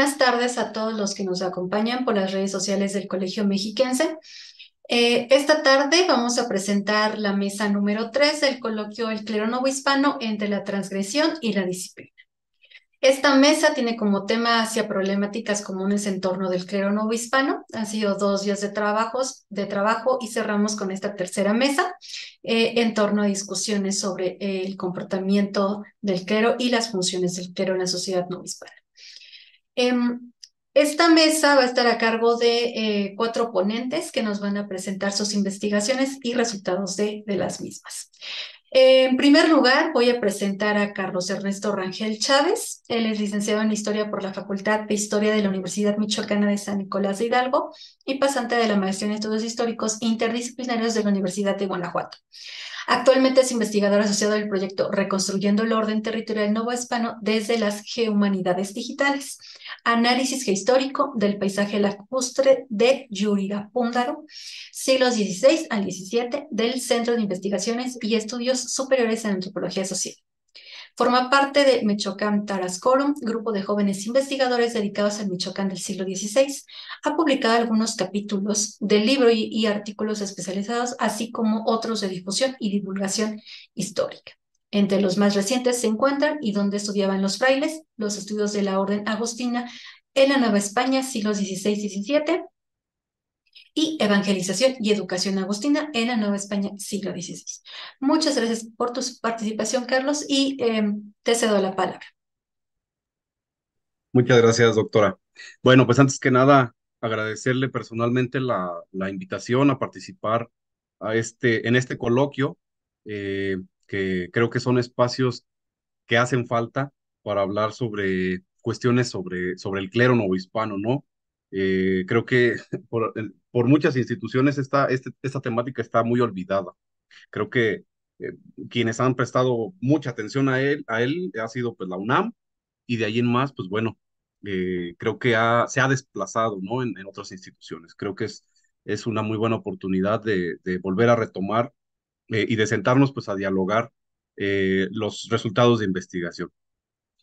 buenas tardes a todos los que nos acompañan por las redes sociales del Colegio Mexiquense. Eh, esta tarde vamos a presentar la mesa número 3 del coloquio El clero novohispano hispano entre la transgresión y la disciplina. Esta mesa tiene como tema hacia problemáticas comunes en torno del clero novohispano. hispano. Han sido dos días de, trabajos, de trabajo y cerramos con esta tercera mesa eh, en torno a discusiones sobre el comportamiento del clero y las funciones del clero en la sociedad no hispana. Em, esta mesa va a estar a cargo de eh, cuatro ponentes que nos van a presentar sus investigaciones y resultados de, las mismas. en primer lugar, voy a presentar a Carlos Ernesto Rangel Chávez. Él es licenciado en Historia por la Facultad de Historia de la Universidad Michoacana de San Nicolás de Hidalgo y pasante de la Maestría en Estudios Históricos Interdisciplinarios de la Universidad de Guanajuato. Actualmente es investigador asociado del proyecto Reconstruyendo el Orden Territorial Nuevo Hispano desde las Gehumanidades Digitales, análisis gehistórico del paisaje lacustre de Púndaro, siglos XVI al XVII, del Centro de Investigaciones y Estudios Superiores en Antropología Social. Forma parte de Michoacán Tarascorum, grupo de jóvenes investigadores dedicados al Michoacán del siglo XVI. Ha publicado algunos capítulos del libro y, artículos especializados, así como otros de difusión y divulgación histórica. Entre los más recientes se encuentran y donde estudiaban los frailes, los estudios de la Orden Agustina en la Nueva España, siglos XVI y XVII, y Evangelización y Educación Agustina en la Nueva España, siglo XVI. Muchas gracias por tu participación, Carlos, y em, te cedo la palabra. Muchas gracias, doctora. Bueno, pues antes que nada, agradecerle personalmente la, la invitación a participar a este, en este coloquio, eh, que creo que son espacios que hacen falta para hablar sobre cuestiones sobre, sobre el clero hispano, ¿no? Eh, creo que por, por, muchas instituciones esta, este, esta temática está muy olvidada. Creo que eh, quienes han prestado mucha atención a él, a él ha sido pues la UNAM y de ahí en más, pues bueno, eh, creo que ha, se ha desplazado ¿no? en, en, otras instituciones. Creo que es, es una muy buena oportunidad de, de volver a retomar y de sentarnos pues a dialogar los resultados de investigación.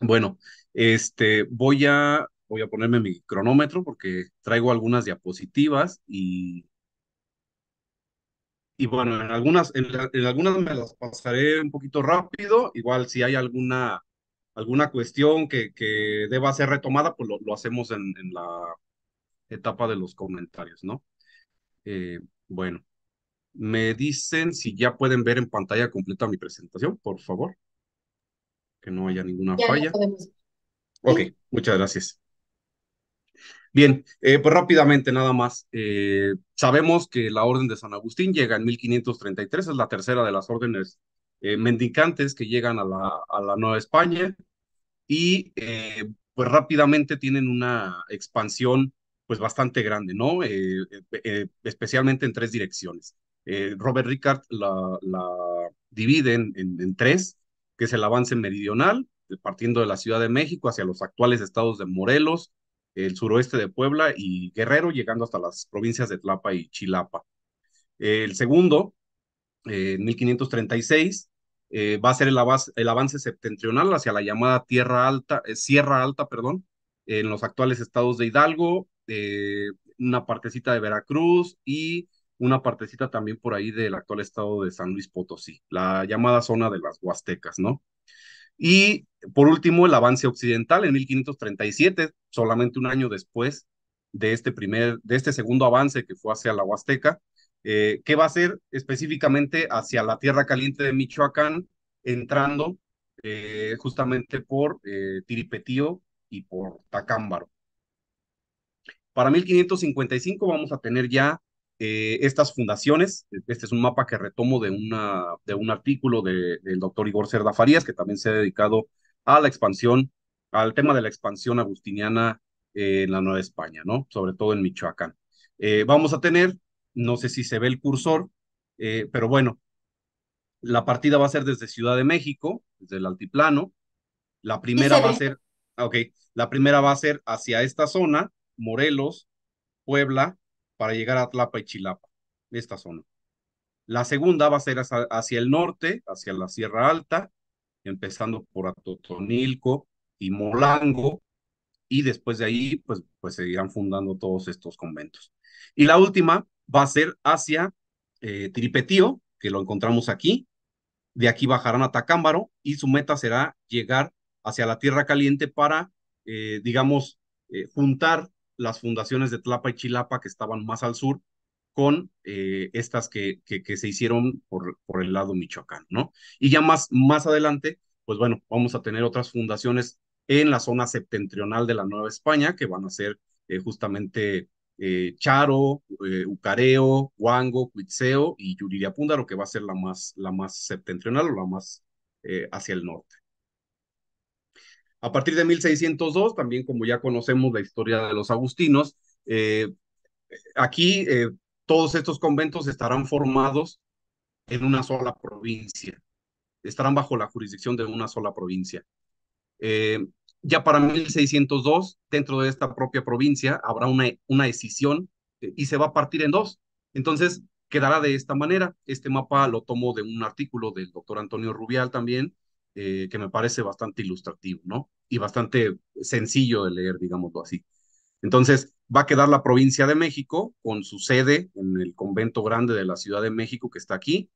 Bueno, este, voy a voy a ponerme mi cronómetro porque traigo algunas diapositivas y, y bueno, en algunas, en, algunas me las pasaré un poquito rápido, igual si hay alguna, alguna cuestión que, que deba ser retomada, pues lo, hacemos en, en, la etapa de los comentarios, ¿no? Eh, bueno, me dicen si ya pueden ver en pantalla completa mi presentación, por favor. Que no haya ninguna falla. Ok, muchas gracias. Bien, eh, pues rápidamente nada más. Eh, sabemos que la Orden de San Agustín llega en 1533, es la tercera de las órdenes eh, mendicantes que llegan a la, a la Nueva España y pues rápidamente tienen una expansión pues bastante grande, ¿no? especialmente en tres direcciones. Robert Ricard la, la divide en tres, que es el avance meridional, partiendo de la Ciudad de México hacia los actuales estados de Morelos, el suroeste de Puebla y Guerrero, llegando hasta las provincias de Tlapa y Chilapa. El segundo, eh, en 1536, eh, va a ser el, avance, septentrional hacia la llamada Tierra Alta, eh, Sierra Alta, perdón, en los actuales estados de Hidalgo, una partecita de Veracruz y una partecita también por ahí del actual estado de San Luis Potosí, la llamada zona de las Huastecas, ¿no? Y por último, el avance occidental en 1537, solamente un año después de este primer, de este segundo avance que fue hacia la Huasteca, eh, que va a ser específicamente hacia la tierra caliente de Michoacán, entrando eh, justamente por eh, Tiripetío y por Tacámbaro. Para 1555 vamos a tener ya eh, estas fundaciones, e, este es un mapa que retomo de, una, de un artículo del doctor Igor Cerda Farías, que también se ha dedicado a la expansión, al tema de la expansión agustiniana eh, en la Nueva España, ¿no? Sobre todo en Michoacán. Eh, vamos a tener, no sé si se ve el cursor, pero bueno, la partida va a ser desde Ciudad de México, desde el altiplano. La primera va a ser, ah, ok, la primera va a ser hacia esta zona, Morelos, Puebla, para llegar a Tlapa y Chilapa, esta zona. La segunda va a ser hacia, el norte, hacia la Sierra Alta, empezando por Atotonilco y Molango, y después de ahí, pues, pues se irán fundando todos estos conventos. Y la última va a ser hacia eh, Tiripetío, que lo encontramos aquí. De aquí bajarán a Tacámbaro y su meta será llegar hacia la Tierra Caliente para, eh, digamos, eh, juntar las fundaciones de Tlapa y Chilapa que estaban más al sur con eh, estas que, que, se hicieron por, por el lado michoacán, ¿no? Y ya más, más adelante, pues bueno, vamos a tener otras fundaciones en la zona septentrional de la Nueva España, que van a ser eh, justamente eh, Charo, Ucareo, Huango, Cuitzeo y Yuriria Púndaro, que va a ser la más, la más septentrional o la más hacia el norte, a partir de 1602, también como ya conocemos la historia de los agustinos, eh, aquí eh, todos estos conventos estarán formados en una sola provincia, estarán bajo la jurisdicción de una sola provincia. Eh, ya para 1602, dentro de esta propia provincia, habrá una, una escisión y se va a partir en dos. Entonces, quedará de esta manera. Este mapa lo tomo de un artículo del doctor Antonio Rubial también, eh, que me parece bastante ilustrativo, ¿no? Y bastante sencillo de leer, digámoslo así. Entonces, va a quedar la provincia de México con su sede en el convento grande de la Ciudad de México que está aquí,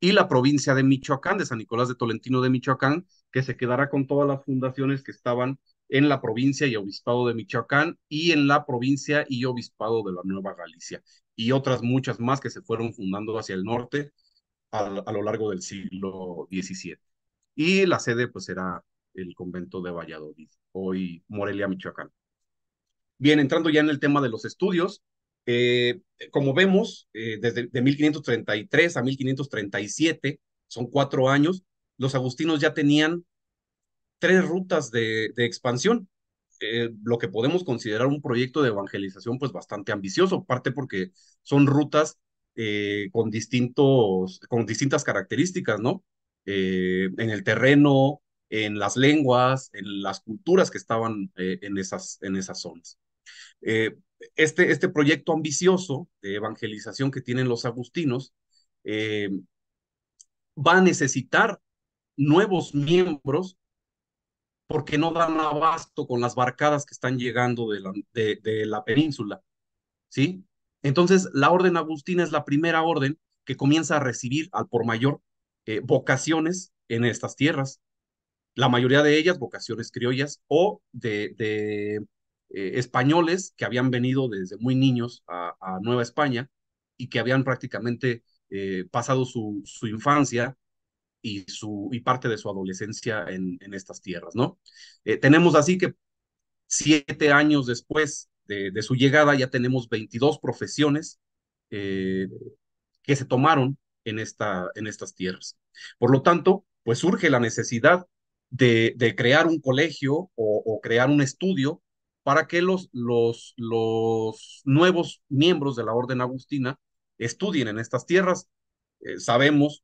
y la provincia de Michoacán, de San Nicolás de Tolentino de Michoacán, que se quedará con todas las fundaciones que estaban en la provincia y obispado de Michoacán y en la provincia y obispado de la Nueva Galicia, y otras muchas más que se fueron fundando hacia el norte a, a lo largo del siglo XVII y la sede pues era el convento de Valladolid, hoy Morelia, Michoacán. Bien, entrando ya en el tema de los estudios, eh, como vemos, eh, desde de 1533 a 1537, son cuatro años, los agustinos ya tenían tres rutas de, expansión, eh, lo que podemos considerar un proyecto de evangelización pues bastante ambicioso, parte porque son rutas con, distintos, con distintas características, ¿no? Eh, en el terreno, en las lenguas, en las culturas que estaban eh, en, esas, en esas zonas. Eh, este, este proyecto ambicioso de evangelización que tienen los agustinos va a necesitar nuevos miembros porque no dan abasto con las barcadas que están llegando de la, de la península. ¿Sí? Entonces, la orden agustina es la primera orden que comienza a recibir al por mayor eh, vocaciones en estas tierras. La mayoría de ellas vocaciones criollas o de, eh, españoles que habían venido desde muy niños a, Nueva España y que habían prácticamente eh, pasado su, infancia y, su, parte de su adolescencia en, estas tierras, ¿no? tenemos así que siete años después de, de su llegada ya tenemos 22 profesiones que se tomaron en, esta, en estas tierras. Por lo tanto, pues surge la necesidad de, de crear un colegio o, crear un estudio para que los, los, los nuevos miembros de la Orden Agustina estudien en estas tierras. Eh, sabemos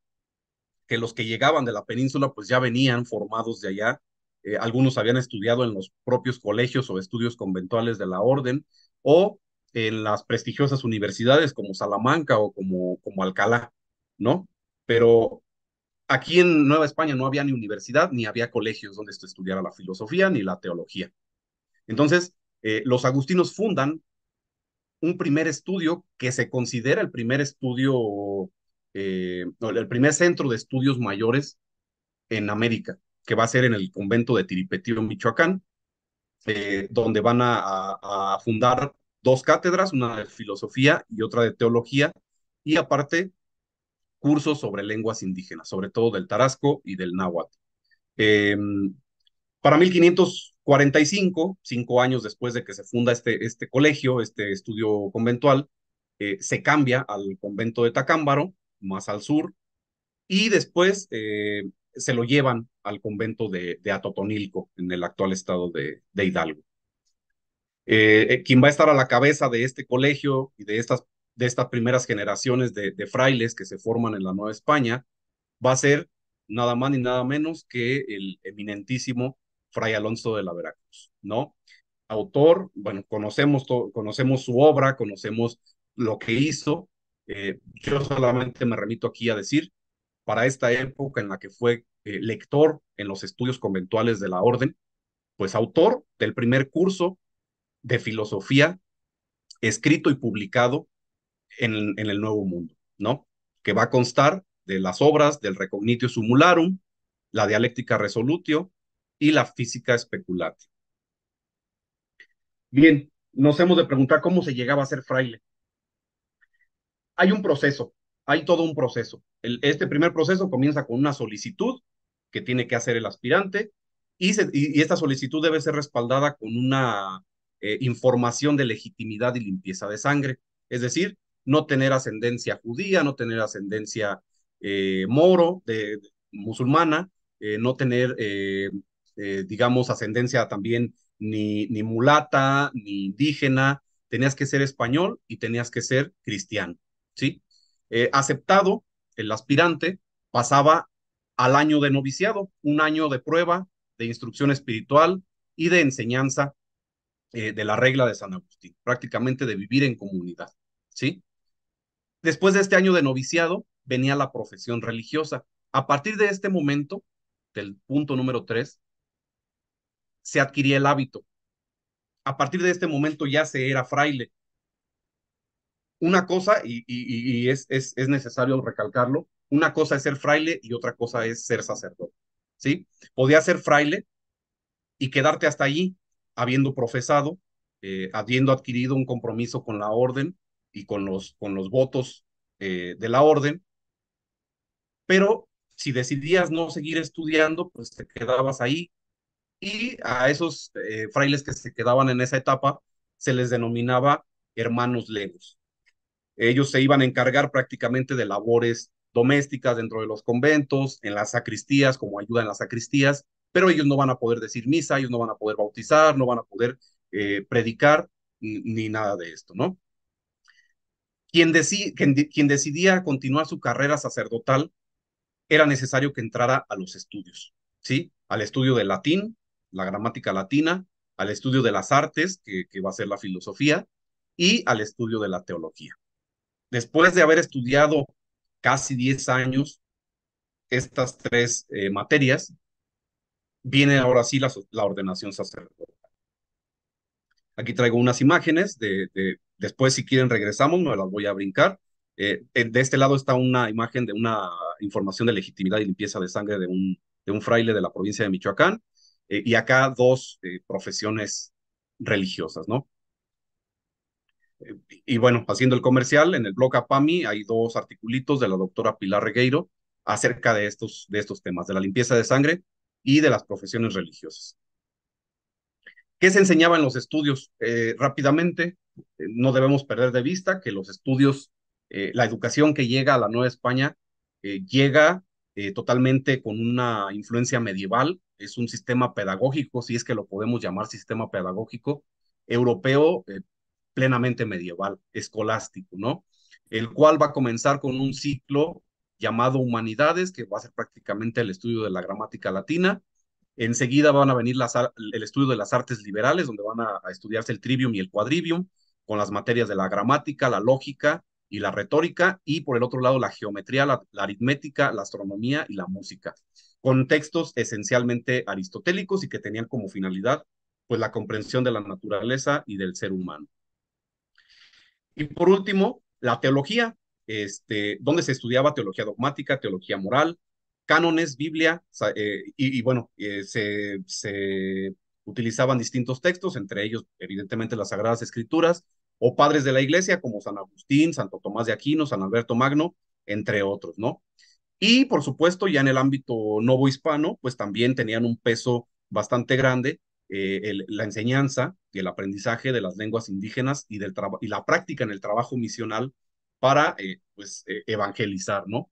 que los que llegaban de la península pues ya venían formados de allá. Eh, algunos habían estudiado en los propios colegios o estudios conventuales de la orden o en las prestigiosas universidades como Salamanca o como, como Alcalá. ¿no? Pero aquí en Nueva España no había ni universidad, ni había colegios donde se estudiara la filosofía ni la teología. Entonces, eh, los agustinos fundan un primer estudio que se considera el primer estudio, eh, el primer centro de estudios mayores en América, que va a ser en el convento de Tiripetío, Michoacán, eh, donde van a fundar dos cátedras, una de filosofía y otra de teología, y aparte cursos sobre lenguas indígenas, sobre todo del tarasco y del náhuatl. Em, para 1545, cinco años después de que se funda este, este colegio, este estudio conventual, eh, se cambia al convento de Tacámbaro, más al sur, y después eh, se lo llevan al convento de, Atotonilco, en el actual estado de, Hidalgo. Eh, quien va a estar a la cabeza de este colegio y de estas de estas primeras generaciones de, frailes que se forman en la Nueva España va a ser nada más ni nada menos que el eminentísimo Fray Alonso de la Veracruz, ¿no? Autor, bueno, conocemos, conocemos su obra, conocemos lo que hizo. Eh, yo solamente me remito aquí a decir, para esta época en la que fue eh, lector en los estudios conventuales de la orden, pues autor del primer curso de filosofía escrito y publicado en, el nuevo mundo, ¿no? Que va a constar de las obras del Recognitio Sumularum, la Dialéctica Resolutio y la Física Speculatio. Bien, nos hemos de preguntar cómo se llegaba a ser fraile. Hay un proceso, hay todo un proceso. El, este primer proceso comienza con una solicitud que tiene que hacer el aspirante y, esta solicitud debe ser respaldada con una eh, información de legitimidad y limpieza de sangre. Es decir, no tener ascendencia judía, no tener ascendencia eh, moro, de, musulmana, eh, no tener, eh, digamos, ascendencia también ni, ni mulata, ni indígena, tenías que ser español y tenías que ser cristiano, ¿sí? aceptado, el aspirante pasaba al año de noviciado, un año de prueba, de instrucción espiritual y de enseñanza de la regla de San Agustín, prácticamente de vivir en comunidad, ¿sí? Después de este año de noviciado, venía la profesión religiosa. A partir de este momento, del punto número tres, se adquiría el hábito. A partir de este momento ya se era fraile. Una cosa, y, es, es, necesario recalcarlo, una cosa es ser fraile y otra cosa es ser sacerdote. ¿Sí? Podía ser fraile y quedarte hasta allí, habiendo profesado, eh, habiendo adquirido un compromiso con la orden, con los, con los votos eh, de la orden, pero si decidías no seguir estudiando, pues te quedabas ahí y a esos eh, frailes que se quedaban en esa etapa se les denominaba hermanos legos. Ellos se iban a encargar prácticamente de labores domésticas dentro de los conventos, en las sacristías, como ayuda en las sacristías, pero ellos no van a poder decir misa, ellos no van a poder bautizar, no van a poder eh, predicar ni nada de esto, ¿no? Quien, quien, decidía continuar su carrera sacerdotal era necesario que entrara a los estudios, ¿sí? Al estudio del latín, la gramática latina, al estudio de las artes, que, va a ser la filosofía, y al estudio de la teología. Después de haber estudiado casi 10 años estas tres eh, materias, viene ahora sí la, ordenación sacerdotal. Aquí traigo unas imágenes de Después, si quieren, regresamos, me las voy a brincar. Eh, de este lado está una imagen de una información de legitimidad y limpieza de sangre de un, de un fraile de la provincia de Michoacán. Eh, y acá dos eh, profesiones religiosas, ¿no? y bueno, haciendo el comercial, en el blog APAMI hay dos articulitos de la doctora Pilar Regueiro acerca de estos, de estos temas, de la limpieza de sangre y de las profesiones religiosas. ¿Qué se enseñaba en los estudios? rápidamente, no debemos perder de vista que los estudios, eh, la educación que llega a la Nueva España eh, llega eh, totalmente con una influencia medieval, es un sistema pedagógico, si es que lo podemos llamar sistema pedagógico europeo plenamente medieval, escolástico, ¿no? El cual va a comenzar con un ciclo llamado Humanidades, que va a ser prácticamente el estudio de la gramática latina, Enseguida van a venir el estudio de las artes liberales, donde van a, a, estudiarse el trivium y el quadrivium, con las materias de la gramática, la lógica y la retórica, y por el otro lado la geometría, la, aritmética, la astronomía y la música, con textos esencialmente aristotélicos y que tenían como finalidad pues la comprensión de la naturaleza y del ser humano. Y por último, la teología, este, donde se estudiaba teología dogmática, teología moral, cánones, Biblia, eh, y, bueno, eh, se, se, utilizaban distintos textos, entre ellos evidentemente las Sagradas Escrituras, o padres de la iglesia como San Agustín, Santo Tomás de Aquino, San Alberto Magno, entre otros, ¿no? Y por supuesto, ya en el ámbito hispano, pues también tenían un peso bastante grande eh, la enseñanza y el aprendizaje de las lenguas indígenas y, del y la práctica en el trabajo misional para eh, pues, e, evangelizar, ¿no?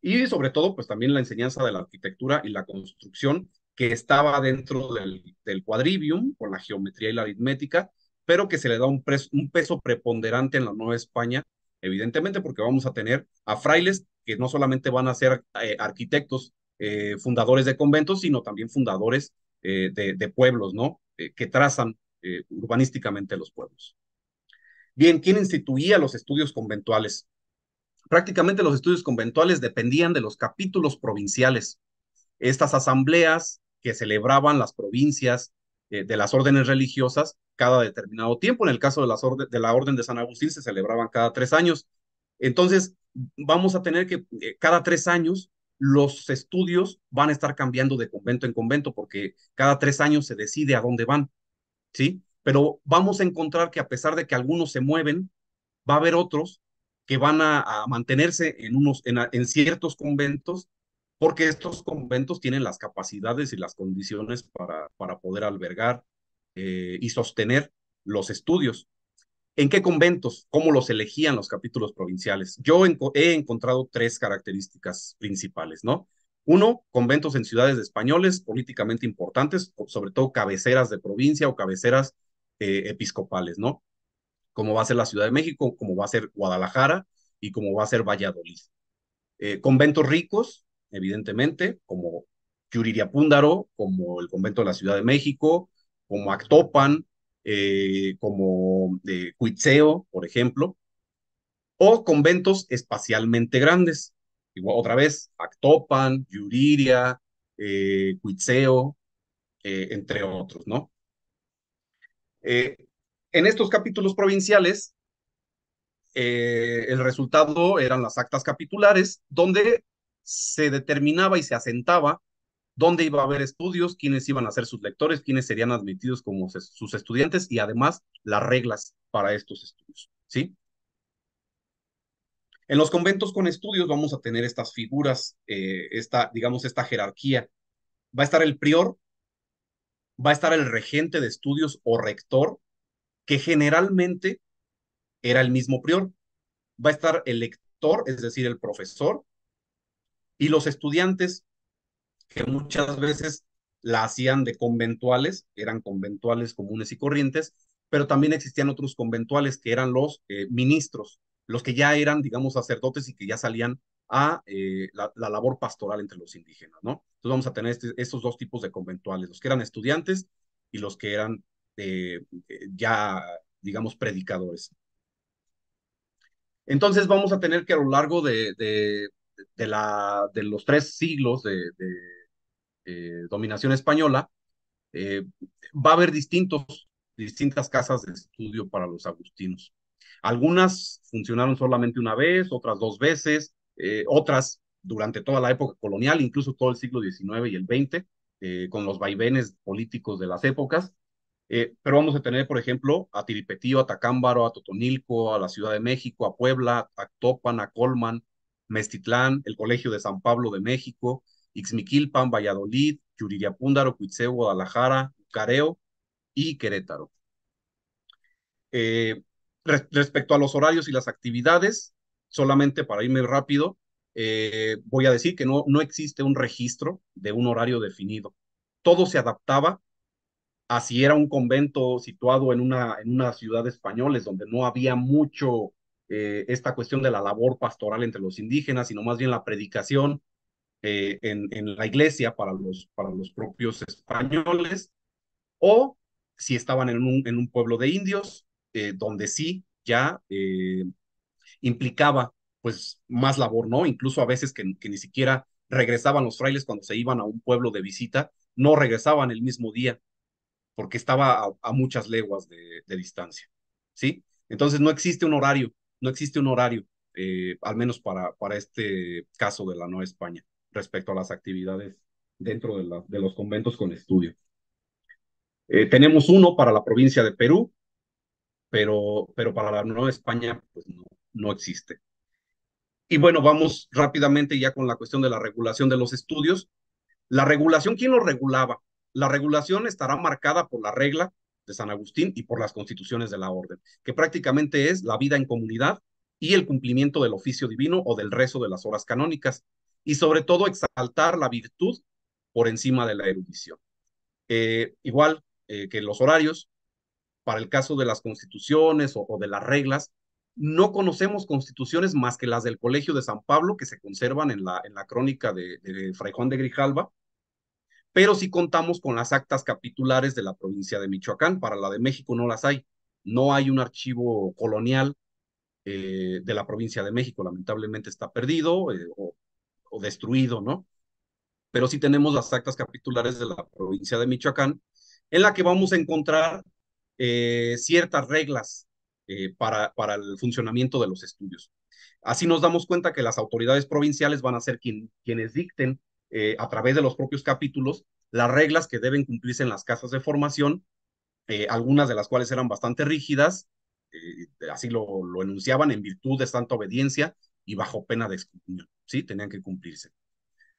Y sobre todo, pues también la enseñanza de la arquitectura y la construcción que estaba dentro del, del quadrivium, con la geometría y la aritmética, pero que se le da un, peso preponderante en la Nueva España, evidentemente porque vamos a tener a frailes que no solamente van a ser eh, arquitectos, eh, fundadores de conventos, sino también fundadores eh, de, de, pueblos, ¿no? que trazan urbanísticamente los pueblos. Bien, ¿quién instituía los estudios conventuales? Prácticamente los estudios conventuales dependían de los capítulos provinciales. Estas asambleas que celebraban las provincias eh, de las órdenes religiosas cada determinado tiempo. En el caso de, de la Orden de San Agustín se celebraban cada tres años. Entonces, vamos a tener que eh, cada tres años los estudios van a estar cambiando de convento en convento porque cada tres años se decide a dónde van, ¿sí? Pero vamos a encontrar que a pesar de que algunos se mueven, va a haber otros que van a, mantenerse en, unos, en ciertos conventos porque estos conventos tienen las capacidades y las condiciones para, para poder albergar eh, y sostener los estudios. ¿En qué conventos? ¿Cómo los elegían los capítulos provinciales? Yo he encontrado tres características principales, ¿no? Uno, conventos en ciudades españoles políticamente importantes, sobre todo cabeceras de provincia o cabeceras eh, episcopales, ¿no? Como va a ser la Ciudad de México, como va a ser Guadalajara y como va a ser Valladolid. Eh, conventos ricos, evidentemente, como Yuriria Púndaro, como el Convento de la Ciudad de México, como Actopan, eh, como de eh, por ejemplo, o conventos espacialmente grandes. Igual, otra vez, Actopan, Yuriria, eh, Cuitzeo, eh, entre otros, ¿no? en estos capítulos provinciales, el resultado eran las actas capitulares, donde se determinaba y se asentaba dónde iba a haber estudios, quiénes iban a ser sus lectores, quiénes serían admitidos como sus estudiantes y además las reglas para estos estudios, ¿sí? En los conventos con estudios vamos a tener estas figuras, eh, esta, digamos, esta jerarquía. Va a estar el prior, va a estar el regente de estudios o rector, que generalmente era el mismo prior. Va a estar el lector, es decir, el profesor, y los estudiantes, que muchas veces la hacían de conventuales, eran conventuales comunes y corrientes, pero también existían otros conventuales que eran los eh, ministros, los que ya eran, digamos, sacerdotes y que ya salían a eh, la, labor pastoral entre los indígenas, ¿no? Entonces vamos a tener este, estos dos tipos de conventuales, los que eran estudiantes y los que eran eh, ya, digamos, predicadores. Entonces vamos a tener que a lo largo de, de, la, de los tres siglos de, eh, dominación española, eh, va a haber distintos, distintas casas de estudio para los agustinos. Algunas funcionaron solamente una vez, otras dos veces, eh, otras durante toda la época colonial, incluso todo el siglo XIX y el XX, con los vaivenes políticos de las épocas. pero vamos a tener, por ejemplo, a Tiripetío, a Tacámbaro, a Totonilco, a la Ciudad de México, a Puebla, a Topan a Colman, Mestitlán, el Colegio de San Pablo de México, Ixmiquilpan, Valladolid, Yuririapúndaro, Cuitseo, Guadalajara, Careo y Querétaro. Eh, respecto a los horarios y las actividades, solamente para irme rápido, eh, voy a decir que no, no existe un registro de un horario definido. Todo se adaptaba a si era un convento situado en una, en una ciudad española, donde no había mucho eh, esta cuestión de la labor pastoral entre los indígenas, sino más bien la predicación eh, en, en, la iglesia para los, para los propios españoles, o si estaban en un, en un pueblo de indios, eh, donde sí ya implicaba pues más labor, ¿no? Incluso a veces que, ni siquiera regresaban los frailes cuando se iban a un pueblo de visita, no regresaban el mismo día, porque estaba a, muchas leguas de distancia, ¿sí? Entonces no existe un horario, no existe un horario, eh, al menos para, para este caso de la Nueva España, respecto a las actividades dentro de, los conventos con estudio. Eh, tenemos uno para la provincia de Perú, pero, pero para la Nueva España pues, no, no existe. Y bueno, vamos rápidamente ya con la cuestión de la regulación de los estudios. La regulación, ¿quién lo regulaba? La regulación estará marcada por la regla de San Agustín y por las constituciones de la orden, que prácticamente es la vida en comunidad y el cumplimiento del oficio divino o del rezo de las horas canónicas, y sobre todo exaltar la virtud por encima de la erudición. Eh, igual eh, que los horarios, para el caso de las constituciones o, de las reglas, no conocemos constituciones más que las del Colegio de San Pablo que se conservan en la, en la crónica de, de Fray Juan de Grijalva pero sí contamos con las actas capitulares de la provincia de Michoacán, para la de México no las hay, no hay un archivo colonial eh, de la provincia de México, lamentablemente está perdido eh, o, destruido, ¿no? Pero sí tenemos las actas capitulares de la provincia de Michoacán, en la que vamos a encontrar eh, ciertas reglas para, el funcionamiento de los estudios. Así nos damos cuenta que las autoridades provinciales van a ser quienes dicten eh, a través de los propios capítulos las reglas que deben cumplirse en las casas de formación, eh, algunas de las cuales eran bastante rígidas, eh, así lo, enunciaban, en virtud de santa obediencia y bajo pena de excomunión, ¿sí? Tenían que cumplirse.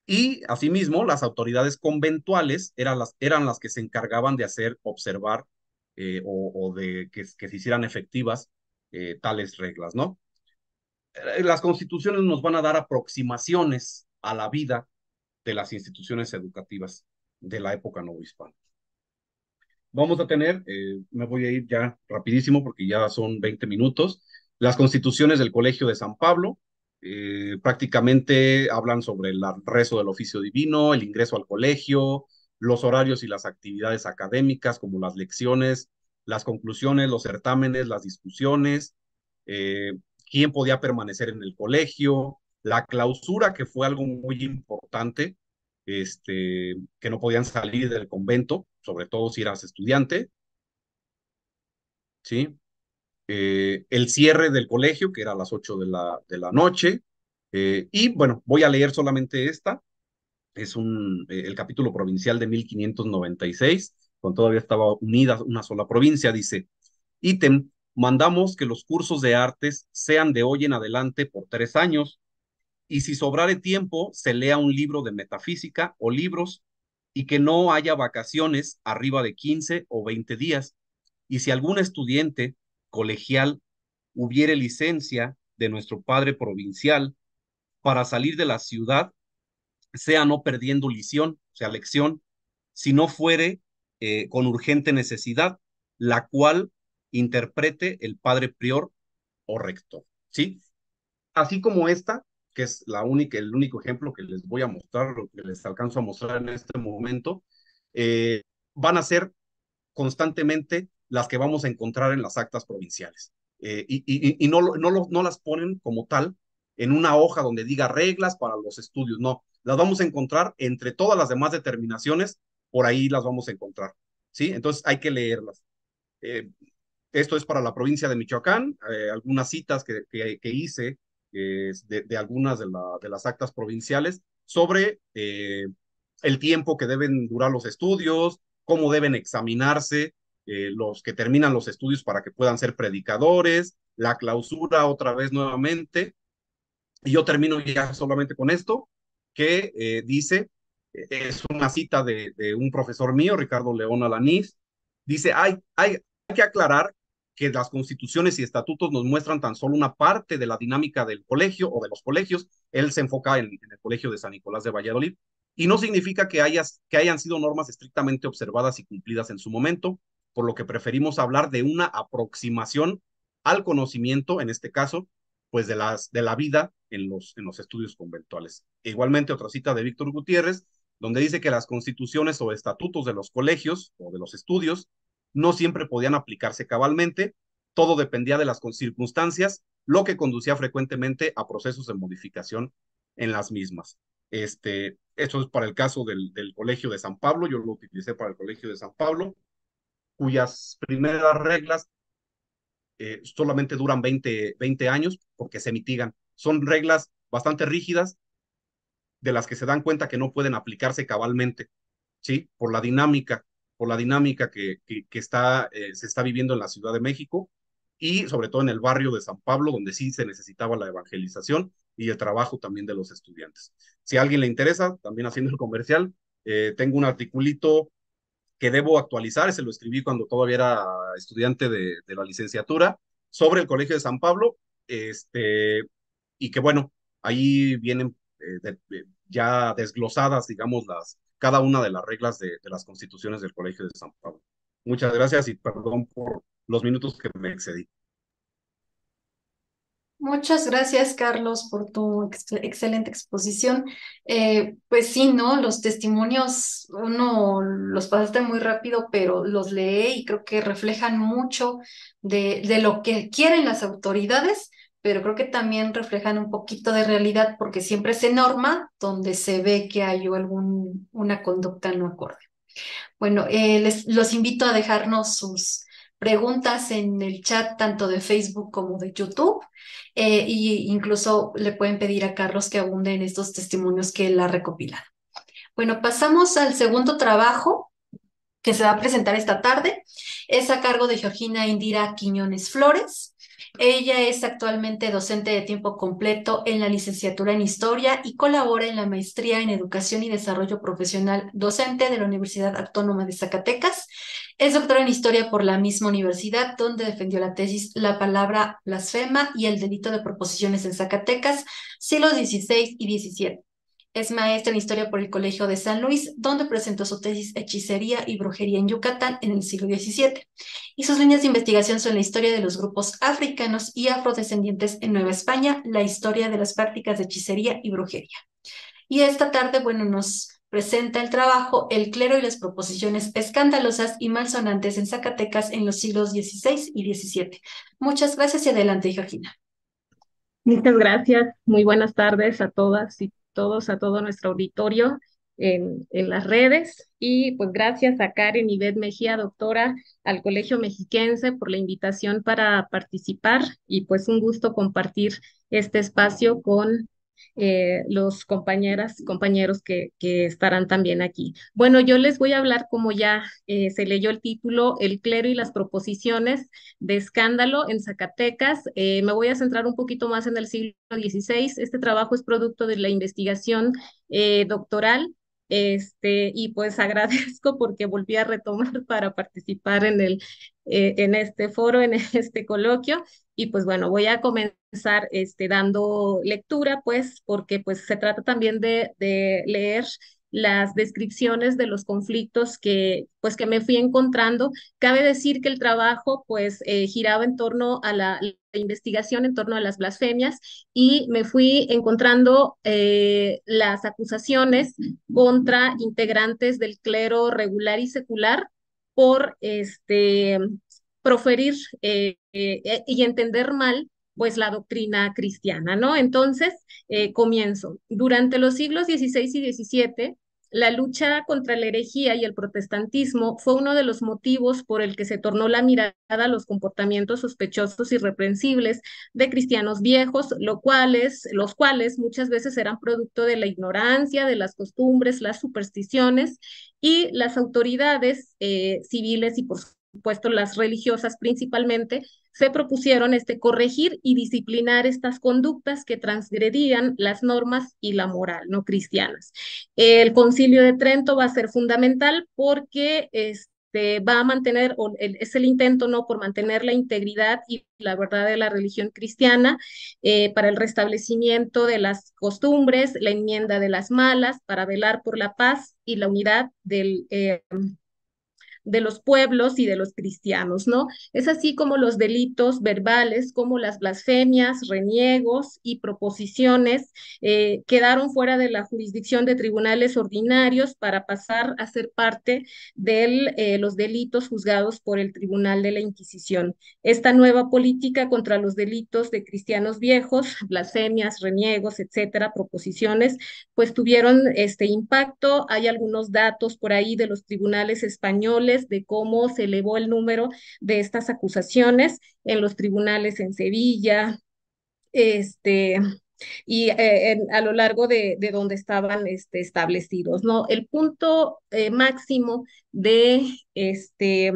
Y asimismo, las autoridades conventuales eran las, eran las que se encargaban de hacer observar o, de que, que, se hicieran efectivas tales reglas, ¿no? Las constituciones nos van a dar aproximaciones a la vida de las instituciones educativas de la época novohispana. Vamos a tener, eh, me voy a ir ya rapidísimo porque ya son 20 minutos, las constituciones del Colegio de San Pablo, eh, prácticamente hablan sobre el rezo del oficio divino, el ingreso al colegio, los horarios y las actividades académicas como las lecciones, las conclusiones, los certámenes, las discusiones, eh, quién podía permanecer en el colegio, la clausura, que fue algo muy importante, este, que no podían salir del convento, sobre todo si eras estudiante, ¿sí? Eh, el cierre del colegio, que era a las 8 de la, de la noche, eh, y bueno, voy a leer solamente esta, es un, eh, el capítulo provincial de 1596, cuando todavía estaba unida una sola provincia, dice, ítem, mandamos que los cursos de artes sean de hoy en adelante por tres años, y si sobrare tiempo, se lea un libro de metafísica o libros y que no haya vacaciones arriba de 15 o 20 días. Y si algún estudiante colegial hubiere licencia de nuestro padre provincial para salir de la ciudad, sea no perdiendo lición, o sea, lección, si no fuere eh, con urgente necesidad, la cual interprete el padre prior o rector, ¿sí? Así como esta, que es la única, el único ejemplo que les voy a mostrar, lo que les alcanzo a mostrar en este momento, eh, van a ser constantemente las que vamos a encontrar en las actas provinciales. Eh, y, y, no, no, las ponen como tal en una hoja donde diga reglas para los estudios, no, las vamos a encontrar entre todas las demás determinaciones, por ahí las vamos a encontrar, ¿sí? Entonces hay que leerlas. Eh, esto es para la provincia de Michoacán, algunas citas que, que hice de, algunas de, las actas provinciales sobre eh, el tiempo que deben durar los estudios, cómo deben examinarse eh, los que terminan los estudios para que puedan ser predicadores, la clausura otra vez nuevamente. Y yo termino ya solamente con esto, que eh, dice, es una cita de, un profesor mío, Ricardo León Alaniz, dice, hay, hay que aclarar que las constituciones y estatutos nos muestran tan solo una parte de la dinámica del colegio o de los colegios. Él se enfoca en, el colegio de San Nicolás de Valladolid y no significa que, hayas, que hayan sido normas estrictamente observadas y cumplidas en su momento, por lo que preferimos hablar de una aproximación al conocimiento, en este caso, pues de, las, de la vida en los, en los estudios conventuales. E igualmente otra cita de Víctor Gutiérrez, donde dice que las constituciones o estatutos de los colegios o de los estudios no siempre podían aplicarse cabalmente, todo dependía de las circunstancias, lo que conducía frecuentemente a procesos de modificación en las mismas. Este, esto es para el caso del, del Colegio de San Pablo, yo lo utilicé para el Colegio de San Pablo, cuyas primeras reglas eh, solamente duran 20, 20 años porque se mitigan. Son reglas bastante rígidas de las que se dan cuenta que no pueden aplicarse cabalmente, ¿sí? Por la dinámica la dinámica que, que, está, eh, se está viviendo en la Ciudad de México y sobre todo en el barrio de San Pablo, donde sí se necesitaba la evangelización y el trabajo también de los estudiantes. Si a alguien le interesa, también haciendo el comercial, eh, tengo un articulito que debo actualizar, se lo escribí cuando todavía era estudiante de, la licenciatura, sobre el Colegio de San Pablo, este, y que bueno, ahí vienen eh, ya desglosadas, digamos, las, cada una de las reglas de, las constituciones del Colegio de San Pablo. Muchas gracias y perdón por los minutos que me excedí. Muchas gracias, Carlos, por tu excelente exposición. Eh, pues sí, ¿no? Los testimonios, uno los pasaste muy rápido, pero los leí y creo que reflejan mucho de lo que quieren las autoridades pero creo que también reflejan un poquito de realidad porque siempre se norma donde se ve que hay algún, una conducta no acorde. Bueno, eh, les, los invito a dejarnos sus preguntas en el chat tanto de Facebook como de YouTube eh, incluso le pueden pedir a Carlos que abunde en estos testimonios que él ha recopilado. Bueno, pasamos al segundo trabajo que se va a presentar esta tarde. Es a cargo de Georgina Indira Quiñones Flores. Ella es actualmente docente de tiempo completo en la licenciatura en Historia y colabora en la maestría en Educación y Desarrollo Profesional docente de la Universidad Autónoma de Zacatecas. Es doctora en Historia por la misma universidad, donde defendió la tesis La palabra blasfema y el delito de proposiciones en Zacatecas, siglos XVI y XVII es maestra en historia por el Colegio de San Luis, donde presentó su tesis Hechicería y Brujería en Yucatán en el siglo XVII. Y sus líneas de investigación son la historia de los grupos africanos y afrodescendientes en Nueva España, la historia de las prácticas de hechicería y brujería. Y esta tarde, bueno, nos presenta el trabajo El clero y las proposiciones escandalosas y malsonantes en Zacatecas en los siglos XVI y XVII. Muchas gracias y adelante, Georgina. Muchas gracias. Muy buenas tardes a todas y todos, a todo nuestro auditorio en, en las redes. Y pues gracias a Karen Ivette Mejía, doctora, al Colegio Mexiquense por la invitación para participar y pues un gusto compartir este espacio con eh, los compañeras, compañeros que, estarán también aquí. Bueno, yo les voy a hablar, como ya eh, se leyó el título, El clero y las proposiciones de escándalo en Zacatecas. Eh, me voy a centrar un poquito más en el siglo XVI. Este trabajo es producto de la investigación doctoral este, y pues agradezco porque volví a retomar para participar en, el, eh, en este foro, en este coloquio. Y pues bueno, voy a comenzar este, dando lectura, pues, porque pues se trata también de, de leer las descripciones de los conflictos que, pues, que me fui encontrando. Cabe decir que el trabajo pues, eh, giraba en torno a la, investigación, en torno a las blasfemias, y me fui encontrando eh, las acusaciones contra integrantes del clero regular y secular por este, proferir eh, y entender mal pues la doctrina cristiana, ¿no? Entonces, comienzo. Durante los siglos XVI y XVII, la lucha contra la herejía y el protestantismo fue uno de los motivos por el que se tornó la mirada a los comportamientos sospechosos y reprensibles de cristianos viejos, lo cuales, los cuales muchas veces eran producto de la ignorancia, de las costumbres, las supersticiones y las autoridades eh, civiles y por puesto las religiosas principalmente, se propusieron este, corregir y disciplinar estas conductas que transgredían las normas y la moral no cristianas. El concilio de Trento va a ser fundamental porque este, va a mantener, es el intento no por mantener la integridad y la verdad de la religión cristiana, eh, para el restablecimiento de las costumbres, la enmienda de las malas, para velar por la paz y la unidad del... Eh, de los pueblos y de los cristianos, ¿no? Es así como los delitos verbales, como las blasfemias, reniegos y proposiciones eh, quedaron fuera de la jurisdicción de tribunales ordinarios para pasar a ser parte de eh, los delitos juzgados por el Tribunal de la Inquisición. Esta nueva política contra los delitos de cristianos viejos, blasfemias, reniegos, etcétera, proposiciones, pues tuvieron este impacto. Hay algunos datos por ahí de los tribunales españoles de cómo se elevó el número de estas acusaciones en los tribunales en Sevilla, este, y eh, a lo largo de, de donde estaban este, establecidos. ¿no? El punto eh, máximo de, este,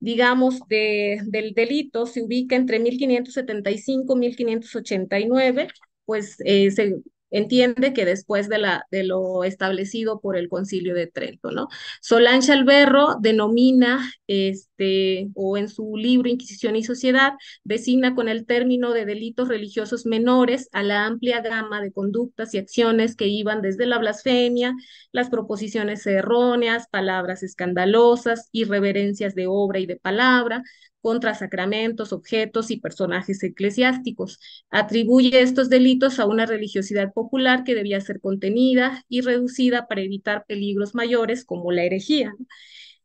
digamos, de, del delito se ubica entre 1575 y 1589 pues eh, se entiende que después de, la, de lo establecido por el Concilio de Trento, ¿no? Solange Alberro denomina, este, o en su libro Inquisición y Sociedad, designa con el término de delitos religiosos menores a la amplia gama de conductas y acciones que iban desde la blasfemia, las proposiciones erróneas, palabras escandalosas, irreverencias de obra y de palabra, contra sacramentos, objetos y personajes eclesiásticos. Atribuye estos delitos a una religiosidad popular que debía ser contenida y reducida para evitar peligros mayores como la herejía.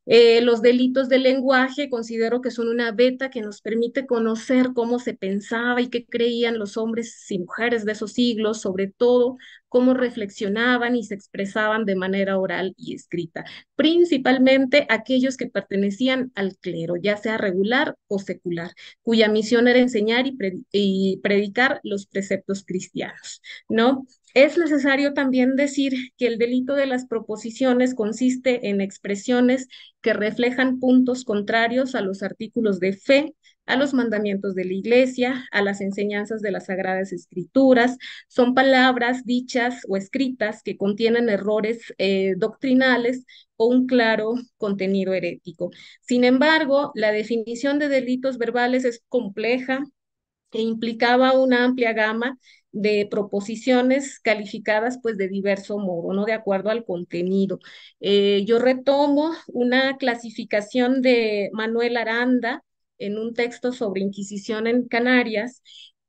Eh, los delitos del lenguaje considero que son una beta que nos permite conocer cómo se pensaba y qué creían los hombres y mujeres de esos siglos, sobre todo cómo reflexionaban y se expresaban de manera oral y escrita, principalmente aquellos que pertenecían al clero, ya sea regular o secular, cuya misión era enseñar y, y predicar los preceptos cristianos, ¿no? Es necesario también decir que el delito de las proposiciones consiste en expresiones que reflejan puntos contrarios a los artículos de fe, a los mandamientos de la Iglesia, a las enseñanzas de las Sagradas Escrituras. Son palabras dichas o escritas que contienen errores eh, doctrinales o un claro contenido herético. Sin embargo, la definición de delitos verbales es compleja e implicaba una amplia gama de proposiciones calificadas pues de diverso modo, ¿no? De acuerdo al contenido. Eh, yo retomo una clasificación de Manuel Aranda en un texto sobre Inquisición en Canarias,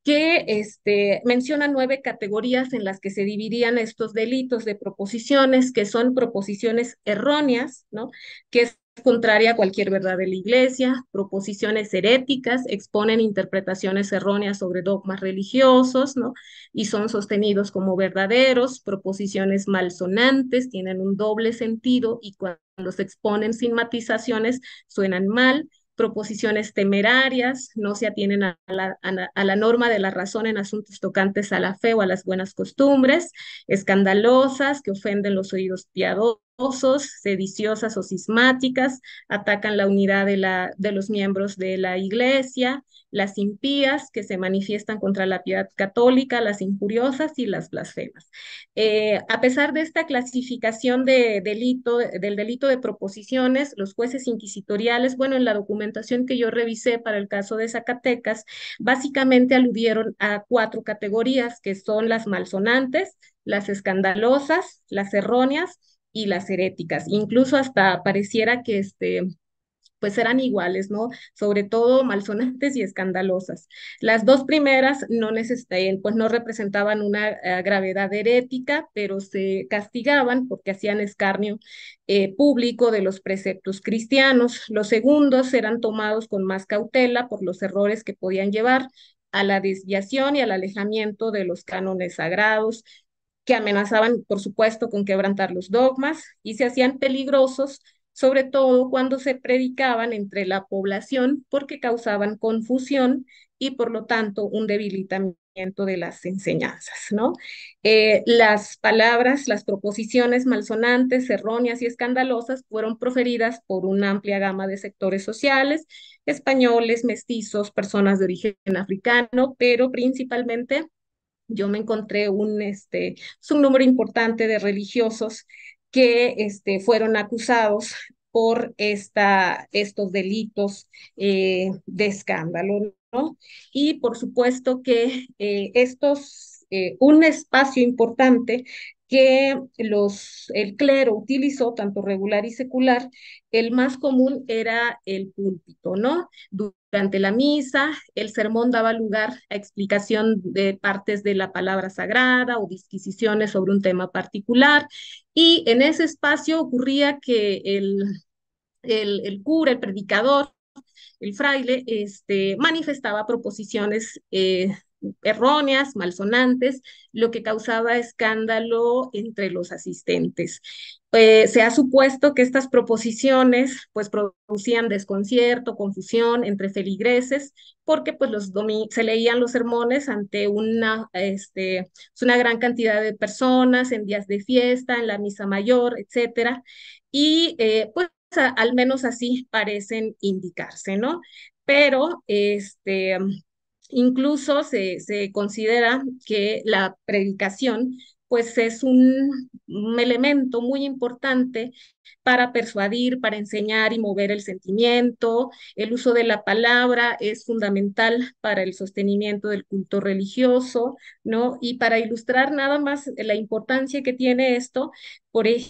que este, menciona nueve categorías en las que se dividían estos delitos de proposiciones, que son proposiciones erróneas, ¿no? que contraria a cualquier verdad de la Iglesia, proposiciones heréticas, exponen interpretaciones erróneas sobre dogmas religiosos, ¿no? Y son sostenidos como verdaderos, proposiciones malsonantes, tienen un doble sentido y cuando se exponen sin matizaciones suenan mal, proposiciones temerarias, no se atienen a a la, norma de la razón en asuntos tocantes a la fe o a las buenas costumbres, escandalosas, que ofenden los oídos piadosos sediciosas o cismáticas, atacan la unidad de, la, de los miembros de la iglesia, las impías que se manifiestan contra la piedad católica, las injuriosas y las blasfemas. Eh, a pesar de esta clasificación de delito, del delito de proposiciones, los jueces inquisitoriales, bueno, en la documentación que yo revisé para el caso de Zacatecas, básicamente aludieron a cuatro categorías que son las malsonantes, las escandalosas, las erróneas, y las heréticas. Incluso hasta pareciera que este, pues eran iguales, ¿no? Sobre todo malsonantes y escandalosas. Las dos primeras no, pues no representaban una eh, gravedad herética, pero se castigaban porque hacían escarnio eh, público de los preceptos cristianos. Los segundos eran tomados con más cautela por los errores que podían llevar a la desviación y al alejamiento de los cánones sagrados, que amenazaban, por supuesto, con quebrantar los dogmas y se hacían peligrosos, sobre todo cuando se predicaban entre la población porque causaban confusión y, por lo tanto, un debilitamiento de las enseñanzas, ¿no? Eh, las palabras, las proposiciones malsonantes, erróneas y escandalosas fueron proferidas por una amplia gama de sectores sociales, españoles, mestizos, personas de origen africano, pero principalmente yo me encontré un, este, un número importante de religiosos que este, fueron acusados por esta, estos delitos eh, de escándalo, ¿no? Y por supuesto que eh, estos, eh, un espacio importante que los, el clero utilizó, tanto regular y secular, el más común era el púlpito, ¿no? Durante la misa, el sermón daba lugar a explicación de partes de la palabra sagrada o disquisiciones sobre un tema particular, y en ese espacio ocurría que el, el, el cura, el predicador, el fraile, este, manifestaba proposiciones eh, erróneas, malsonantes, lo que causaba escándalo entre los asistentes. Eh, se ha supuesto que estas proposiciones pues producían desconcierto, confusión entre feligreses, porque pues los se leían los sermones ante una, este, una gran cantidad de personas en días de fiesta, en la misa mayor, etcétera, y eh, pues al menos así parecen indicarse, ¿no? Pero este Incluso se, se considera que la predicación pues es un, un elemento muy importante para persuadir, para enseñar y mover el sentimiento. El uso de la palabra es fundamental para el sostenimiento del culto religioso, ¿no? Y para ilustrar nada más la importancia que tiene esto, por eh,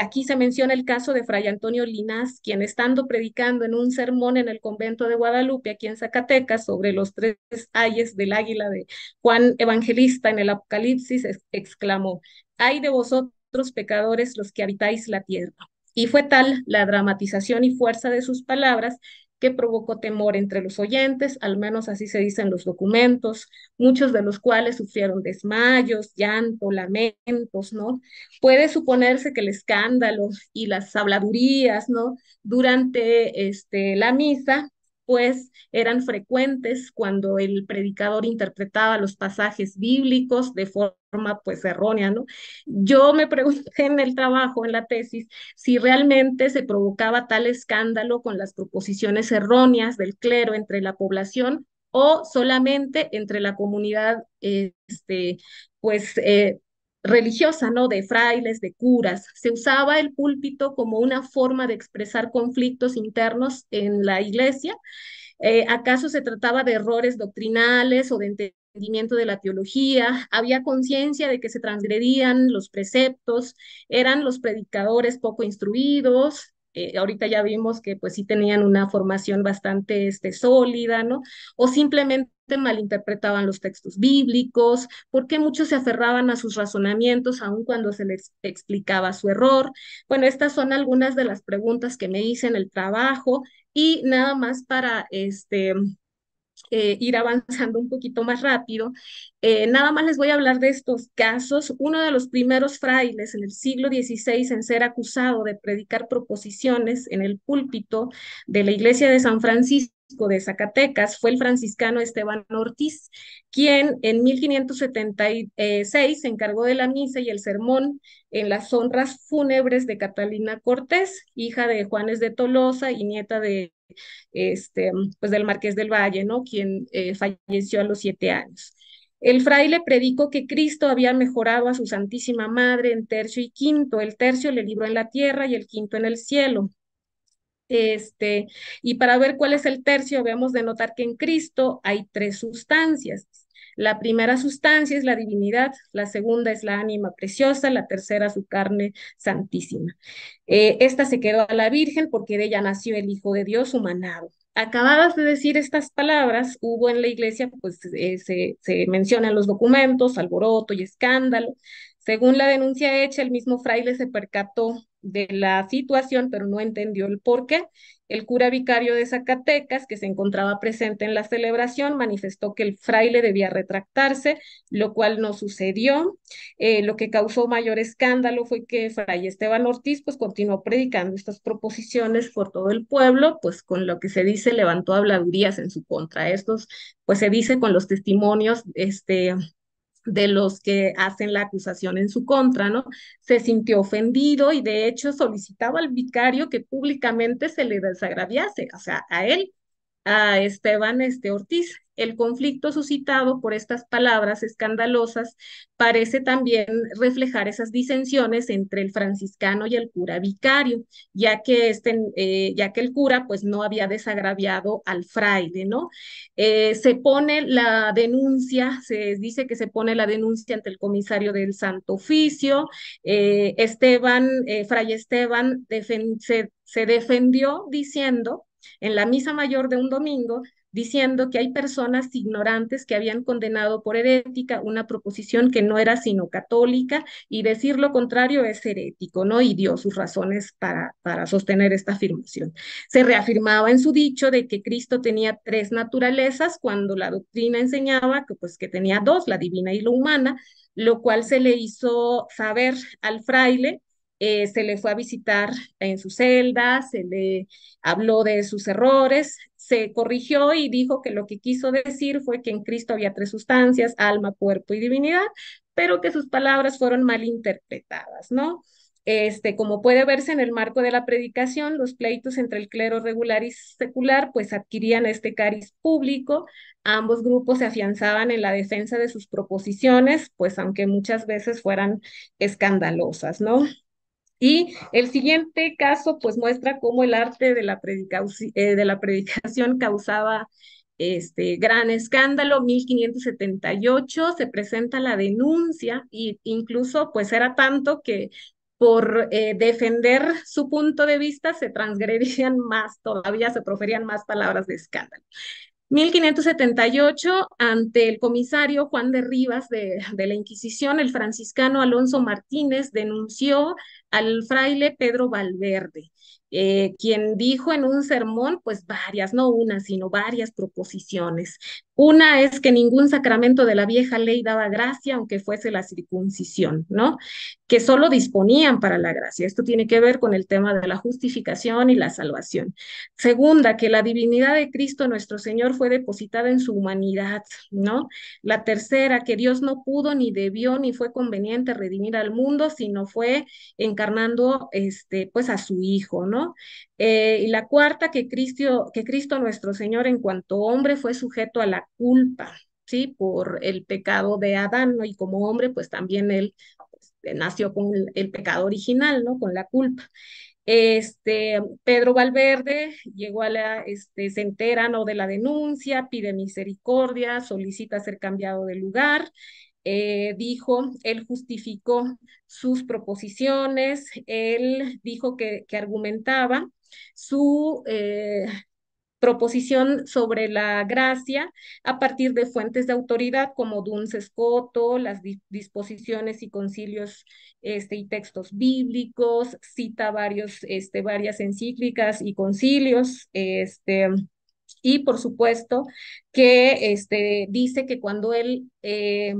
aquí se menciona el caso de Fray Antonio Linás, quien estando predicando en un sermón en el convento de Guadalupe, aquí en Zacatecas, sobre los tres ayes del águila de Juan Evangelista en el Apocalipsis, exclamó, ay de vosotros pecadores los que habitáis la tierra y fue tal la dramatización y fuerza de sus palabras que provocó temor entre los oyentes, al menos así se dicen los documentos, muchos de los cuales sufrieron desmayos, llanto, lamentos, ¿no? Puede suponerse que el escándalo y las habladurías, ¿no? Durante este, la misa pues eran frecuentes cuando el predicador interpretaba los pasajes bíblicos de forma pues errónea, ¿no? Yo me pregunté en el trabajo, en la tesis, si realmente se provocaba tal escándalo con las proposiciones erróneas del clero entre la población o solamente entre la comunidad este, pues eh, religiosa, ¿no? De frailes, de curas. Se usaba el púlpito como una forma de expresar conflictos internos en la iglesia. Eh, ¿Acaso se trataba de errores doctrinales o de entendimiento de la teología? Había conciencia de que se transgredían los preceptos, eran los predicadores poco instruidos, eh, ahorita ya vimos que pues sí tenían una formación bastante este, sólida, ¿no? O simplemente malinterpretaban los textos bíblicos, porque muchos se aferraban a sus razonamientos aun cuando se les explicaba su error. Bueno, estas son algunas de las preguntas que me hice en el trabajo y nada más para este eh, ir avanzando un poquito más rápido. Eh, nada más les voy a hablar de estos casos. Uno de los primeros frailes en el siglo XVI en ser acusado de predicar proposiciones en el púlpito de la iglesia de San Francisco de Zacatecas fue el franciscano Esteban Ortiz, quien en 1576 se encargó de la misa y el sermón en las honras fúnebres de Catalina Cortés, hija de Juanes de Tolosa y nieta de este, pues del Marqués del Valle, ¿no? quien eh, falleció a los siete años. El fraile predicó que Cristo había mejorado a su Santísima Madre en tercio y quinto, el tercio le libró en la tierra y el quinto en el cielo. Este, y para ver cuál es el tercio, debemos de notar que en Cristo hay tres sustancias. La primera sustancia es la divinidad, la segunda es la ánima preciosa, la tercera su carne santísima. Eh, esta se quedó a la Virgen porque de ella nació el Hijo de Dios humanado. Acabadas de decir estas palabras, hubo en la iglesia, pues eh, se, se mencionan los documentos, alboroto y escándalo, según la denuncia hecha, el mismo fraile se percató de la situación, pero no entendió el por qué. El cura vicario de Zacatecas, que se encontraba presente en la celebración, manifestó que el fraile debía retractarse, lo cual no sucedió. Eh, lo que causó mayor escándalo fue que fray Esteban Ortiz pues, continuó predicando estas proposiciones por todo el pueblo, pues con lo que se dice levantó habladurías en su contra. Estos, pues se dice con los testimonios este, de los que hacen la acusación en su contra, ¿no? Se sintió ofendido y de hecho solicitaba al vicario que públicamente se le desagraviase, o sea, a él, a Esteban este, Ortiz. El conflicto suscitado por estas palabras escandalosas parece también reflejar esas disensiones entre el franciscano y el cura vicario, ya que, este, eh, ya que el cura pues no había desagraviado al fraile, ¿no? Eh, se pone la denuncia, se dice que se pone la denuncia ante el comisario del Santo Oficio, eh, Esteban, Fray Esteban se defendió diciendo en la misa mayor de un domingo diciendo que hay personas ignorantes que habían condenado por herética una proposición que no era sino católica y decir lo contrario es herético, ¿no? Y dio sus razones para, para sostener esta afirmación. Se reafirmaba en su dicho de que Cristo tenía tres naturalezas cuando la doctrina enseñaba que, pues, que tenía dos, la divina y la humana, lo cual se le hizo saber al fraile eh, se le fue a visitar en su celda, se le habló de sus errores, se corrigió y dijo que lo que quiso decir fue que en Cristo había tres sustancias, alma, cuerpo y divinidad, pero que sus palabras fueron mal interpretadas, ¿no? Este, como puede verse en el marco de la predicación, los pleitos entre el clero regular y secular pues adquirían este cariz público, ambos grupos se afianzaban en la defensa de sus proposiciones, pues aunque muchas veces fueran escandalosas, ¿no? Y el siguiente caso pues muestra cómo el arte de la, eh, de la predicación causaba este gran escándalo, 1578, se presenta la denuncia e incluso pues era tanto que por eh, defender su punto de vista se transgredían más, todavía se proferían más palabras de escándalo. 1578, ante el comisario Juan de Rivas de, la Inquisición, el franciscano Alonso Martínez denunció al fraile Pedro Valverde, eh, quien dijo en un sermón, pues varias, no una, sino varias proposiciones. Una es que ningún sacramento de la vieja ley daba gracia, aunque fuese la circuncisión, ¿no? que solo disponían para la gracia. Esto tiene que ver con el tema de la justificación y la salvación. Segunda, que la divinidad de Cristo nuestro Señor fue depositada en su humanidad, ¿no? La tercera, que Dios no pudo ni debió ni fue conveniente redimir al mundo, sino fue encarnando este pues a su hijo, ¿no? Eh, y la cuarta, que Cristo, que Cristo nuestro Señor en cuanto hombre fue sujeto a la culpa, ¿sí? Por el pecado de Adán, ¿no? Y como hombre, pues también él nació con el, pecado original, ¿no? Con la culpa. Este, Pedro Valverde llegó a la, este, se entera ¿no? de la denuncia, pide misericordia, solicita ser cambiado de lugar, eh, dijo, él justificó sus proposiciones, él dijo que, que argumentaba su eh, proposición sobre la gracia a partir de fuentes de autoridad como Duns Scoto, las disposiciones y concilios este, y textos bíblicos, cita varios, este, varias encíclicas y concilios, este, y por supuesto que este, dice que cuando él eh,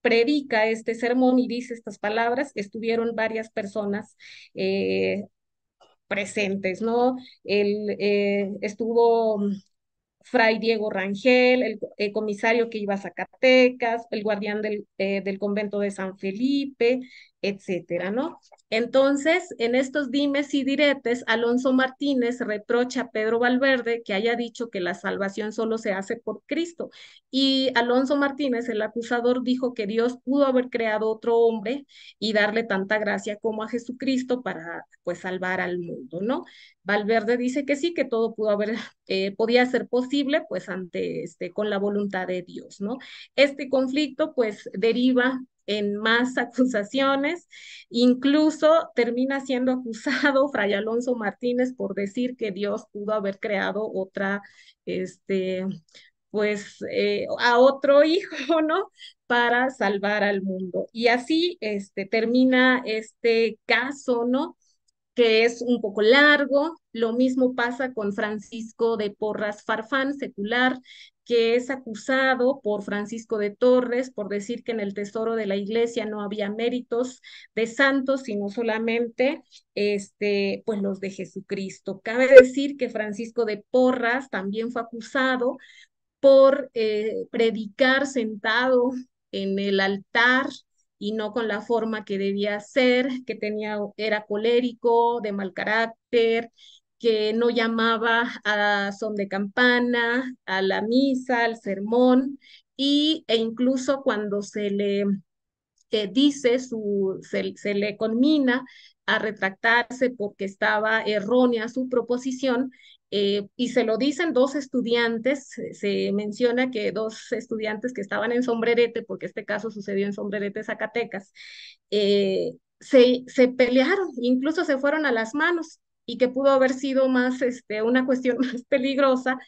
predica este sermón y dice estas palabras, estuvieron varias personas eh, presentes, ¿no? Eh, estuvo mm, Fray Diego Rangel, el, comisario que iba a Zacatecas, el guardián del, eh, del convento de San Felipe, etcétera, ¿no? Entonces, en estos dimes y diretes, Alonso Martínez reprocha a Pedro Valverde que haya dicho que la salvación solo se hace por Cristo. Y Alonso Martínez, el acusador, dijo que Dios pudo haber creado otro hombre y darle tanta gracia como a Jesucristo para, pues, salvar al mundo, ¿no? Valverde dice que sí, que todo pudo haber, eh, podía ser posible, pues, ante, este, con la voluntad de Dios, ¿no? Este conflicto, pues, deriva en más acusaciones, incluso termina siendo acusado Fray Alonso Martínez por decir que Dios pudo haber creado otra, este, pues eh, a otro hijo, ¿no? Para salvar al mundo. Y así este, termina este caso, ¿no? que es un poco largo. Lo mismo pasa con Francisco de Porras Farfán, secular, que es acusado por Francisco de Torres por decir que en el tesoro de la iglesia no había méritos de santos, sino solamente este, pues los de Jesucristo. Cabe decir que Francisco de Porras también fue acusado por eh, predicar sentado en el altar y no con la forma que debía ser, que tenía, era colérico, de mal carácter, que no llamaba a son de campana, a la misa, al sermón, y, e incluso cuando se le eh, dice, su, se le conmina a retractarse porque estaba errónea su proposición, eh, y se lo dicen dos estudiantes, se menciona que dos estudiantes que estaban en Sombrerete, porque este caso sucedió en Sombrerete, Zacatecas, eh, se, se pelearon, incluso se fueron a las manos y que pudo haber sido más este, una cuestión más peligrosa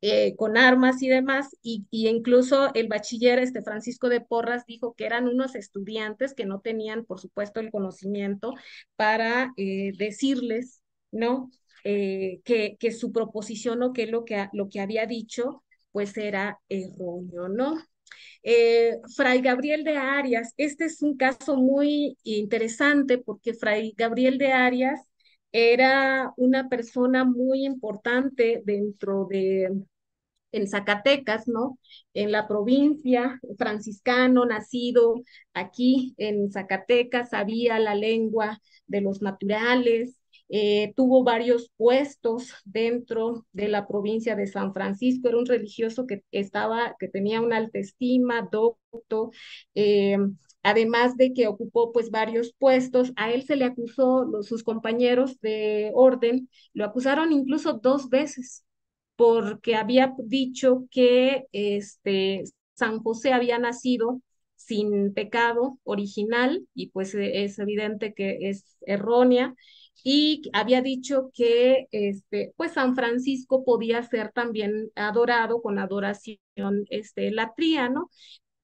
eh, con armas y demás, y, incluso el bachiller este Francisco de Porras dijo que eran unos estudiantes que no tenían, por supuesto, el conocimiento para decirles, ¿no? Eh, que, que, su proposición o que lo que, lo que había dicho pues era erróneo, ¿no? Eh, Fray Gabriel de Arias, este es un caso muy interesante porque Fray Gabriel de Arias era una persona muy importante dentro de, en Zacatecas, ¿no? En la provincia, franciscano, nacido aquí en Zacatecas, sabía la lengua de los naturales, eh, tuvo varios puestos dentro de la provincia de San Francisco, era un religioso que estaba, que tenía una alta estima, docto, eh, además de que ocupó pues varios puestos, a él se le acusó, sus compañeros de orden lo acusaron incluso dos veces porque había dicho que este, San José había nacido sin pecado original y pues e, es evidente que es errónea y había dicho que este, pues San Francisco podía ser también adorado con adoración este, latría, ¿no?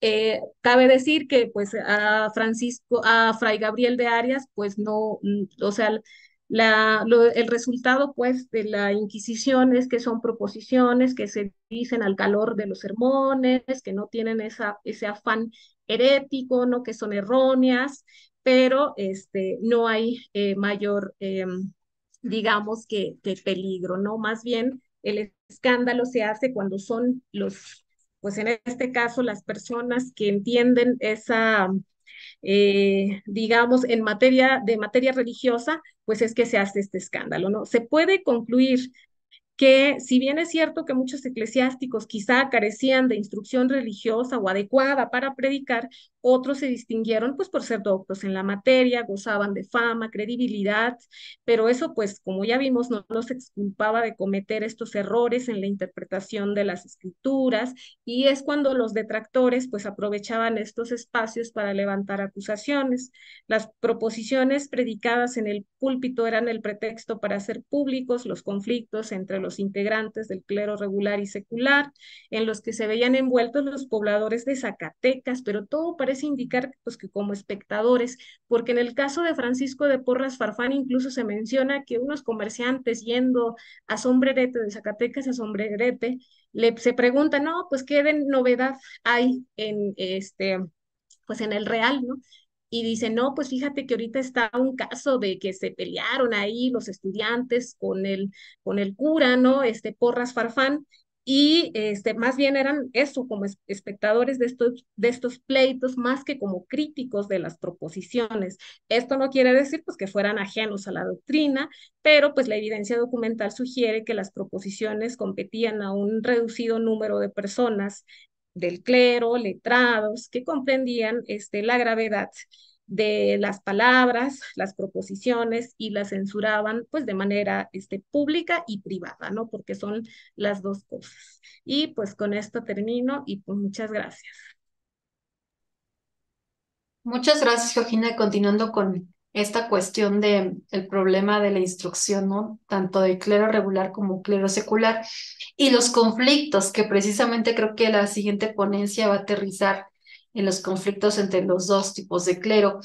Eh, cabe decir que pues a Francisco, a Fray Gabriel de Arias, pues no, mm, o sea, la, el resultado pues de la Inquisición es que son proposiciones que se dicen al calor de los sermones, que no tienen esa, ese afán herético, ¿no? que son erróneas, pero este, no hay eh, mayor, em, digamos, que, peligro, ¿no? Más bien el escándalo se hace cuando son los, pues en este caso, las personas que entienden esa, eh, digamos, en materia de materia religiosa, pues es que se hace este escándalo, ¿no? Se puede concluir que si bien es cierto que muchos eclesiásticos quizá carecían de instrucción religiosa o adecuada para predicar, otros se distinguieron pues por ser doctos en la materia, gozaban de fama, credibilidad, pero eso pues como ya vimos no los exculpaba de cometer estos errores en la interpretación de las escrituras y es cuando los detractores pues aprovechaban estos espacios para levantar acusaciones. Las proposiciones predicadas en el púlpito eran el pretexto para hacer públicos los conflictos entre los integrantes del clero regular y secular, en los que se veían envueltos los pobladores de Zacatecas, pero todo parece indicar pues, que como espectadores, porque en el caso de Francisco de Porras Farfán incluso se menciona que unos comerciantes yendo a Sombrerete, de Zacatecas a Sombrerete, le, se preguntan, no, pues qué de novedad hay en este pues en el real, ¿no? y dice, no, pues fíjate que ahorita está un caso de que se pelearon ahí los estudiantes con el, con el cura, ¿no? Este Porras Farfán, y este, más bien eran eso, como espectadores de estos, de estos pleitos, más que como críticos de las proposiciones. Esto no quiere decir pues, que fueran ajenos a la doctrina, pero pues la evidencia documental sugiere que las proposiciones competían a un reducido número de personas del clero, letrados, que comprendían este, la gravedad de las palabras, las proposiciones y las censuraban pues de manera este, pública y privada, ¿no? Porque son las dos cosas. Y pues con esto termino y pues muchas gracias. Muchas gracias, Georgina. Continuando con esta cuestión de el problema de la instrucción, ¿no? Tanto de clero regular como clero secular y los conflictos, que precisamente creo que la siguiente ponencia va a aterrizar en los conflictos entre los dos tipos de clero.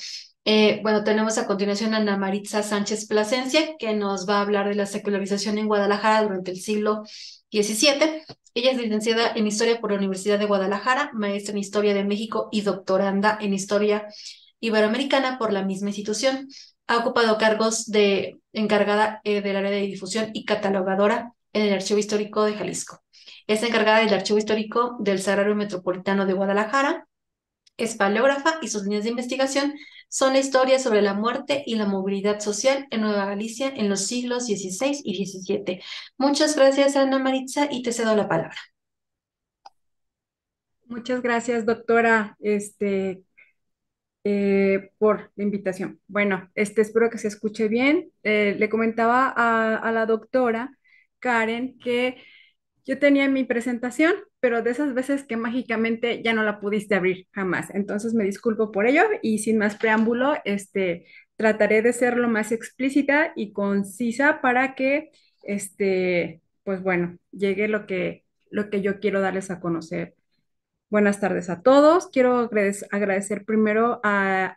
Eh, bueno, tenemos a continuación a Ana Maritza Sánchez Plasencia, que nos va a hablar de la secularización en Guadalajara durante el siglo XVII. Ella es licenciada en Historia por la Universidad de Guadalajara, maestra en Historia de México y doctoranda en Historia Iberoamericana por la misma institución. Ha ocupado cargos de encargada eh, del área de difusión y catalogadora en el Archivo Histórico de Jalisco. Es encargada del Archivo Histórico del Sagrario Metropolitano de Guadalajara. Es paleógrafa y sus líneas de investigación son la historia sobre la muerte y la movilidad social en Nueva Galicia en los siglos XVI y XVII. Muchas gracias, Ana Maritza, y te cedo la palabra. Muchas gracias, doctora. Este, eh, por la invitación. Bueno, este, espero que se escuche bien. Eh, le comentaba a, la doctora Karen que yo tenía mi presentación, pero de esas veces que mágicamente ya no la pudiste abrir jamás. Entonces me disculpo por ello y sin más preámbulo, este, trataré de ser lo más explícita y concisa para que, este, pues bueno, llegue lo que, lo que yo quiero darles a conocer Buenas tardes a todos. Quiero agradecer primero,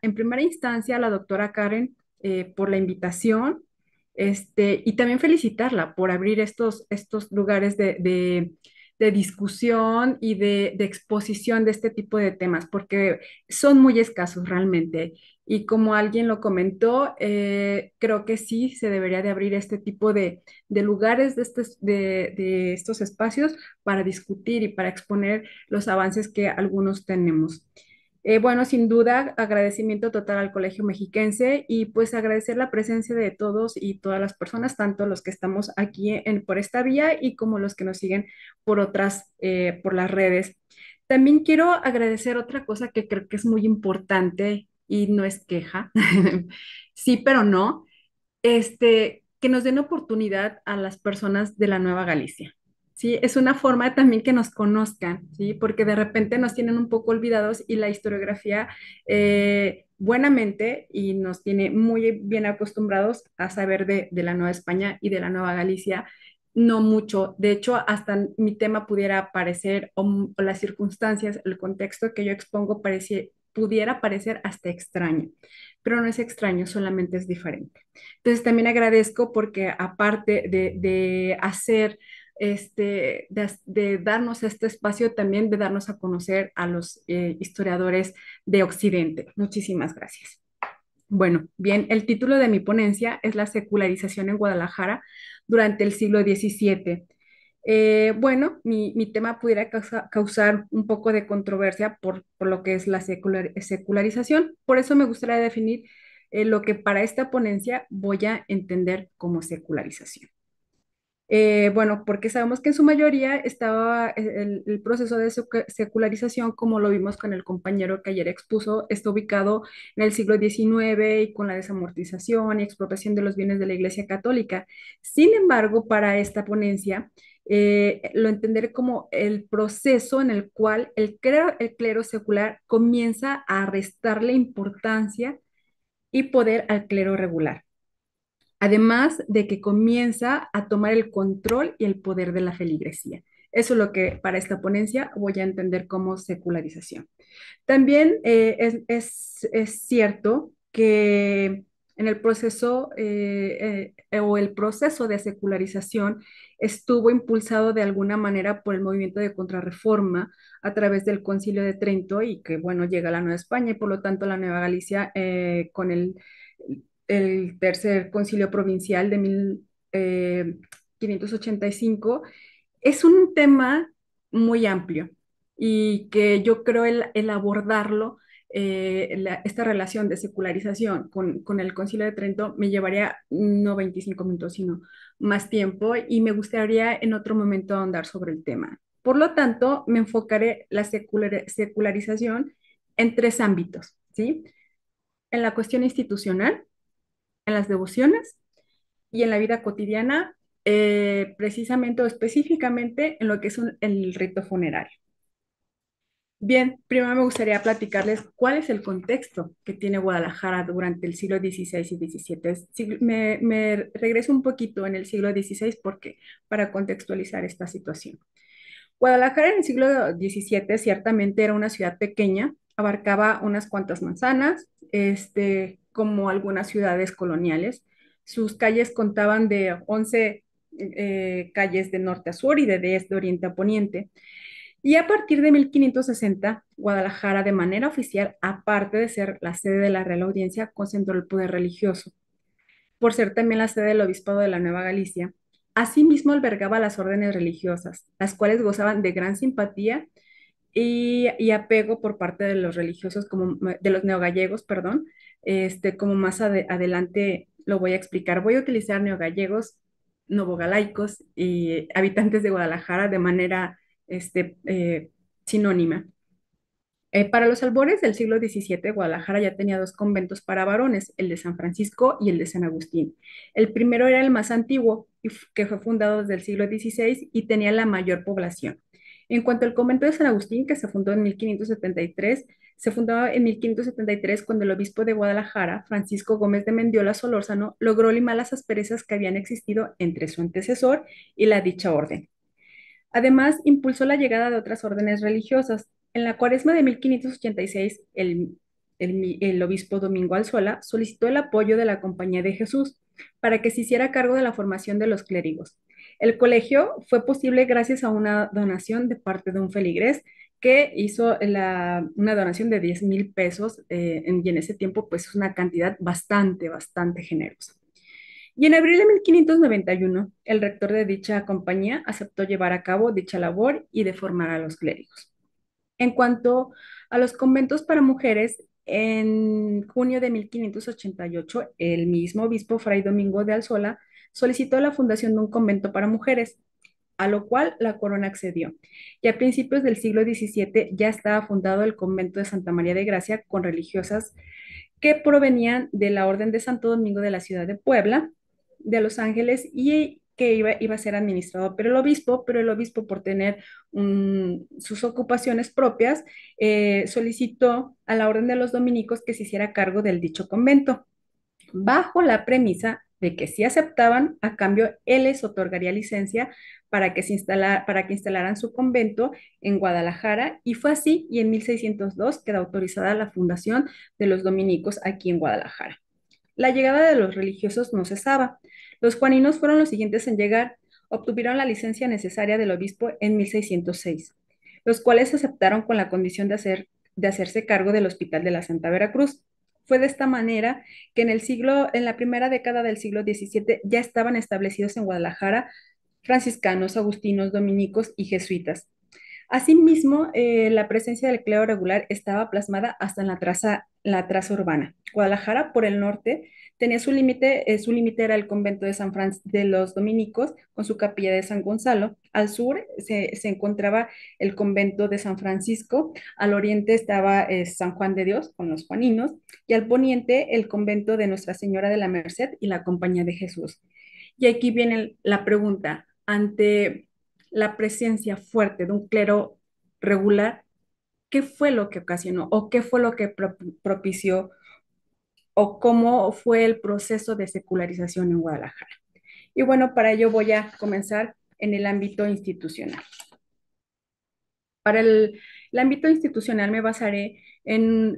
en primera instancia, a la doctora Karen eh, por la invitación este, y también felicitarla por abrir estos, estos lugares de, discusión y de, exposición de este tipo de temas, porque son muy escasos realmente. Y como alguien lo comentó, eh, creo que sí se debería de abrir este tipo de, lugares, de, estos, de, estos espacios para discutir y para exponer los avances que algunos tenemos. Eh, bueno, sin duda, agradecimiento total al Colegio Mexiquense y pues agradecer la presencia de todos y todas las personas, tanto los que estamos aquí e, en, por esta vía y como los que nos siguen por otras, eh, por las redes. También quiero agradecer otra cosa que creo que es muy importante y no es queja, sí, pero no, este, que nos den oportunidad a las personas de la Nueva Galicia. ¿sí? Es una forma también que nos conozcan, ¿sí? Porque de repente nos tienen un poco olvidados y la historiografía eh, buenamente y nos tiene muy bien acostumbrados a saber de, la Nueva España y de la Nueva Galicia, no mucho. De hecho, hasta mi tema pudiera parecer, o, las circunstancias, el contexto que yo expongo parecía pudiera parecer hasta extraño, pero no es extraño, solamente es diferente. Entonces también agradezco porque aparte de, hacer este, de, darnos este espacio, también de darnos a conocer a los eh, historiadores de Occidente. Muchísimas gracias. Bueno, bien, el título de mi ponencia es La secularización en Guadalajara durante el siglo XVII, eh, bueno, mi, tema pudiera causar un poco de controversia por, lo que es la secularización. Por eso me gustaría definir eh, lo que para esta ponencia voy a entender como secularización. Eh, bueno, porque sabemos que en su mayoría estaba el, el, proceso de secularización, como lo vimos con el compañero que ayer expuso, está ubicado en el siglo XIX y con la desamortización y expropiación de los bienes de la Iglesia Católica. Sin embargo, para esta ponencia, eh, lo entenderé como el proceso en el cual el clero, el clero secular comienza a restarle importancia y poder al clero regular, además de que comienza a tomar el control y el poder de la feligresía. Eso es lo que para esta ponencia voy a entender como secularización. También eh, es, es cierto que en el proceso eh, eh, o el proceso de secularización estuvo impulsado de alguna manera por el movimiento de contrarreforma a través del Concilio de Trento y que, bueno, llega a la Nueva España y por lo tanto la Nueva Galicia eh, con el, tercer concilio provincial de 1585 es un tema muy amplio y que yo creo el abordarlo eh, esta relación de secularización con, el Concilio de Trento me llevaría no 25 minutos, sino más tiempo y me gustaría en otro momento andar sobre el tema. Por lo tanto, me enfocaré la secularización en tres ámbitos, ¿sí? En la cuestión institucional, en las devociones y en la vida cotidiana, eh, precisamente o específicamente en lo que es el rito funerario. Bien, primero me gustaría platicarles cuál es el contexto que tiene Guadalajara durante el siglo XVI y XVII. Me, regreso un poquito en el siglo XVI porque, para contextualizar esta situación. Guadalajara en el siglo XVII ciertamente era una ciudad pequeña, abarcaba unas cuantas manzanas, este, como algunas ciudades coloniales. Sus calles contaban de 11 eh, calles de norte a sur y de este de oriente a poniente. Y a partir de 1560, Guadalajara, de manera oficial, aparte de ser la sede de la Real Audiencia, concentró el poder religioso. Por ser también la sede del Obispado de la Nueva Galicia, asimismo albergaba las órdenes religiosas, las cuales gozaban de gran simpatía y, apego por parte de los religiosos, como, de los neogallegos, perdón, este, como más adelante lo voy a explicar. Voy a utilizar neogallegos, novogalaicos y habitantes de Guadalajara de manera este, eh, sinónima. Eh, para los albores del siglo XVII, Guadalajara ya tenía dos conventos para varones, el de San Francisco y el de San Agustín. El primero era el más antiguo, que fue fundado desde el siglo XVI y tenía la mayor población. En cuanto al convento de San Agustín, que se fundó en 1573, se fundó en 1573 cuando el obispo de Guadalajara, Francisco Gómez de Mendiola Solórzano, logró limar las asperezas que habían existido entre su antecesor y la dicha orden. Además, impulsó la llegada de otras órdenes religiosas. En la cuaresma de 1586, el, obispo Domingo Alzuela solicitó el apoyo de la Compañía de Jesús para que se hiciera cargo de la formación de los clérigos. El colegio fue posible gracias a una donación de parte de un feligrés que hizo una donación de 10 mil pesos eh, y en ese tiempo pues es una cantidad bastante, bastante generosa. Y en abril de 1591, el rector de dicha compañía aceptó llevar a cabo dicha labor y de formar a los clérigos. En cuanto a los conventos para mujeres, en junio de 1588, el mismo obispo Fray Domingo de Alzola solicitó la fundación de un convento para mujeres, a lo cual la corona accedió. Y a principios del siglo XVII ya estaba fundado el convento de Santa María de Gracia con religiosas que provenían de la Orden de Santo Domingo de la ciudad de Puebla, de Los Ángeles y que iba, iba, a ser administrado por el obispo, pero el obispo por tener sus ocupaciones propias eh, solicitó a la orden de los dominicos que se hiciera cargo del dicho convento, bajo la premisa de que si aceptaban, a cambio él les otorgaría licencia para que, se para que instalaran su convento en Guadalajara y fue así y en 1602 queda autorizada la fundación de los dominicos aquí en Guadalajara. La llegada de los religiosos no cesaba. Los juaninos fueron los siguientes en llegar, obtuvieron la licencia necesaria del obispo en 1606, los cuales aceptaron con la condición de, hacer, de hacerse cargo del Hospital de la Santa Veracruz. Fue de esta manera que en el siglo, en la primera década del siglo XVII ya estaban establecidos en Guadalajara franciscanos, agustinos, dominicos y jesuitas, Asimismo, eh, la presencia del clero regular estaba plasmada hasta en la traza, urbana. Guadalajara, por el norte, tenía su límite, eh, su límite era el convento de San Francisco de los Dominicos con su capilla de San Gonzalo. Al sur se, encontraba el convento de San Francisco, al oriente estaba eh, San Juan de Dios con los Juaninos y al poniente el convento de Nuestra Señora de la Merced y la Compañía de Jesús. Y aquí viene la pregunta, ante la presencia fuerte de un clero regular, ¿qué fue lo que ocasionó o qué fue lo que propició o cómo fue el proceso de secularización en Guadalajara? Y bueno, para ello voy a comenzar en el ámbito institucional. Para el, ámbito institucional me basaré en,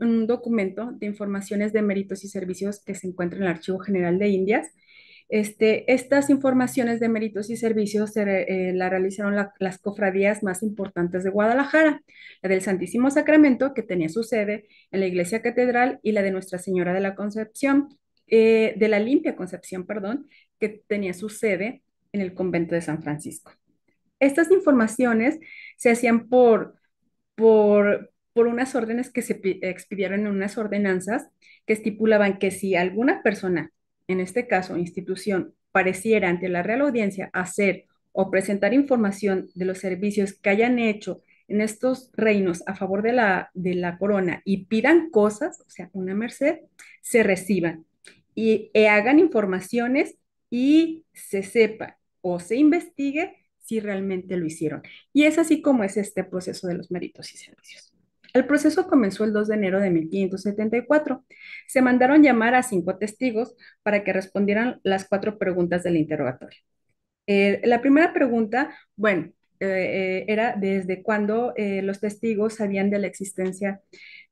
un documento de informaciones de méritos y servicios que se encuentra en el Archivo General de Indias este, estas informaciones de méritos y servicios eh, la realizaron las cofradías más importantes de Guadalajara, la del Santísimo Sacramento, que tenía su sede en la Iglesia Catedral, y la de Nuestra Señora de la Concepción, eh, de la Limpia Concepción, perdón, que tenía su sede en el convento de San Francisco. Estas informaciones se hacían por, por, por unas órdenes que se expidieron en unas ordenanzas que estipulaban que si alguna persona en este caso institución, pareciera ante la Real Audiencia hacer o presentar información de los servicios que hayan hecho en estos reinos a favor de la, corona y pidan cosas, o sea, una merced, se reciban y e hagan informaciones y se sepa o se investigue si realmente lo hicieron. Y es así como es este proceso de los méritos y servicios. El proceso comenzó el 2 de enero de 1574. Se mandaron llamar a cinco testigos para que respondieran las cuatro preguntas del interrogatorio. Eh, la primera pregunta, bueno, eh, eh, era desde cuándo los testigos sabían de la existencia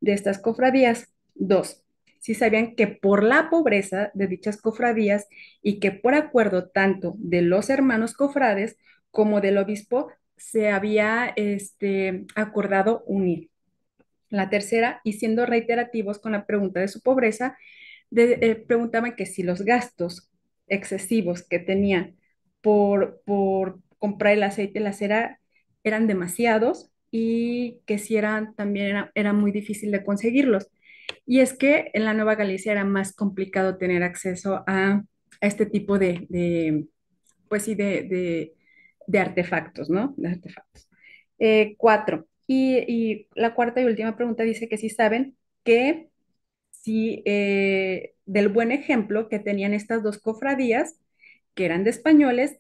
de estas cofradías. Dos, si sabían que por la pobreza de dichas cofradías y que por acuerdo tanto de los hermanos cofrades como del obispo se había este, acordado unir. La tercera, y siendo reiterativos con la pregunta de su pobreza, eh, preguntaban que si los gastos excesivos que tenía por, comprar el aceite y la cera eran demasiados y que si eran también era, muy difícil de conseguirlos. Y es que en la Nueva Galicia era más complicado tener acceso a, este tipo de, pues sí, de, artefactos, ¿no? De artefactos. Eh, cuatro, y, la cuarta y última pregunta dice que si saben que si eh, del buen ejemplo que tenían estas dos cofradías, que eran de españoles,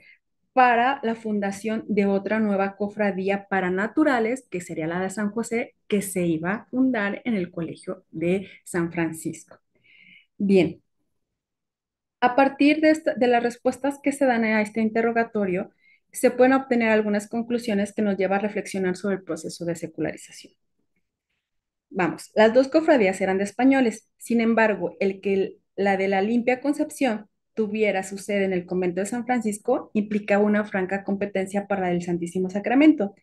para la fundación de otra nueva cofradía para naturales, que sería la de San José, que se iba a fundar en el Colegio de San Francisco. Bien, a partir de las respuestas que se dan a este interrogatorio, se pueden obtener algunas conclusiones que nos llevan a reflexionar sobre el proceso de secularización. Vamos, las dos cofradías eran de españoles, sin embargo, el que la de la limpia Concepción tuviera su sede en el convento de San Francisco implica una franca competencia para la del Santísimo Sacramento,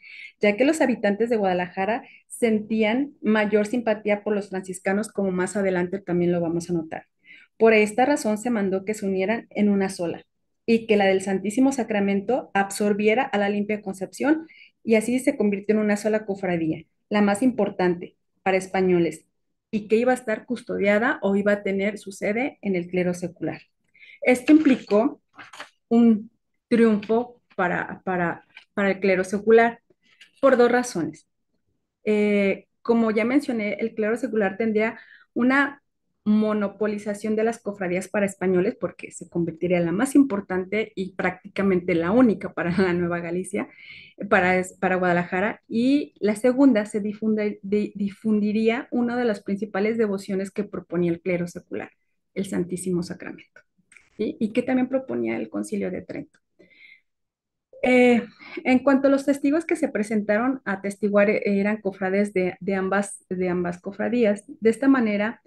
ya que los habitantes de Guadalajara sentían mayor simpatía por los franciscanos, como más adelante también lo vamos a notar. Por esta razón se mandó que se unieran en una sola, y que la del Santísimo Sacramento absorbiera a la limpia concepción y así se convirtió en una sola cofradía, la más importante para españoles y que iba a estar custodiada o iba a tener su sede en el clero secular. Esto implicó un triunfo para, para, el clero secular por dos razones. Eh, como ya mencioné, el clero secular tendría una monopolización de las cofradías para españoles, porque se convertiría en la más importante y prácticamente la única para la Nueva Galicia, para, para Guadalajara, y la segunda se difundiría una de las principales devociones que proponía el clero secular, el Santísimo Sacramento, y que también proponía el Concilio de Trento. Eh, en cuanto a los testigos que se presentaron a testiguar, eh, eran cofrades de, ambas, de ambas cofradías. De esta manera,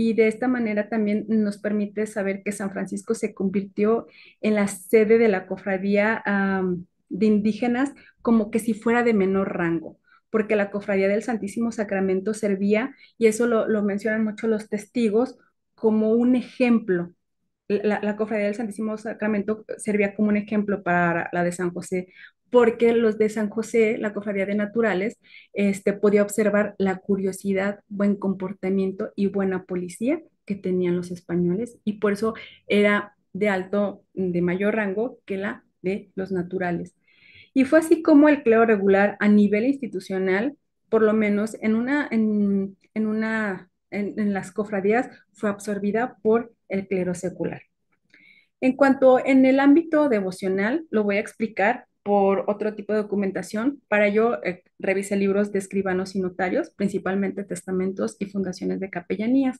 y de esta manera también nos permite saber que San Francisco se convirtió en la sede de la cofradía de indígenas como que si fuera de menor rango porque la cofradía del Santísimo Sacramento servía, y eso lo, lo mencionan mucho los testigos, como un ejemplo la, cofradía del Santísimo Sacramento servía como un ejemplo para la de San José, porque los de San José, la cofradía de naturales, este, podía observar la curiosidad, buen comportamiento y buena policía que tenían los españoles y por eso era de alto, de mayor rango que la de los naturales. Y fue así como el clero regular a nivel institucional, por lo menos en una, en, una en, las cofradías fue absorbida por el clero secular. En cuanto en el ámbito devocional, lo voy a explicar por otro tipo de documentación. Para ello, eh, revise libros de escribanos y notarios, principalmente testamentos y fundaciones de capellanías.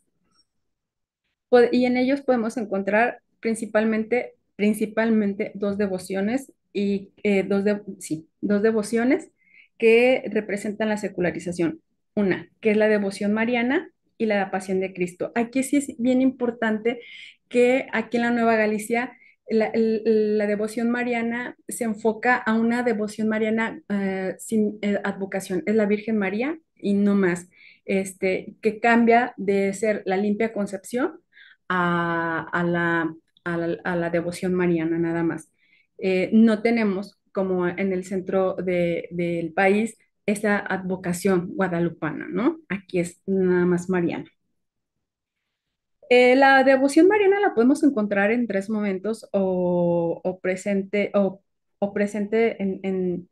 y en ellos podemos encontrar principalmente, principalmente dos devociones y eh, dos, dos devociones que representan la secularización. Una, que es la devoción mariana y la pasión de Cristo. Aquí sí es bien importante que aquí en la Nueva Galicia la, devoción mariana se enfoca a una devoción mariana eh, sin eh, advocación, es la Virgen María y no más, este, que cambia de ser la limpia concepción a, la, devoción mariana nada más. Eh, no tenemos como en el centro del país esa advocación guadalupana, ¿no? Aquí es nada más Mariana. Eh, la devoción mariana la podemos encontrar en tres momentos o, presente, o, presente en, en,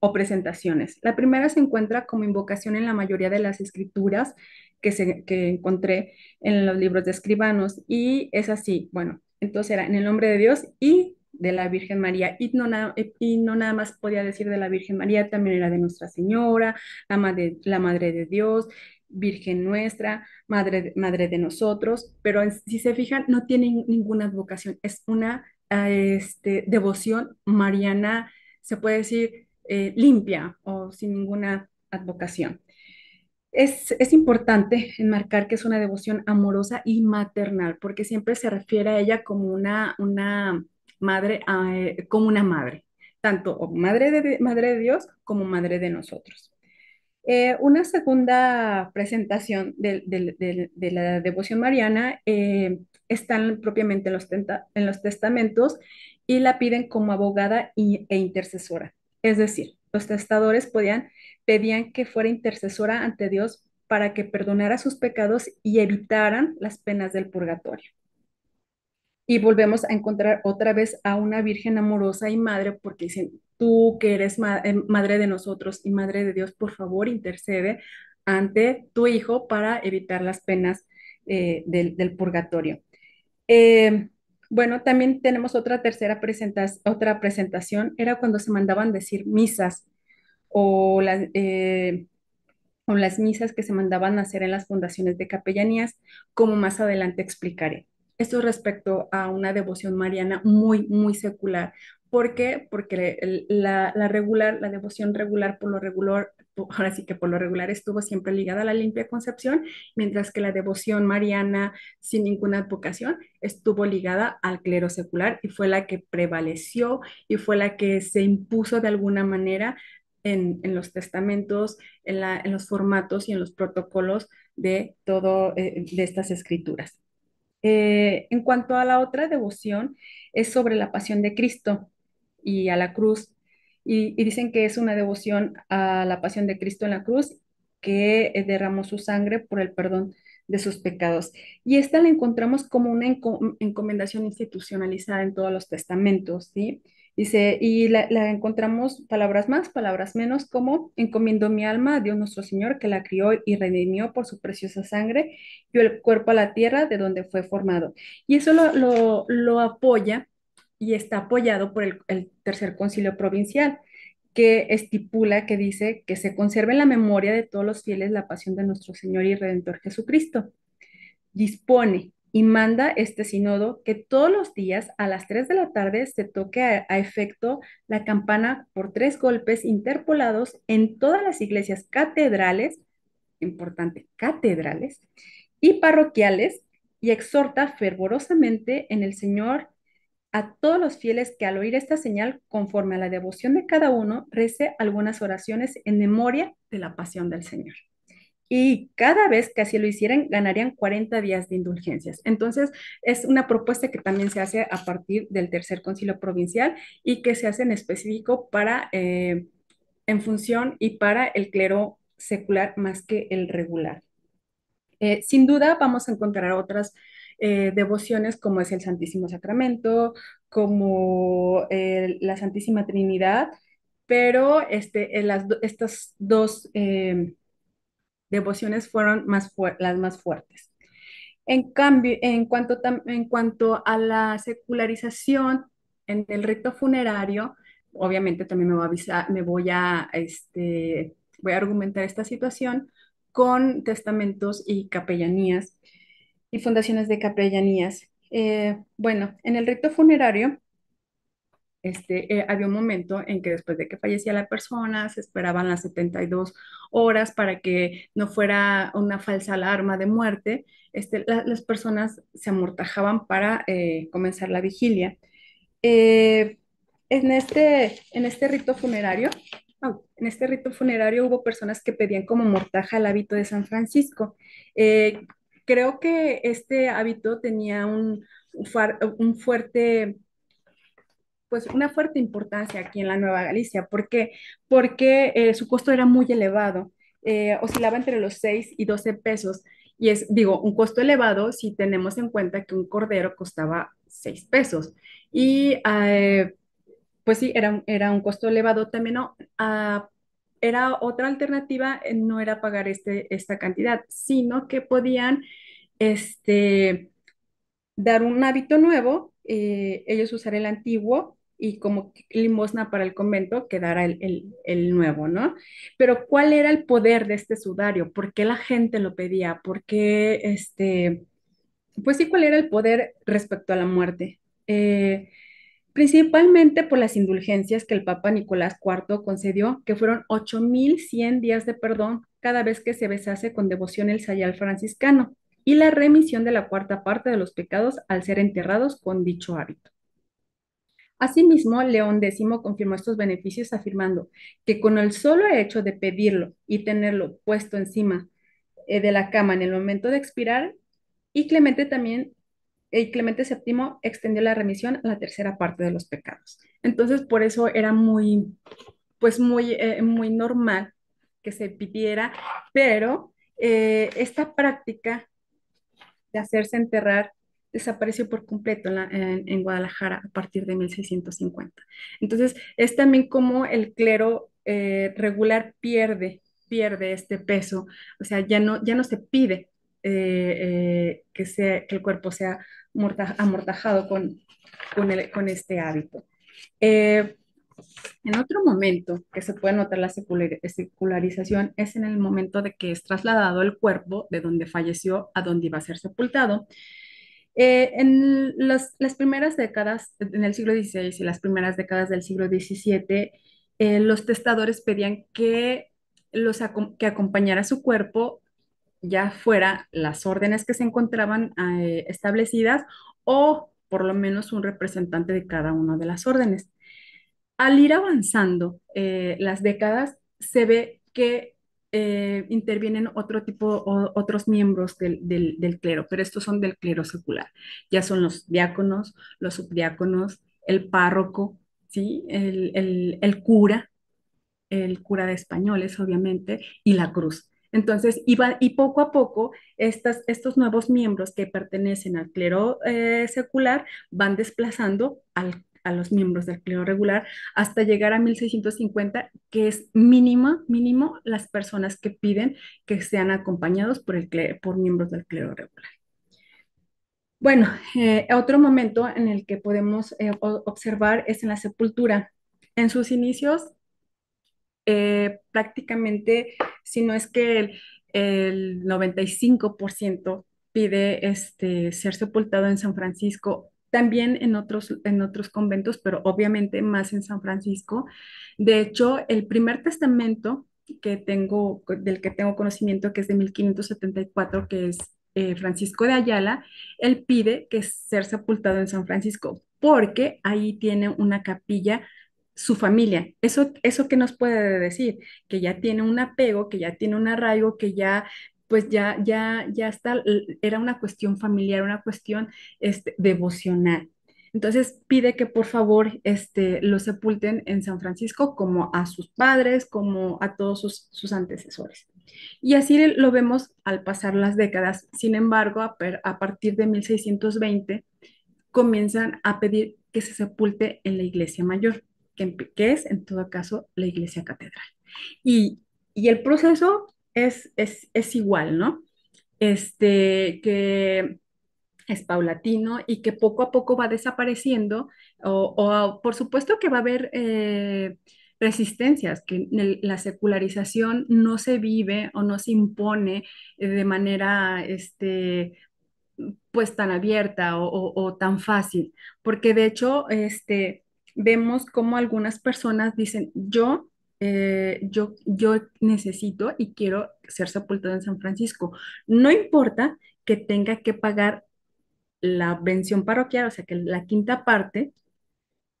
o presentaciones. La primera se encuentra como invocación en la mayoría de las escrituras que, se, que encontré en los libros de escribanos y es así, bueno, entonces era en el nombre de Dios y de la Virgen María y no, eh, y no nada más podía decir de la Virgen María, también era de Nuestra Señora, la Madre, la madre de Dios, Virgen nuestra, madre, madre de nosotros, pero si se fijan, no tienen ninguna advocación, es una ah, este, devoción mariana, se puede decir eh, limpia o sin ninguna advocación. Es, es, importante enmarcar que es una devoción amorosa y maternal, porque siempre se refiere a ella como una, una madre, ah, eh, como una madre, tanto madre de, madre de Dios como madre de nosotros. Eh, una segunda presentación de, la devoción mariana está eh, están propiamente en los, testamentos y la piden como abogada e intercesora. Es decir, los testadores podían, pedían que fuera intercesora ante Dios para que perdonara sus pecados y evitaran las penas del purgatorio y volvemos a encontrar otra vez a una Virgen amorosa y madre porque dicen, tú que eres eh, madre de nosotros y madre de Dios, por favor intercede ante tu hijo para evitar las penas eh, del, purgatorio. Eh, bueno, también tenemos otra tercera otra presentación, era cuando se mandaban decir misas o las, o las misas que se mandaban a hacer en las fundaciones de capellanías, como más adelante explicaré. Esto respecto a una devoción mariana muy, muy secular. ¿Por qué? Porque la, regular, la devoción regular por lo regular, ahora sí que por lo regular estuvo siempre ligada a la limpia concepción, mientras que la devoción mariana sin ninguna advocación estuvo ligada al clero secular y fue la que prevaleció y fue la que se impuso de alguna manera en, en los testamentos, en, la, en, los formatos y en los protocolos de todo eh, de estas escrituras. Eh, en cuanto a la otra devoción, es sobre la pasión de Cristo y a la cruz. Y, dicen que es una devoción a la pasión de Cristo en la cruz, que eh, derramó su sangre por el perdón de sus pecados. Y esta la encontramos como una encomendación institucionalizada en todos los testamentos, ¿sí? Dice, y la, encontramos palabras más, palabras menos, como encomiendo mi alma a Dios nuestro Señor, que la crió y redimió por su preciosa sangre, y el cuerpo a la tierra de donde fue formado. Y eso lo, apoya y está apoyado por el, el tercer concilio provincial, que estipula, que dice que se conserve en la memoria de todos los fieles la pasión de nuestro Señor y Redentor Jesucristo. Dispone y manda este sínodo que todos los días a las 3 de la tarde se toque a, a, efecto la campana por tres golpes interpolados en todas las iglesias catedrales, importante, catedrales, y parroquiales, y exhorta fervorosamente en el Señor a todos los fieles que al oír esta señal, conforme a la devoción de cada uno, rece algunas oraciones en memoria de la pasión del Señor y cada vez que así lo hicieran, ganarían 40 días de indulgencias. Entonces, es una propuesta que también se hace a partir del tercer concilio provincial y que se hace en específico para, eh, en función y para el clero secular más que el regular. Eh, sin duda, vamos a encontrar otras eh, devociones como es el Santísimo Sacramento, como la Santísima Trinidad, pero este, las, estas dos devociones fueron las más fuertes. En cambio, en cuanto, a la secularización en el rito funerario, obviamente también me voy a, me voy a, este, voy a argumentar esta situación con testamentos y capellanías y fundaciones de capellanías. Eh, bueno, en el rito funerario este, eh, había un momento en que después de que fallecía la persona, se esperaban las 72 horas para que no fuera una falsa alarma de muerte. Este, las personas se amortajaban para eh, comenzar la vigilia. Eh, en, este, en este rito funerario, en este rito funerario hubo personas que pedían como mortaja el hábito de San Francisco. creo que este hábito tenía un, un fuerte pues una fuerte importancia aquí en la Nueva Galicia. ¿Por qué? Porque eh, su costo era muy elevado, eh, oscilaba entre los 6 y 12 pesos. Y es, digo, un costo elevado si tenemos en cuenta que un cordero costaba 6 pesos. Y eh, pues sí, era, era un costo elevado también. No, era otra alternativa, no era pagar este, esta cantidad, sino que podían este, dar un hábito nuevo, ellos usar el antiguo y como limosna para el convento quedara el, nuevo, ¿no? Pero ¿cuál era el poder de este sudario? ¿Por qué la gente lo pedía? ¿Por qué, este, pues sí, cuál era el poder respecto a la muerte? Eh, principalmente por las indulgencias que el Papa Nicolás IV concedió, que fueron 8.100 días de perdón cada vez que se besase con devoción el sayal franciscano, y la remisión de la cuarta parte de los pecados al ser enterrados con dicho hábito. Asimismo, León X confirmó estos beneficios afirmando que con el solo hecho de pedirlo y tenerlo puesto encima eh, de la cama en el momento de expirar, y Clemente también, y eh, Clemente VII extendió la remisión a la tercera parte de los pecados. Entonces, por eso era muy, pues muy, eh, muy normal que se pidiera, pero esta práctica de hacerse enterrar desapareció por completo en, Guadalajara a partir de 1650. Entonces, es también como el clero eh, regular pierde, pierde este peso, o sea, ya no, ya no se pide eh, eh, que, sea, que el cuerpo sea morta, amortajado con, con, este hábito. en otro momento que se puede notar la secularización es en el momento de que es trasladado el cuerpo de donde falleció a donde iba a ser sepultado. Eh, en las primeras décadas, en el siglo XVI y las primeras décadas del siglo XVII, eh, los testadores pedían que, los, que acompañara su cuerpo ya fuera las órdenes que se encontraban eh, establecidas o por lo menos un representante de cada una de las órdenes. Al ir avanzando las décadas, se ve que eh, intervienen otro tipo, otros miembros del, clero, pero estos son del clero secular. Ya son los diáconos, los subdiáconos, el párroco, ¿sí? el, cura, el cura de españoles, obviamente, y la cruz. Entonces, y poco a poco, estos nuevos miembros que pertenecen al clero eh, secular van desplazando al, a los miembros del clero regular hasta llegar a 1650, que es mínima, mínimo las personas que piden que sean acompañados por, el por miembros del clero regular. Bueno, eh, otro momento en el que podemos eh, observar es en la sepultura. En sus inicios, eh, prácticamente, si no es que el, 95% pide este, ser sepultado en San Francisco también en otros, en otros conventos, pero obviamente más en San Francisco. De hecho, el primer testamento que tengo, del que tengo conocimiento, que es de 1574, que es eh, Francisco de Ayala, él pide que ser sepultado en San Francisco, porque ahí tiene una capilla su familia. Eso, eso que nos puede decir, que ya tiene un apego, que ya tiene un arraigo, que ya pues ya, ya, ya está, era una cuestión familiar, una cuestión este, devocional. Entonces pide que por favor este, lo sepulten en San Francisco como a sus padres, como a todos sus, sus antecesores. Y así lo vemos al pasar las décadas. Sin embargo, a, partir de 1620 comienzan a pedir que se sepulte en la iglesia mayor, que, que es en todo caso la iglesia catedral. Y, y el proceso es, igual, ¿no? Este, que es paulatino y que poco a poco va desapareciendo, o, por supuesto que va a haber eh, resistencias, que la secularización no se vive o no se impone eh, de manera, este, pues tan abierta o, tan fácil, porque de hecho, este, vemos como algunas personas dicen, yo eh, yo, yo necesito y quiero ser sepultado en San Francisco. No importa que tenga que pagar la pensión parroquial, o sea, que la quinta parte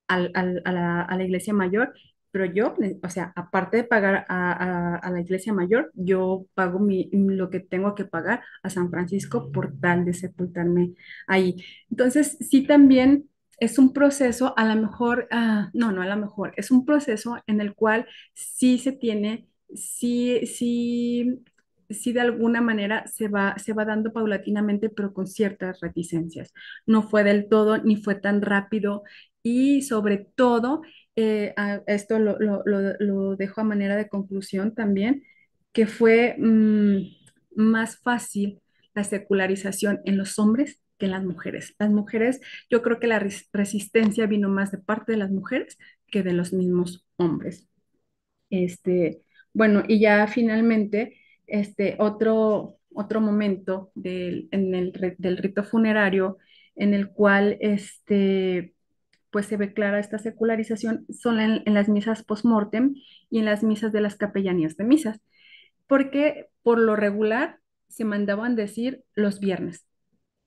a, la, iglesia mayor, pero yo, o sea, aparte de pagar a, la iglesia mayor, yo pago mi, lo que tengo que pagar a San Francisco por tal de sepultarme ahí. Entonces, sí también es un proceso, a lo mejor, ah, no, no a lo mejor, es un proceso en el cual sí se tiene, sí, sí, sí de alguna manera se va, se va dando paulatinamente, pero con ciertas reticencias. No fue del todo, ni fue tan rápido y sobre todo, eh, ah, esto lo, dejo a manera de conclusión también, que fue mm, más fácil la secularización en los hombres que en las mujeres. Las mujeres, yo creo que la resistencia vino más de parte de las mujeres que de los mismos hombres. Este, bueno, y ya finalmente, este, otro, otro momento del, rito funerario en el cual este, pues se ve clara esta secularización son en, en las misas post-mortem y en las misas de las capellanías de misas, porque por lo regular se mandaban decir los viernes,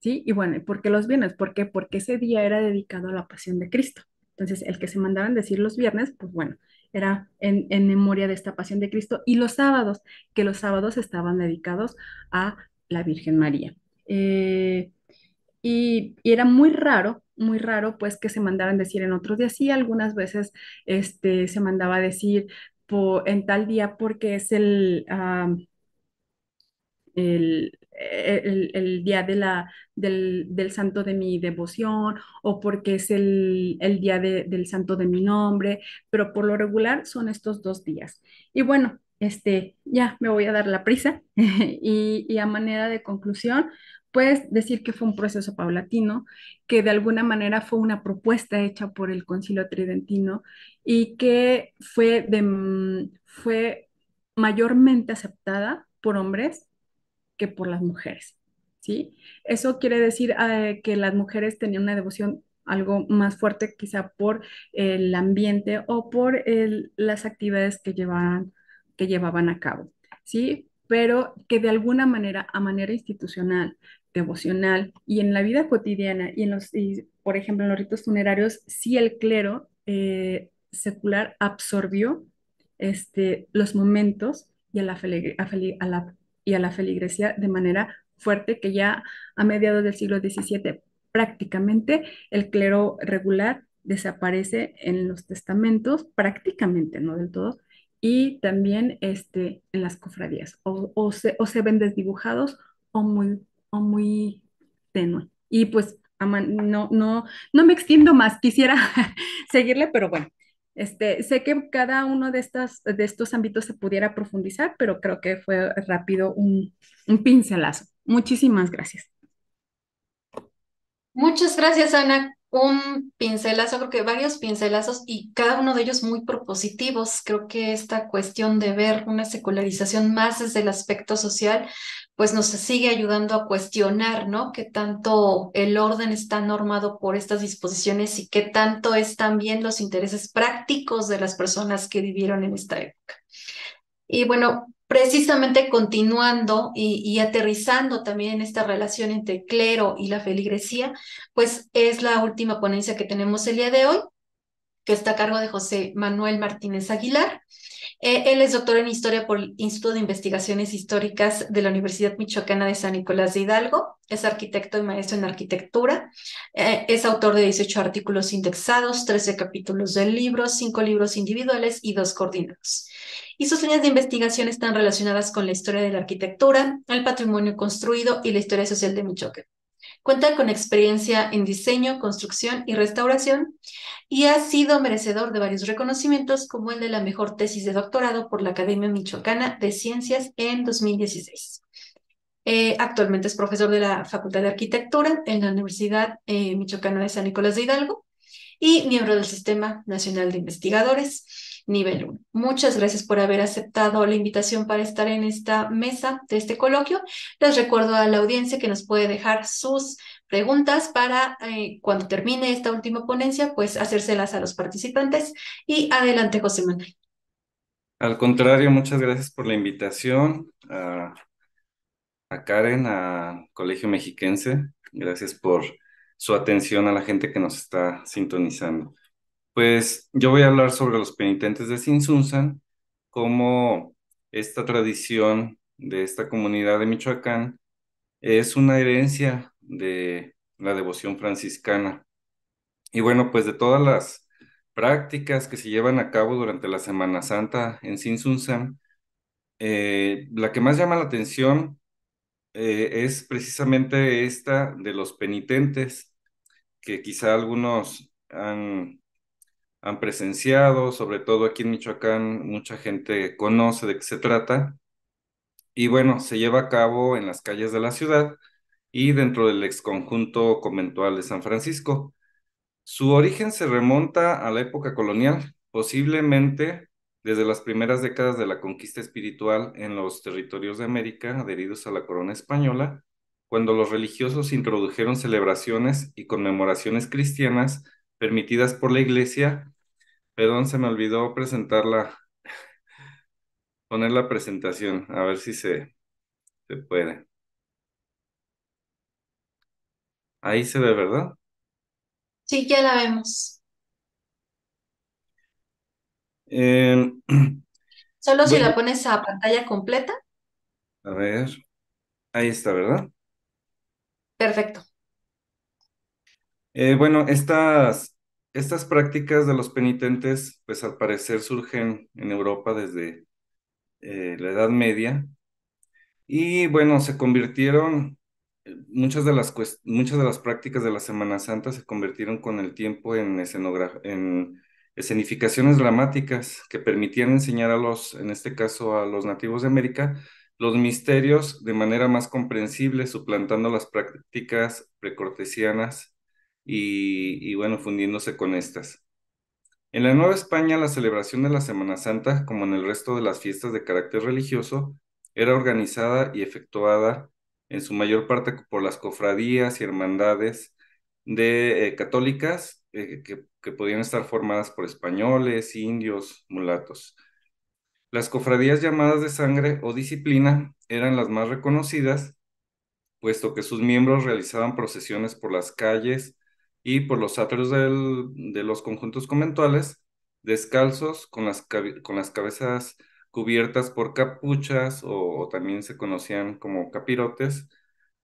¿sí? Y bueno, ¿por qué los viernes? ¿Por Porque ese día era dedicado a la pasión de Cristo. Entonces, el que se mandaban decir los viernes, pues bueno, era en, memoria de esta pasión de Cristo. Y los sábados, que los sábados estaban dedicados a la Virgen María. Eh, y, era muy raro, muy raro, pues que se mandaran decir en otros días. Sí, algunas veces este, se mandaba decir en tal día porque es el eh, el, día de la, del, santo de mi devoción o porque es el, día del santo de mi nombre, pero por lo regular son estos dos días. Y bueno, este, ya me voy a dar la prisa y, a manera de conclusión, puedes decir que fue un proceso paulatino, que de alguna manera fue una propuesta hecha por el Concilio Tridentino y que fue, de, mm, fue mayormente aceptada por hombres que por las mujeres. ¿sí? Eso quiere decir eh, que las mujeres tenían una devoción algo más fuerte quizá por el ambiente o por las actividades que llevaban, que llevaban a cabo, ¿sí? Pero que de alguna manera, a manera institucional, devocional y en la vida cotidiana y en los, por ejemplo, en los ritos funerarios, sí el clero eh, secular absorbió este, los momentos y la, a la y a la feligresía de manera fuerte que ya a mediados del siglo XVII prácticamente el clero regular desaparece en los testamentos, prácticamente, no del todo, y también este, en las cofradías, o, o, se, ven desdibujados o muy, muy tenue. Y pues no, no, no me extiendo más, quisiera seguirle, pero bueno, este, sé que cada uno de, de estos ámbitos se pudiera profundizar, pero creo que fue rápido un, un pincelazo. Muchísimas gracias. Muchas gracias, Ana. Un pincelazo, creo que varios pincelazos y cada uno de ellos muy propositivos. Creo que esta cuestión de ver una secularización más desde el aspecto social pues nos sigue ayudando a cuestionar, ¿no? Qué tanto el orden está normado por estas disposiciones y qué tanto están bien los intereses prácticos de las personas que vivieron en esta época. Y bueno, precisamente continuando y, y, aterrizando también en esta relación entre clero y la feligresía, pues es la última ponencia que tenemos el día de hoy, que está a cargo de José Manuel Martínez Aguilar. Eh, él es doctor en Historia por el Instituto de Investigaciones Históricas de la Universidad Michoacana de San Nicolás de Hidalgo. Es arquitecto y maestro en arquitectura. Eh, es autor de 18 artículos indexados, 13 capítulos de libros, 5 libros individuales y 2 coordinados. Y sus líneas de investigación están relacionadas con la historia de la arquitectura, el patrimonio construido y la historia social de Michoacán. Cuenta con experiencia en diseño, construcción y restauración y ha sido merecedor de varios reconocimientos, como el de la mejor tesis de doctorado por la Academia Michoacana de Ciencias en 2016. Eh, actualmente es profesor de la Facultad de Arquitectura en la Universidad eh, Michoacana de San Nicolás de Hidalgo y miembro del Sistema Nacional de Investigadores nivel 1. Muchas gracias por haber aceptado la invitación para estar en esta mesa de este coloquio. Les recuerdo a la audiencia que nos puede dejar sus preguntas para eh, cuando termine esta última ponencia, pues hacérselas a los participantes. Y adelante, José Manuel. Al contrario, muchas gracias por la invitación a, a Karen, a Colegio Mexiquense. Gracias por su atención a la gente que nos está sintonizando. Pues yo voy a hablar sobre los penitentes de Sinsunzan, cómo esta tradición de esta comunidad de Michoacán es una herencia de la devoción franciscana. Y bueno, pues de todas las prácticas que se llevan a cabo durante la Semana Santa en Sinsunzan, eh, la que más llama la atención eh, es precisamente esta de los penitentes, que quizá algunos han han presenciado, sobre todo aquí en Michoacán, mucha gente conoce de qué se trata. Y bueno, se lleva a cabo en las calles de la ciudad y dentro del exconjunto conventual de San Francisco. Su origen se remonta a la época colonial, posiblemente desde las primeras décadas de la conquista espiritual en los territorios de América adheridos a la corona española, cuando los religiosos introdujeron celebraciones y conmemoraciones cristianas permitidas por la iglesia. Perdón, se me olvidó presentarla, poner la presentación, a ver si se, se puede. Ahí se ve, ¿verdad? Sí, ya la vemos. Eh, Solo si la pones a pantalla completa. A ver, ahí está, ¿verdad? Perfecto. Eh, bueno, estas, estas prácticas de los penitentes, pues al parecer surgen en Europa desde eh, la Edad Media y bueno, se convirtieron, eh, muchas de las, muchas de las prácticas de la Semana Santa se convirtieron con el tiempo en, en escenificaciones dramáticas que permitían enseñar a los, en este caso a los nativos de América, los misterios de manera más comprensible, suplantando las prácticas precortesianas y, bueno, fundiéndose con estas. En la Nueva España, la celebración de la Semana Santa, como en el resto de las fiestas de carácter religioso, era organizada y efectuada en su mayor parte por las cofradías y hermandades de eh, católicas eh, que, que, podían estar formadas por españoles, indios, mulatos. Las cofradías llamadas de sangre o disciplina eran las más reconocidas, puesto que sus miembros realizaban procesiones por las calles y por los atrios de los conjuntos conventuales, descalzos, con las, con las cabezas cubiertas por capuchas o, también se conocían como capirotes,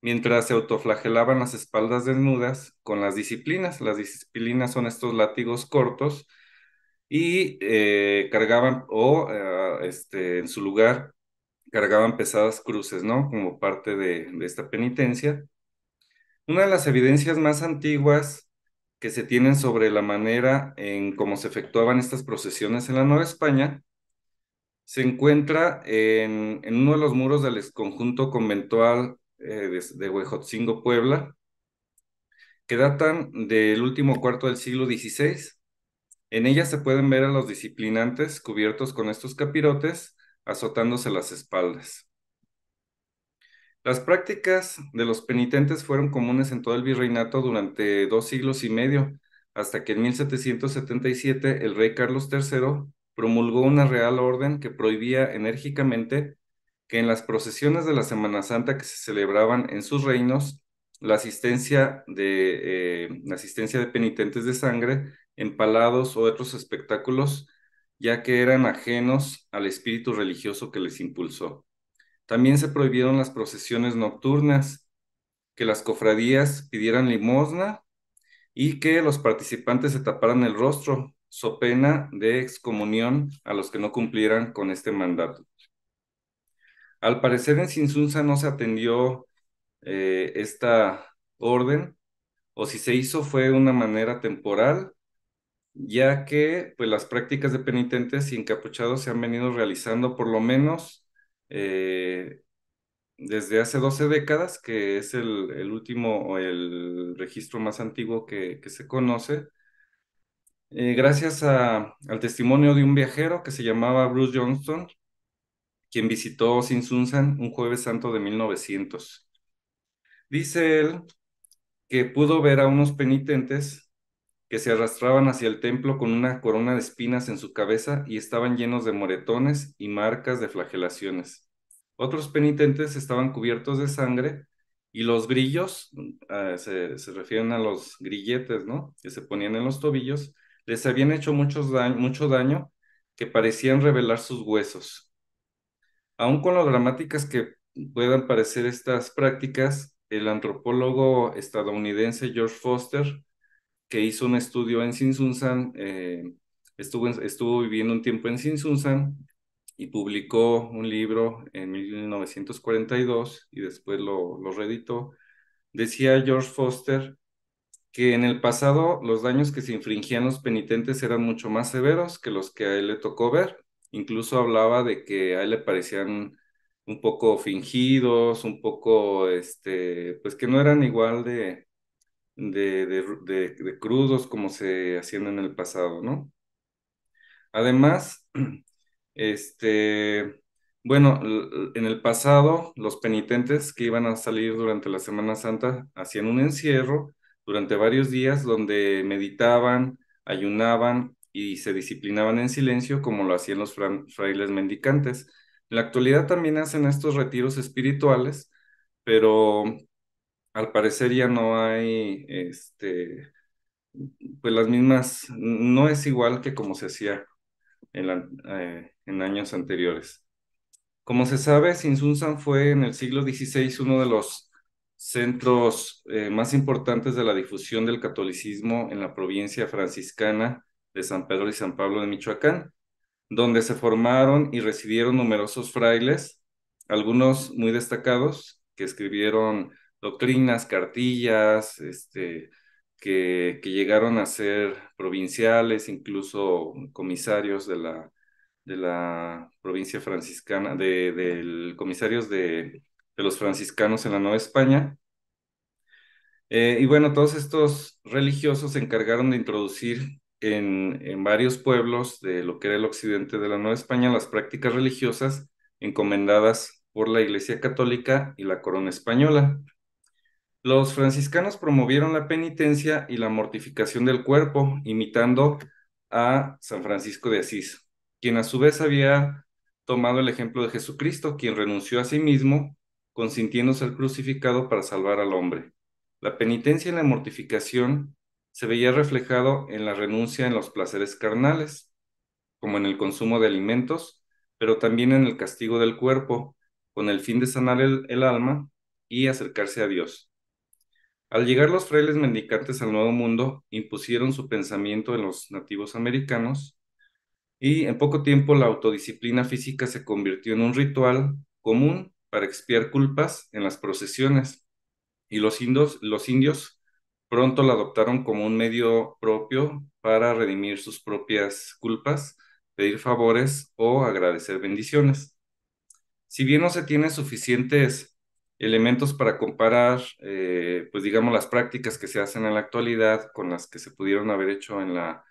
mientras se autoflagelaban las espaldas desnudas con las disciplinas. Las disciplinas son estos látigos cortos y eh, cargaban o ah, este, en su lugar cargaban pesadas cruces, ¿no? Como parte de, de, esta penitencia. Una de las evidencias más antiguas que se tienen sobre la manera en cómo se efectuaban estas procesiones en la Nueva España se encuentra en, uno de los muros del conjunto conventual eh, de, de Huejotzingo, Puebla, que datan del último cuarto del siglo XVI. En ella se pueden ver a los disciplinantes cubiertos con estos capirotes azotándose las espaldas. Las prácticas de los penitentes fueron comunes en todo el virreinato durante dos siglos y medio, hasta que en 1777 el rey Carlos III promulgó una real orden que prohibía enérgicamente que en las procesiones de la Semana Santa que se celebraban en sus reinos, la asistencia de, eh, asistencia de penitentes de sangre, empalados o otros espectáculos, ya que eran ajenos al espíritu religioso que les impulsó. También se prohibieron las procesiones nocturnas, que las cofradías pidieran limosna y que los participantes se taparan el rostro, so pena de excomunión a los que no cumplieran con este mandato. Al parecer en Sinsunza no se atendió eh, esta orden, o si se hizo fue de una manera temporal, ya que pues, las prácticas de penitentes y encapuchados se han venido realizando por lo menos eh, desde hace 12 décadas, que es el, último o el registro más antiguo que, se conoce, eh, gracias al testimonio de un viajero que se llamaba Bruce Johnston, quien visitó Sinsunsan un jueves santo de 1900. Dice él que pudo ver a unos penitentes que se arrastraban hacia el templo con una corona de espinas en su cabeza y estaban llenos de moretones y marcas de flagelaciones. Otros penitentes estaban cubiertos de sangre y los grillos, eh, se, refieren a los grilletes, ¿no? Que se ponían en los tobillos, les habían hecho muchos mucho daño que parecían revelar sus huesos. Aun con lo dramáticas que puedan parecer estas prácticas, el antropólogo estadounidense George Foster que hizo un estudio en Sinsunsan, eh, estuvo, estuvo viviendo un tiempo en Sinsunsan y publicó un libro en 1942 y después lo, lo reeditó. Decía George Foster que en el pasado los daños que se infringían los penitentes eran mucho más severos que los que a él le tocó ver. Incluso hablaba de que a él le parecían un poco fingidos, un poco, este, pues que no eran igual de, de, crudos como se hacían en el pasado, ¿no? Además, este, bueno, en el pasado los penitentes que iban a salir durante la Semana Santa hacían un encierro durante varios días donde meditaban, ayunaban y se disciplinaban en silencio como lo hacían los frailes mendicantes. En la actualidad también hacen estos retiros espirituales, pero al parecer ya no hay, este, pues las mismas, no es igual que como se hacía en, eh, años anteriores. Como se sabe, Sinsunzan fue en el siglo XVI uno de los centros eh, más importantes de la difusión del catolicismo en la provincia franciscana de San Pedro y San Pablo de Michoacán, donde se formaron y residieron numerosos frailes, algunos muy destacados que escribieron doctrinas, cartillas, este, que, llegaron a ser provinciales, incluso comisarios de la, de la provincia franciscana, de, comisarios de, los franciscanos en la Nueva España. Eh, y bueno, todos estos religiosos se encargaron de introducir en, en varios pueblos de lo que era el occidente de la Nueva España las prácticas religiosas encomendadas por la Iglesia Católica y la Corona Española. Los franciscanos promovieron la penitencia y la mortificación del cuerpo, imitando a San Francisco de Asís, quien a su vez había tomado el ejemplo de Jesucristo, quien renunció a sí mismo, consintiéndose ser crucificado para salvar al hombre. La penitencia y la mortificación se veía reflejado en la renuncia en los placeres carnales, como en el consumo de alimentos, pero también en el castigo del cuerpo, con el fin de sanar el alma y acercarse a Dios. Al llegar los frailes mendicantes al Nuevo Mundo, impusieron su pensamiento en los nativos americanos y en poco tiempo la autodisciplina física se convirtió en un ritual común para expiar culpas en las procesiones y los indios, los indios pronto la adoptaron como un medio propio para redimir sus propias culpas, pedir favores o agradecer bendiciones. Si bien no se tiene suficientes elementos para comparar, eh, pues digamos, las prácticas que se hacen en la actualidad con las que se pudieron haber hecho en la,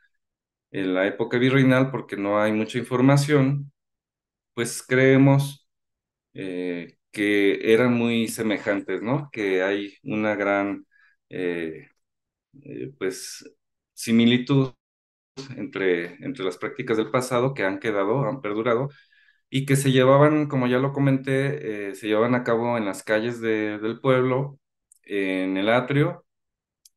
en la época virreinal, porque no hay mucha información, pues creemos eh, que eran muy semejantes, ¿no? Que hay una gran, eh, pues, similitud entre, entre las prácticas del pasado que han quedado, han perdurado, y que se llevaban, como ya lo comenté, eh, se llevaban a cabo en las calles del pueblo, en el atrio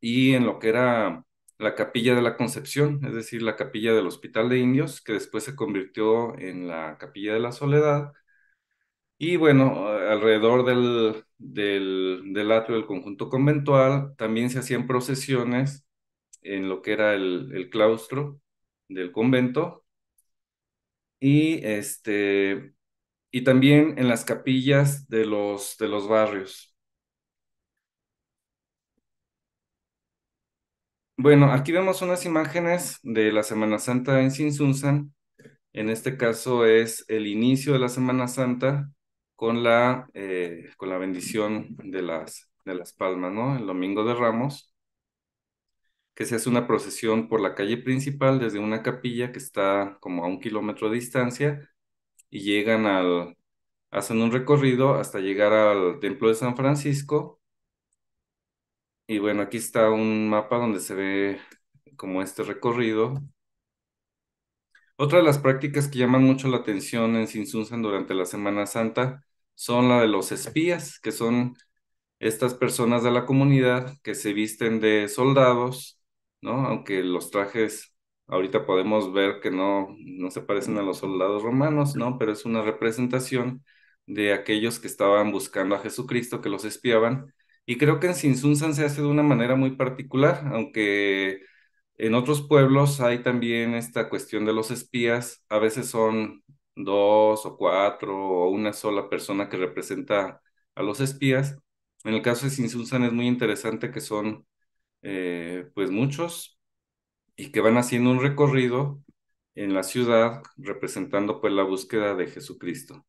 y en lo que era la capilla de la Concepción, es decir, la capilla del Hospital de Indios, que después se convirtió en la capilla de la Soledad. Y bueno, alrededor del, del, del atrio del conjunto conventual también se hacían procesiones en lo que era el, el claustro del convento, y, este, y también en las capillas de los, de los barrios. Bueno, aquí vemos unas imágenes de la Semana Santa en Sinsunsan. En este caso es el inicio de la Semana Santa con la, eh, con la bendición de las, de las palmas, ¿no? El domingo de Ramos que se hace una procesión por la calle principal desde una capilla que está como a un kilómetro de distancia y llegan al, hacen un recorrido hasta llegar al templo de San Francisco. Y bueno, aquí está un mapa donde se ve como este recorrido. Otra de las prácticas que llaman mucho la atención en Sinsunsan durante la Semana Santa son la de los espías, que son estas personas de la comunidad que se visten de soldados ¿no? Aunque los trajes ahorita podemos ver que no, no se parecen a los soldados romanos, ¿no? Pero es una representación de aquellos que estaban buscando a Jesucristo, que los espiaban. Y creo que en Sinsunzan se hace de una manera muy particular, aunque en otros pueblos hay también esta cuestión de los espías. A veces son dos o cuatro o una sola persona que representa a los espías. En el caso de Sinsunzan es muy interesante que son eh, pues muchos, y que van haciendo un recorrido en la ciudad representando pues la búsqueda de Jesucristo.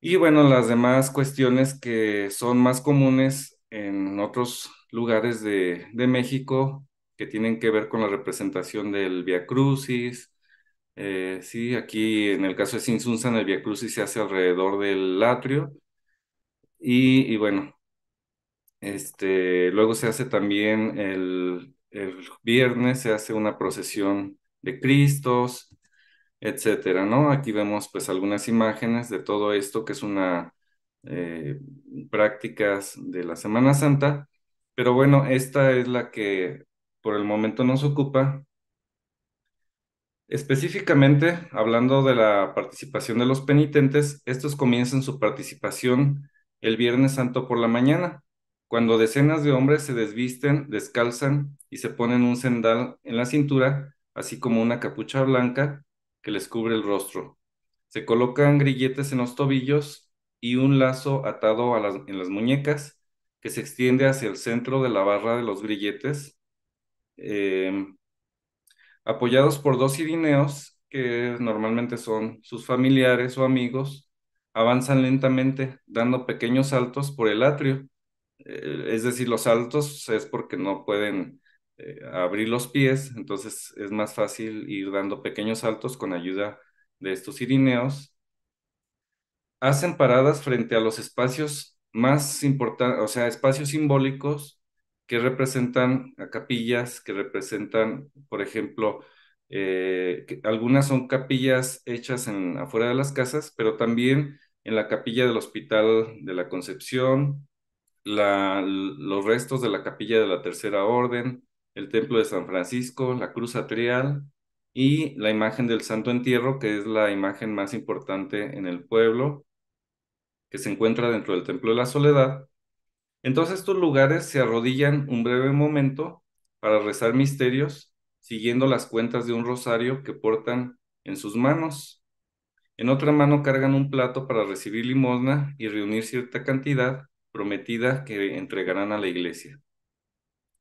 Y bueno, las demás cuestiones que son más comunes en otros lugares de, México, que tienen que ver con la representación del Via Crucis, eh, sí, aquí en el caso de Sinsunza, el Via Crucis se hace alrededor del atrio. Y, y bueno, este, luego se hace también el, viernes, se hace una procesión de Cristos, etcétera, ¿no? Aquí vemos pues algunas imágenes de todo esto que es una eh, prácticas de la Semana Santa, pero bueno, esta es la que por el momento nos ocupa. Específicamente, hablando de la participación de los penitentes, estos comienzan su participación el Viernes Santo por la mañana, cuando decenas de hombres se desvisten, descalzan y se ponen un sendal en la cintura, así como una capucha blanca que les cubre el rostro. Se colocan grilletes en los tobillos y un lazo atado en las muñecas que se extiende hacia el centro de la barra de los grilletes, em, apoyados por dos sirineos, que normalmente son sus familiares o amigos, avanzan lentamente, dando pequeños saltos por el atrio eh, es decir, los saltos es porque no pueden eh, abrir los pies, entonces es más fácil ir dando pequeños saltos con ayuda de estos irineos. Hacen paradas frente a los espacios más importantes, o sea, espacios simbólicos que representan a capillas, que representan, por ejemplo, eh, algunas son capillas hechas en, afuera de las casas, pero también en la capilla del Hospital de la Concepción, los restos de la capilla de la Tercera Orden, el Templo de San Francisco, la Cruz Atrial y la imagen del Santo Entierro, que es la imagen más importante en el pueblo, que se encuentra dentro del Templo de la Soledad. Entonces estos lugares se arrodillan un breve momento para rezar misterios, siguiendo las cuentas de un rosario que portan en sus manos. En otra mano cargan un plato para recibir limosna y reunir cierta cantidad, prometida que entregarán a la iglesia.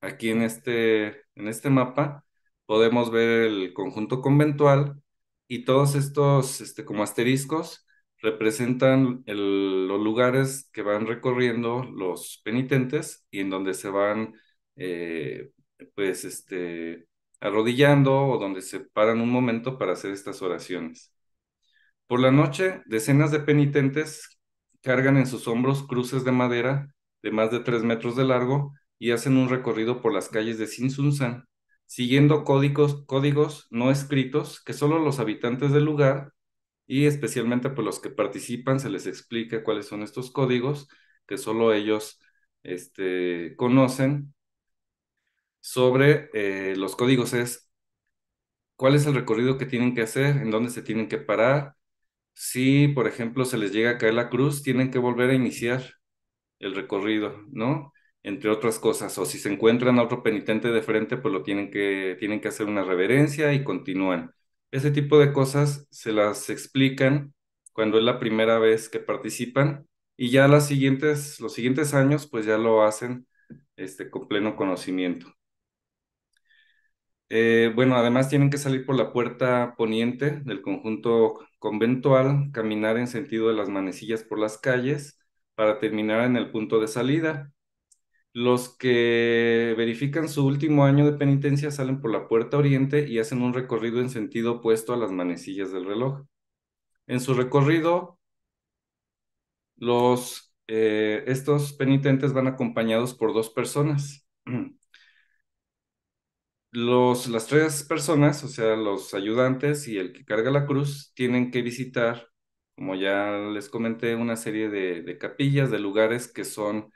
Aquí en este, en este mapa podemos ver el conjunto conventual y todos estos este, como asteriscos representan los lugares que van recorriendo los penitentes y en donde se van eh, pues este arrodillando o donde se paran un momento para hacer estas oraciones. Por la noche, decenas de penitentes cargan en sus hombros cruces de madera de más de tres metros de largo y hacen un recorrido por las calles de Sinsunsan, siguiendo códigos, códigos no escritos que solo los habitantes del lugar y especialmente por pues, los que participan se les explica cuáles son estos códigos que solo ellos este, conocen. Sobre eh, los códigos es cuál es el recorrido que tienen que hacer, en dónde se tienen que parar, si, por ejemplo, se les llega a caer la cruz, tienen que volver a iniciar el recorrido, ¿no? Entre otras cosas, o si se encuentran a otro penitente de frente, pues lo tienen que, tienen que hacer una reverencia y continúan. Ese tipo de cosas se las explican cuando es la primera vez que participan y ya las siguientes, los siguientes años, pues ya lo hacen este, con pleno conocimiento. Eh, bueno, además tienen que salir por la puerta poniente del conjunto conventual, caminar en sentido de las manecillas por las calles para terminar en el punto de salida. Los que verifican su último año de penitencia salen por la puerta oriente y hacen un recorrido en sentido opuesto a las manecillas del reloj. En su recorrido, los, eh, estos penitentes van acompañados por dos personas. los, las tres personas, o sea, los ayudantes y el que carga la cruz, tienen que visitar, como ya les comenté, una serie de, capillas, de lugares que son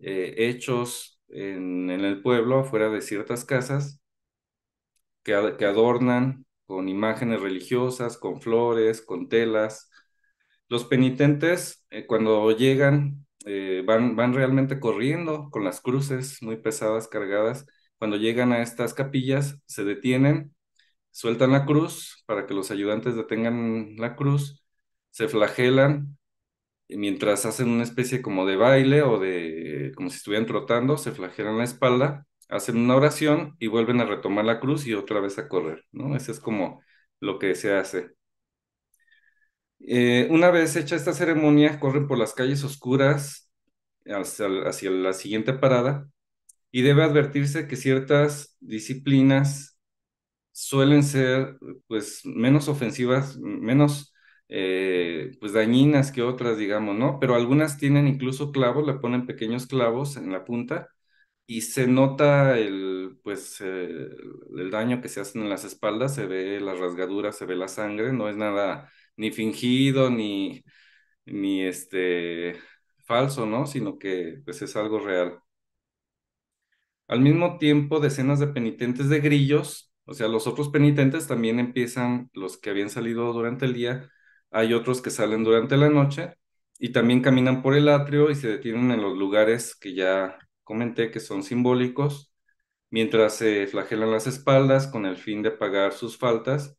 eh, hechos en, el pueblo, afuera de ciertas casas, que, adornan con imágenes religiosas, con flores, con telas. Los penitentes, eh, cuando llegan, eh, van, van realmente corriendo con las cruces muy pesadas, cargadas cuando llegan a estas capillas, se detienen, sueltan la cruz para que los ayudantes detengan la cruz, se flagelan mientras hacen una especie como de baile o de como si estuvieran trotando, se flagelan la espalda, hacen una oración y vuelven a retomar la cruz y otra vez a correr, ¿no? Eso es como lo que se hace. Eh, una vez hecha esta ceremonia, corren por las calles oscuras hacia la siguiente parada y debe advertirse que ciertas disciplinas suelen ser pues menos ofensivas, menos eh, pues dañinas que otras, digamos, ¿no? Pero algunas tienen incluso clavos, le ponen pequeños clavos en la punta y se nota el, pues, eh, el daño que se hacen en las espaldas, se ve la rasgadura, se ve la sangre, no es nada ni fingido ni, ni este, falso, ¿no? Sino que pues, es algo real. Al mismo tiempo, decenas de penitentes de grillos, o sea, los otros penitentes también empiezan, los que habían salido durante el día, hay otros que salen durante la noche y también caminan por el atrio y se detienen en los lugares que ya comenté que son simbólicos, mientras se flagelan las espaldas con el fin de pagar sus faltas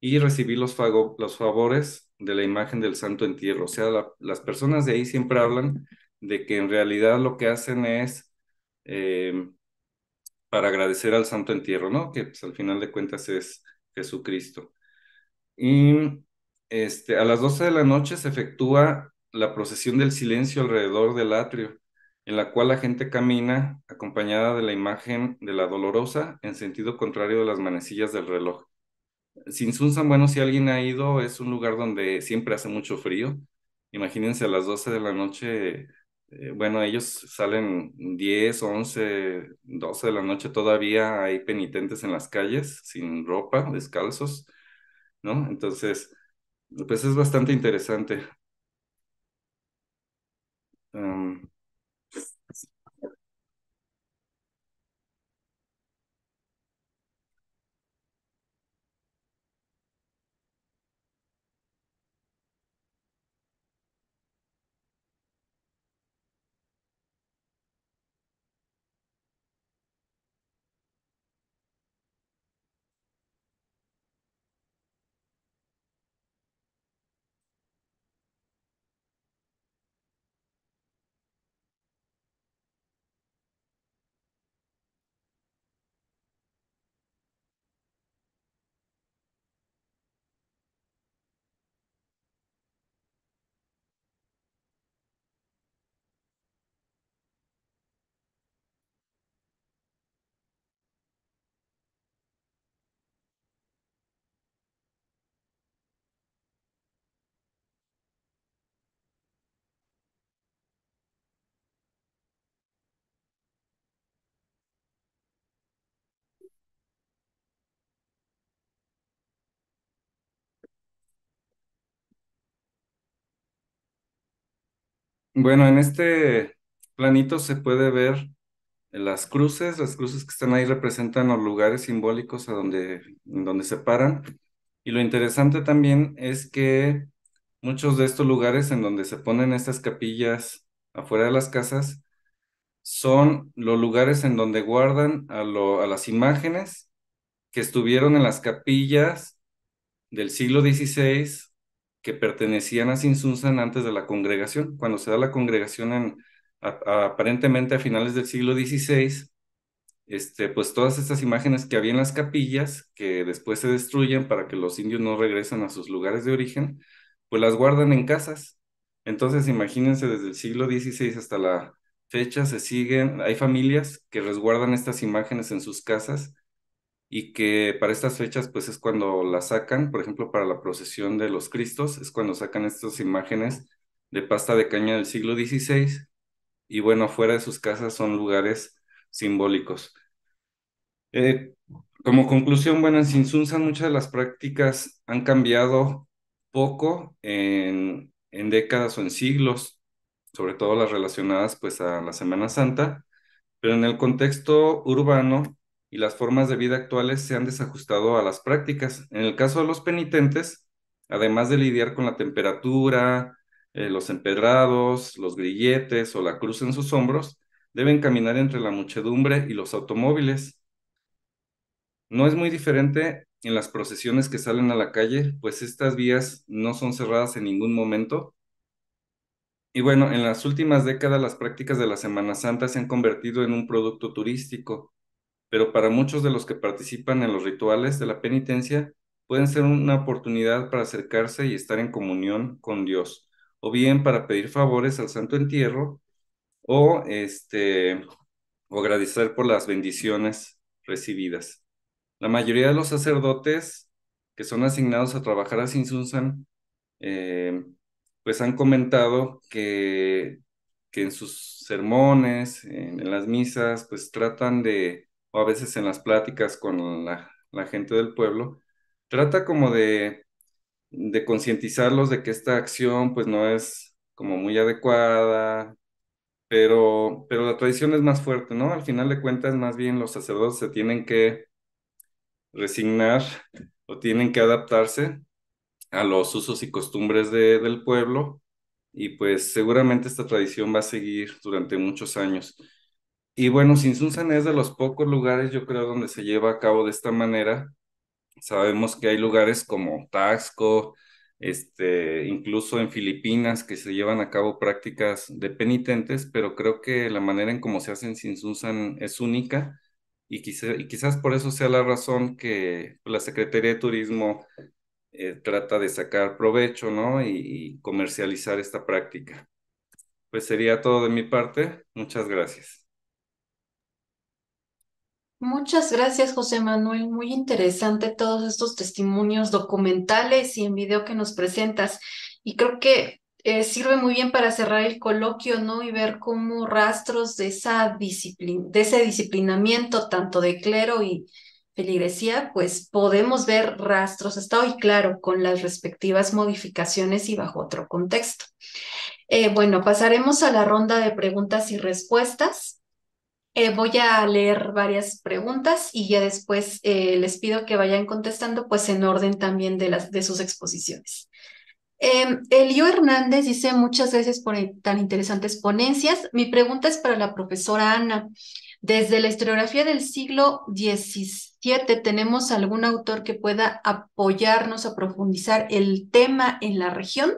y recibir los, favores de la imagen del santo entierro. O sea, las personas de ahí siempre hablan de que en realidad lo que hacen es Em, para agradecer al Santo Entierro, ¿no? Que pues, al final de cuentas es Jesucristo. Y este, a las 12 de la noche se efectúa la procesión del silencio alrededor del atrio, en la cual la gente camina acompañada de la imagen de la dolorosa en sentido contrario de las manecillas del reloj. Sin sunsan bueno, si alguien ha ido, es un lugar donde siempre hace mucho frío. Imagínense a las 12 de la noche eh, bueno, ellos salen 10, 11, 12 de la noche, todavía hay penitentes en las calles, sin ropa, descalzos, ¿no? Entonces, pues es bastante interesante. Bueno, en este planito se puede ver las cruces, las cruces que están ahí representan los lugares simbólicos a donde, donde se paran. Y lo interesante también es que muchos de estos lugares en donde se ponen estas capillas afuera de las casas son los lugares en donde guardan a, a las imágenes que estuvieron en las capillas del siglo XVI que pertenecían a Sinsunzan antes de la congregación. Cuando se da la congregación aparentemente a finales del siglo XVI, este, pues todas estas imágenes que había en las capillas, que después se destruyen para que los indios no regresen a sus lugares de origen, pues las guardan en casas. Entonces, imagínense, desde el siglo XVI hasta la fecha se siguen, hay familias que resguardan estas imágenes en sus casas y que para estas fechas pues es cuando las sacan, por ejemplo para la procesión de los Cristos, es cuando sacan estas imágenes de pasta de caña del siglo XVI y bueno, fuera de sus casas son lugares simbólicos. Eh, como conclusión, bueno, en Sinsunza muchas de las prácticas han cambiado poco en, en décadas o en siglos, sobre todo las relacionadas pues a la Semana Santa, pero en el contexto urbano y las formas de vida actuales se han desajustado a las prácticas. En el caso de los penitentes, además de lidiar con la temperatura, eh, los empedrados, los grilletes o la cruz en sus hombros, deben caminar entre la muchedumbre y los automóviles. No es muy diferente en las procesiones que salen a la calle, pues estas vías no son cerradas en ningún momento. Y bueno, en las últimas décadas las prácticas de la Semana Santa se han convertido en un producto turístico pero para muchos de los que participan en los rituales de la penitencia pueden ser una oportunidad para acercarse y estar en comunión con Dios, o bien para pedir favores al Santo Entierro o este agradecer por las bendiciones recibidas. La mayoría de los sacerdotes que son asignados a trabajar a sin eh, pues han comentado que, que en sus sermones, en las misas, pues tratan de, a veces en las pláticas con la, gente del pueblo, trata como de, concientizarlos de que esta acción pues no es como muy adecuada, pero, pero la tradición es más fuerte, ¿no? Al final de cuentas, más bien los sacerdotes se tienen que resignar o tienen que adaptarse a los usos y costumbres del pueblo y pues seguramente esta tradición va a seguir durante muchos años. Y bueno, Susan es de los pocos lugares, yo creo, donde se lleva a cabo de esta manera. Sabemos que hay lugares como Taxco, este, incluso en Filipinas, que se llevan a cabo prácticas de penitentes, pero creo que la manera en cómo se hacen Susan es única y, y quizás por eso sea la razón que la Secretaría de Turismo eh, trata de sacar provecho, ¿no? y comercializar esta práctica. Pues sería todo de mi parte. Muchas gracias. Muchas gracias, José Manuel. Muy interesante todos estos testimonios documentales y en video que nos presentas. Y creo que eh, sirve muy bien para cerrar el coloquio, ¿no? Y ver cómo rastros de, esa disciplina, de ese disciplinamiento tanto de clero y feligresía, pues podemos ver rastros, está hoy claro, con las respectivas modificaciones y bajo otro contexto. Eh, bueno, pasaremos a la ronda de preguntas y respuestas. Eh, voy a leer varias preguntas y ya después eh, les pido que vayan contestando, pues en orden también de, las, de sus exposiciones. Em, Elio Hernández dice, muchas gracias por tan interesantes ponencias. Mi pregunta es para la profesora Ana. Desde la historiografía del siglo XVII, ¿tenemos algún autor que pueda apoyarnos a profundizar el tema en la región?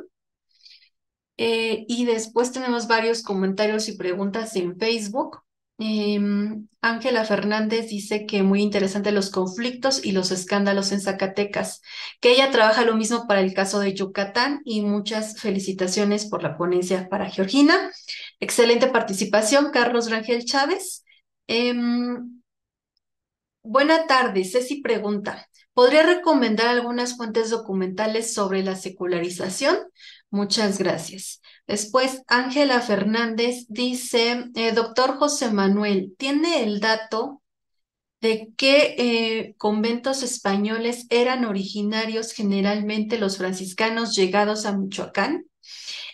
Eh, y después tenemos varios comentarios y preguntas en Facebook. Em, Ángela Fernández dice que muy interesante los conflictos y los escándalos en Zacatecas, que ella trabaja lo mismo para el caso de Yucatán y muchas felicitaciones por la ponencia para Georgina. Excelente participación, Carlos Rangel Chávez. Buenas em, buena tarde, Ceci pregunta. ¿Podría recomendar algunas fuentes documentales sobre la secularización? Muchas gracias. Después, Ángela Fernández dice, eh, doctor José Manuel, ¿tiene el dato de qué eh, conventos españoles eran originarios generalmente los franciscanos llegados a Michoacán?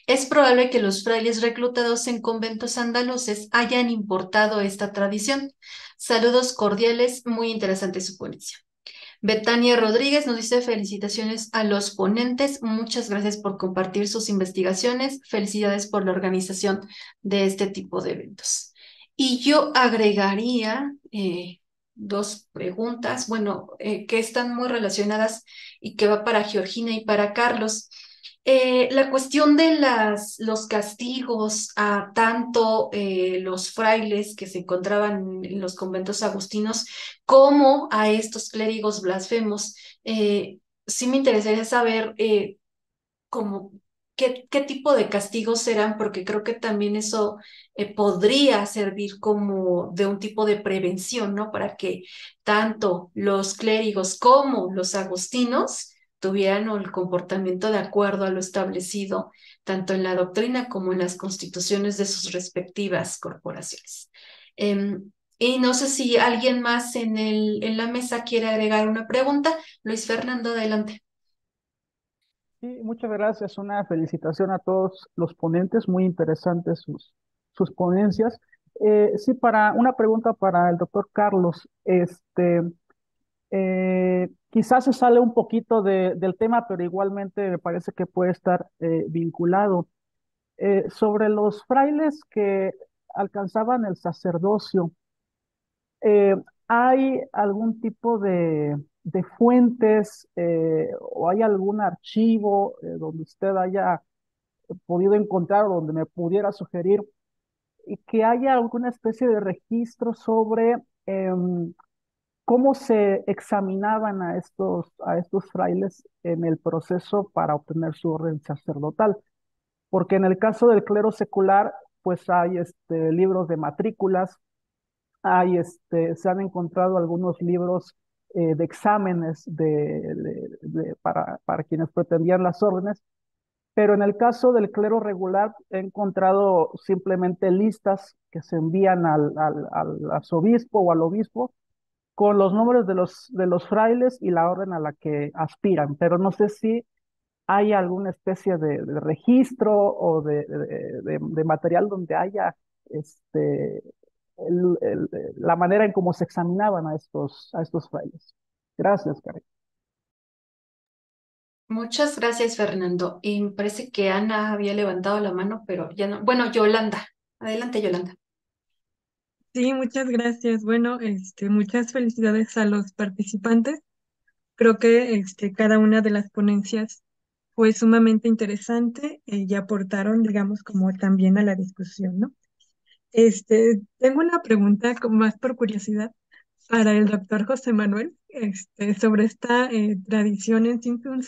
Es probable que los frailes reclutados en conventos andaluces hayan importado esta tradición. Saludos cordiales, muy interesante su ponencia. Betania Rodríguez nos dice felicitaciones a los ponentes. Muchas gracias por compartir sus investigaciones. Felicidades por la organización de este tipo de eventos. Y yo agregaría eh, dos preguntas, bueno, eh, que están muy relacionadas y que va para Georgina y para Carlos. Eh, la cuestión de los castigos a tanto eh, los frailes que se encontraban en los conventos agustinos como a estos clérigos blasfemos, eh, sí me interesaría saber qué, qué, tipo de castigos eran, porque creo que también eso podría servir como de un tipo de prevención, ¿no? Para que tanto los clérigos como los agustinos tuvieran el comportamiento de acuerdo a lo establecido tanto en la doctrina como en las constituciones de sus respectivas corporaciones. Em, y no sé si alguien más en, el, en la mesa quiere agregar una pregunta. Luis Fernando, adelante. Sí, muchas gracias. Una felicitación a todos los ponentes. Muy interesantes sus, sus ponencias. Eh, sí, para una pregunta para el doctor Carlos. Este, eh, Quizás se sale un poquito del tema, pero igualmente me parece que puede estar eh, vinculado. Eh, sobre los frailes que alcanzaban el sacerdocio, eh, ¿hay algún tipo de, fuentes o hay algún archivo donde usted haya podido encontrar o donde me pudiera sugerir que haya alguna especie de registro sobre em, ¿Cómo se examinaban a estos, a estos frailes en el proceso para obtener su orden sacerdotal? Porque en el caso del clero secular, pues hay este, libros de matrículas, hay este, se han encontrado algunos libros eh, de exámenes de, para, quienes pretendían las órdenes, pero en el caso del clero regular he encontrado simplemente listas que se envían al, al, al arzobispo o al obispo con los nombres de los, de los frailes y la orden a la que aspiran, pero no sé si hay alguna especie de, registro o de, de, material donde haya este, la manera en cómo se examinaban a estos, a estos frailes. Gracias, Karen. Muchas gracias, Fernando. Y me parece que Ana había levantado la mano, pero ya no. Bueno, Yolanda. Adelante, Yolanda. Sí, muchas gracias. Bueno, este, muchas felicidades a los participantes. Creo que este, cada una de las ponencias fue sumamente interesante y aportaron, digamos, como también a la discusión, ¿no? Este, tengo una pregunta más por curiosidad para el doctor José Manuel este, sobre esta eh, tradición en Simpson,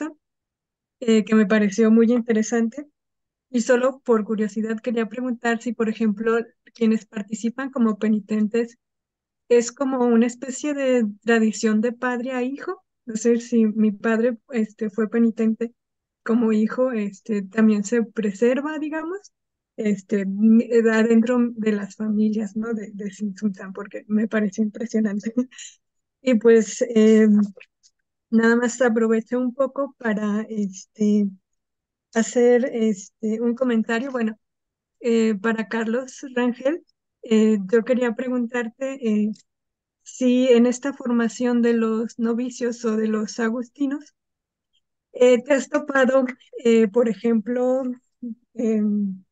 eh, que me pareció muy interesante. Y solo por curiosidad quería preguntar si, por ejemplo, quienes participan como penitentes es como una especie de tradición de padre a hijo. No sé si mi padre este, fue penitente como hijo, este, también se preserva, digamos, este, mm, adentro de las familias, ¿no? De, de porque me parece impresionante. y pues em, nada más aprovecho un poco para este, hacer este, un comentario, bueno, eh, para Carlos Rangel. Eh, yo quería preguntarte eh, si en esta formación de los novicios o de los agustinos, te has topado, por ejemplo, em,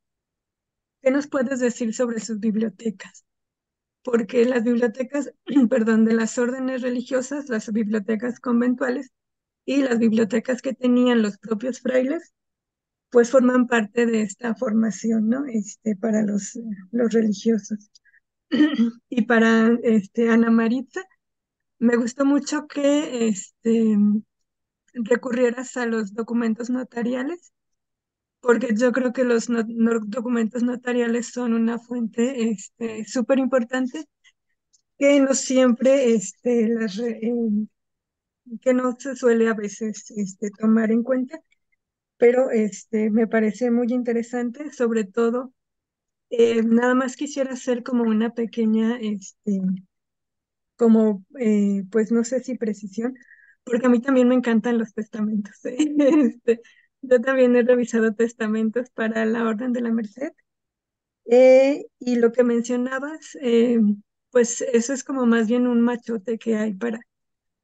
¿qué nos puedes decir sobre sus bibliotecas? Porque las bibliotecas, perdón, de las órdenes religiosas, las bibliotecas conventuales y las bibliotecas que tenían los propios frailes, pues forman parte de esta formación, ¿no? Este, para los, los religiosos. y para este, Ana Maritza, me gustó mucho que este, recurrieras a los documentos notariales, porque yo creo que los documentos notariales son una fuente súper este, importante que no siempre este, las, eh, que no se suele a veces este, tomar en cuenta pero este, me parece muy interesante, sobre todo, eh, nada más quisiera hacer como una pequeña, este, como, eh, pues no sé si precisión, porque a mí también me encantan los testamentos. Este, yo también he revisado testamentos para la Orden de la Merced. Eh, y lo que mencionabas, pues eso es como más bien un machote que hay para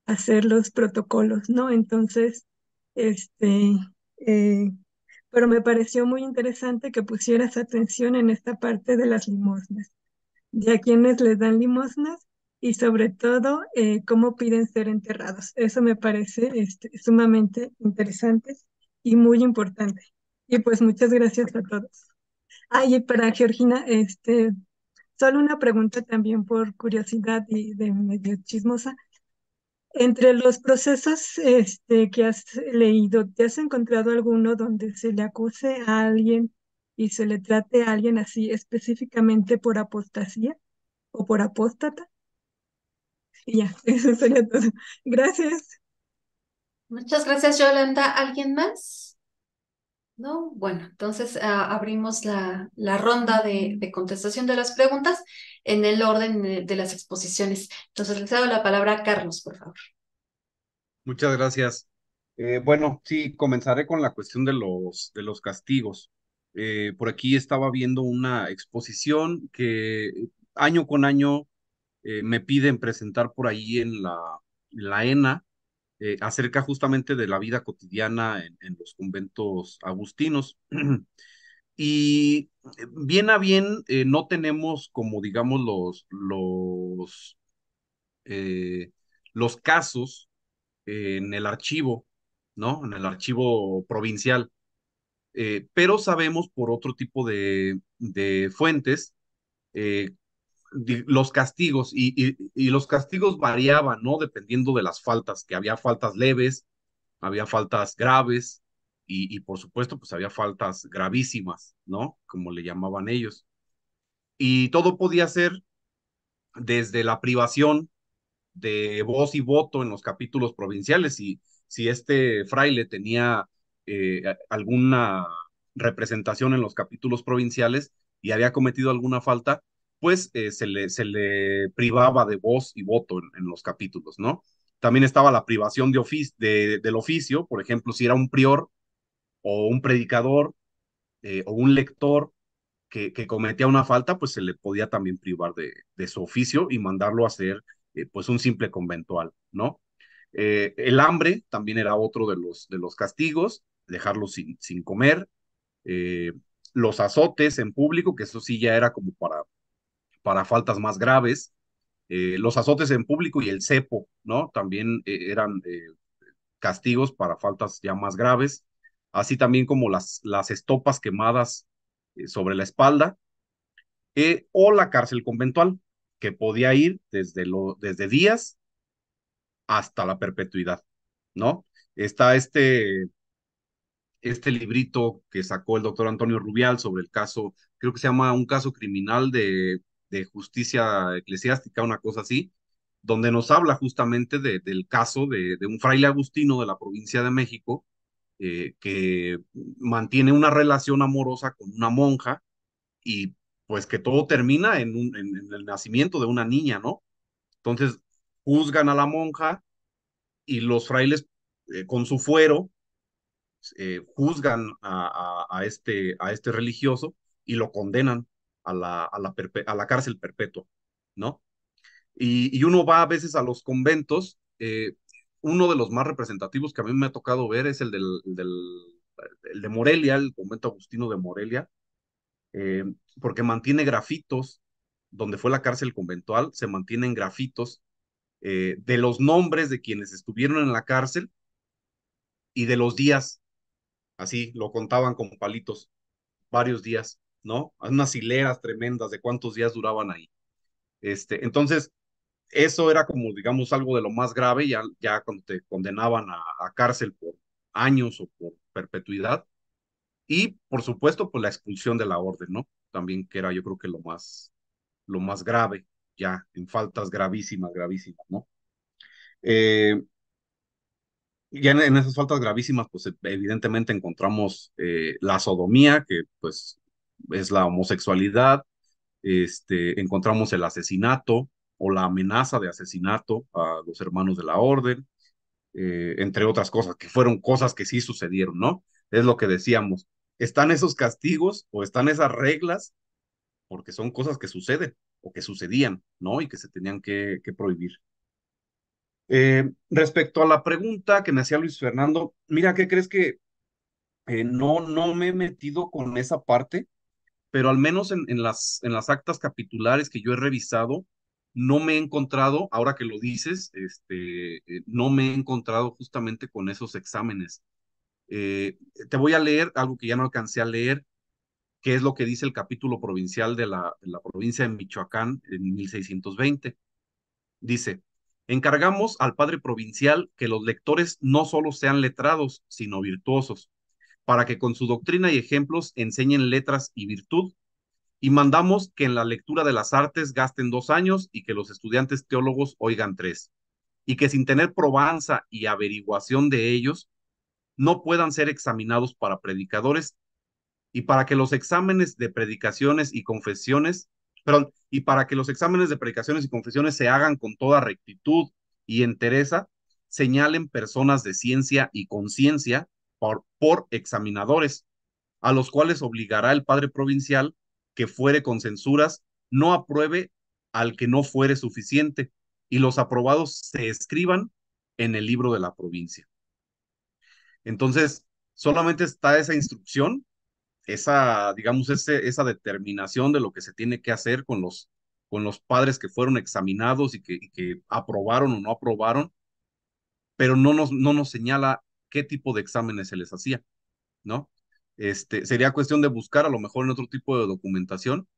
hacer los protocolos, ¿no? Entonces, este, eh, pero me pareció muy interesante que pusieras atención en esta parte de las limosnas, de a quienes les dan limosnas y sobre todo eh, cómo piden ser enterrados. Eso me parece este, sumamente interesante y muy importante. Y pues muchas gracias a todos. Ah, y para Georgina, este, solo una pregunta también por curiosidad y de medio chismosa. Entre los procesos este, que has leído, ¿te has encontrado alguno donde se le acuse a alguien y se le trate a alguien así específicamente por apostasía o por apóstata? ya, eso sería todo. Gracias. Muchas gracias, Yolanda. ¿Alguien más? No, bueno, entonces ah, abrimos la, la ronda de, de contestación de las preguntas en el orden de las exposiciones. Entonces, les cedo la palabra a Carlos, por favor. Muchas gracias. Eh, bueno, sí, comenzaré con la cuestión de los, de los castigos. Eh, por aquí estaba viendo una exposición que año con año eh, me piden presentar por ahí en la, ENA, e acerca justamente de la vida cotidiana en, en los conventos agustinos. Y eh, bien a bien, eh, no tenemos como digamos los, los, eh, los casos en el archivo, ¿no? En el archivo provincial. pero sabemos por otro tipo de, de fuentes los castigos y, y, y, los castigos variaban, ¿no? Dependiendo de las faltas, que había faltas leves, había faltas graves, y, por supuesto, pues había faltas gravísimas, ¿no? Como le llamaban ellos. Y todo podía ser desde la privación de voz y voto en los capítulos provinciales. Y si este fraile tenía eh, alguna representación en los capítulos provinciales y había cometido alguna falta, pues eh, se, le, se le privaba de voz y voto en, los capítulos, ¿no? También estaba la privación de del oficio, por ejemplo, si era un prior, o un predicador eh, o un lector que, cometía una falta, pues se le podía también privar de, su oficio y mandarlo a hacer eh, pues un simple conventual, ¿no? Eh, el hambre también era otro de los, castigos, dejarlo sin, sin comer, los azotes en público, que eso sí ya era como para, para faltas más graves, los azotes en público y el cepo, ¿no? También eran castigos para faltas ya más graves así también como las, las estopas quemadas eh, sobre la espalda, eh, o la cárcel conventual, que podía ir desde, lo, desde días hasta la perpetuidad, ¿no? Está este, este librito que sacó el doctor Antonio Rubial sobre el caso, creo que se llama Un caso criminal de, de justicia eclesiástica, una cosa así, donde nos habla justamente de, del caso de, de un fraile agustino de la provincia de México, eh, que mantiene una relación amorosa con una monja y pues que todo termina en, el nacimiento de una niña, ¿no? Entonces juzgan a la monja y los frailes eh, con su fuero eh, juzgan a, este, a este religioso y lo condenan a la, la, cárcel perpetua, ¿no? Y, uno va a veces a los conventos eh, uno de los más representativos que a mí me ha tocado ver es el, del, de Morelia, el convento agustino de Morelia, eh, porque mantiene grafitos, donde fue la cárcel conventual, se mantienen grafitos eh, de los nombres de quienes estuvieron en la cárcel y de los días, así lo contaban como palitos, varios días, ¿no? Unas hileras tremendas de cuántos días duraban ahí. Este, entonces, eso era como, digamos, algo de lo más grave, ya, ya cuando te condenaban a, cárcel por años o por perpetuidad. Y, por supuesto, por pues, la expulsión de la orden, ¿no? También que era yo creo que lo más, lo más grave, ya, en faltas gravísimas, gravísimas, ¿no? Eh, y ya en, esas faltas gravísimas, pues e, evidentemente encontramos eh, la sodomía, que pues es la homosexualidad, este, encontramos el asesinato, o la amenaza de asesinato a los hermanos de la orden, eh, entre otras cosas, que fueron cosas que sí sucedieron, ¿no? Es lo que decíamos. ¿Están esos castigos o están esas reglas? Porque son cosas que suceden o que sucedían, ¿no? Y que se tenían que, prohibir. Eh, respecto a la pregunta que me hacía Luis Fernando, mira, ¿qué crees que eh, no, no me he metido con esa parte? Pero al menos en, en, las, en las actas capitulares que yo he revisado, no me he encontrado, ahora que lo dices, este, eh, no me he encontrado justamente con esos exámenes. Eh, te voy a leer algo que ya no alcancé a leer, que es lo que dice el capítulo provincial de la, de la provincia de Michoacán en 1620. Dice, encargamos al padre provincial que los lectores no solo sean letrados, sino virtuosos, para que con su doctrina y ejemplos enseñen letras y virtud, y mandamos que en la lectura de las artes gasten dos años y que los estudiantes teólogos oigan tres, y que sin tener probanza y averiguación de ellos, no puedan ser examinados para predicadores y para que los exámenes de predicaciones y confesiones, perdón, y para que los exámenes de predicaciones y confesiones se hagan con toda rectitud y entereza, señalen personas de ciencia y conciencia por, por examinadores, a los cuales obligará el padre provincial que fuere con censuras no apruebe al que no fuere suficiente y los aprobados se escriban en el libro de la provincia. Entonces, solamente está esa instrucción, esa, digamos, ese, esa determinación de lo que se tiene que hacer con los, con los padres que fueron examinados y que, que aprobaron o no aprobaron, pero no nos, no nos señala qué tipo de exámenes se les hacía, ¿no? Este, sería cuestión de buscar a lo mejor en otro tipo de documentación,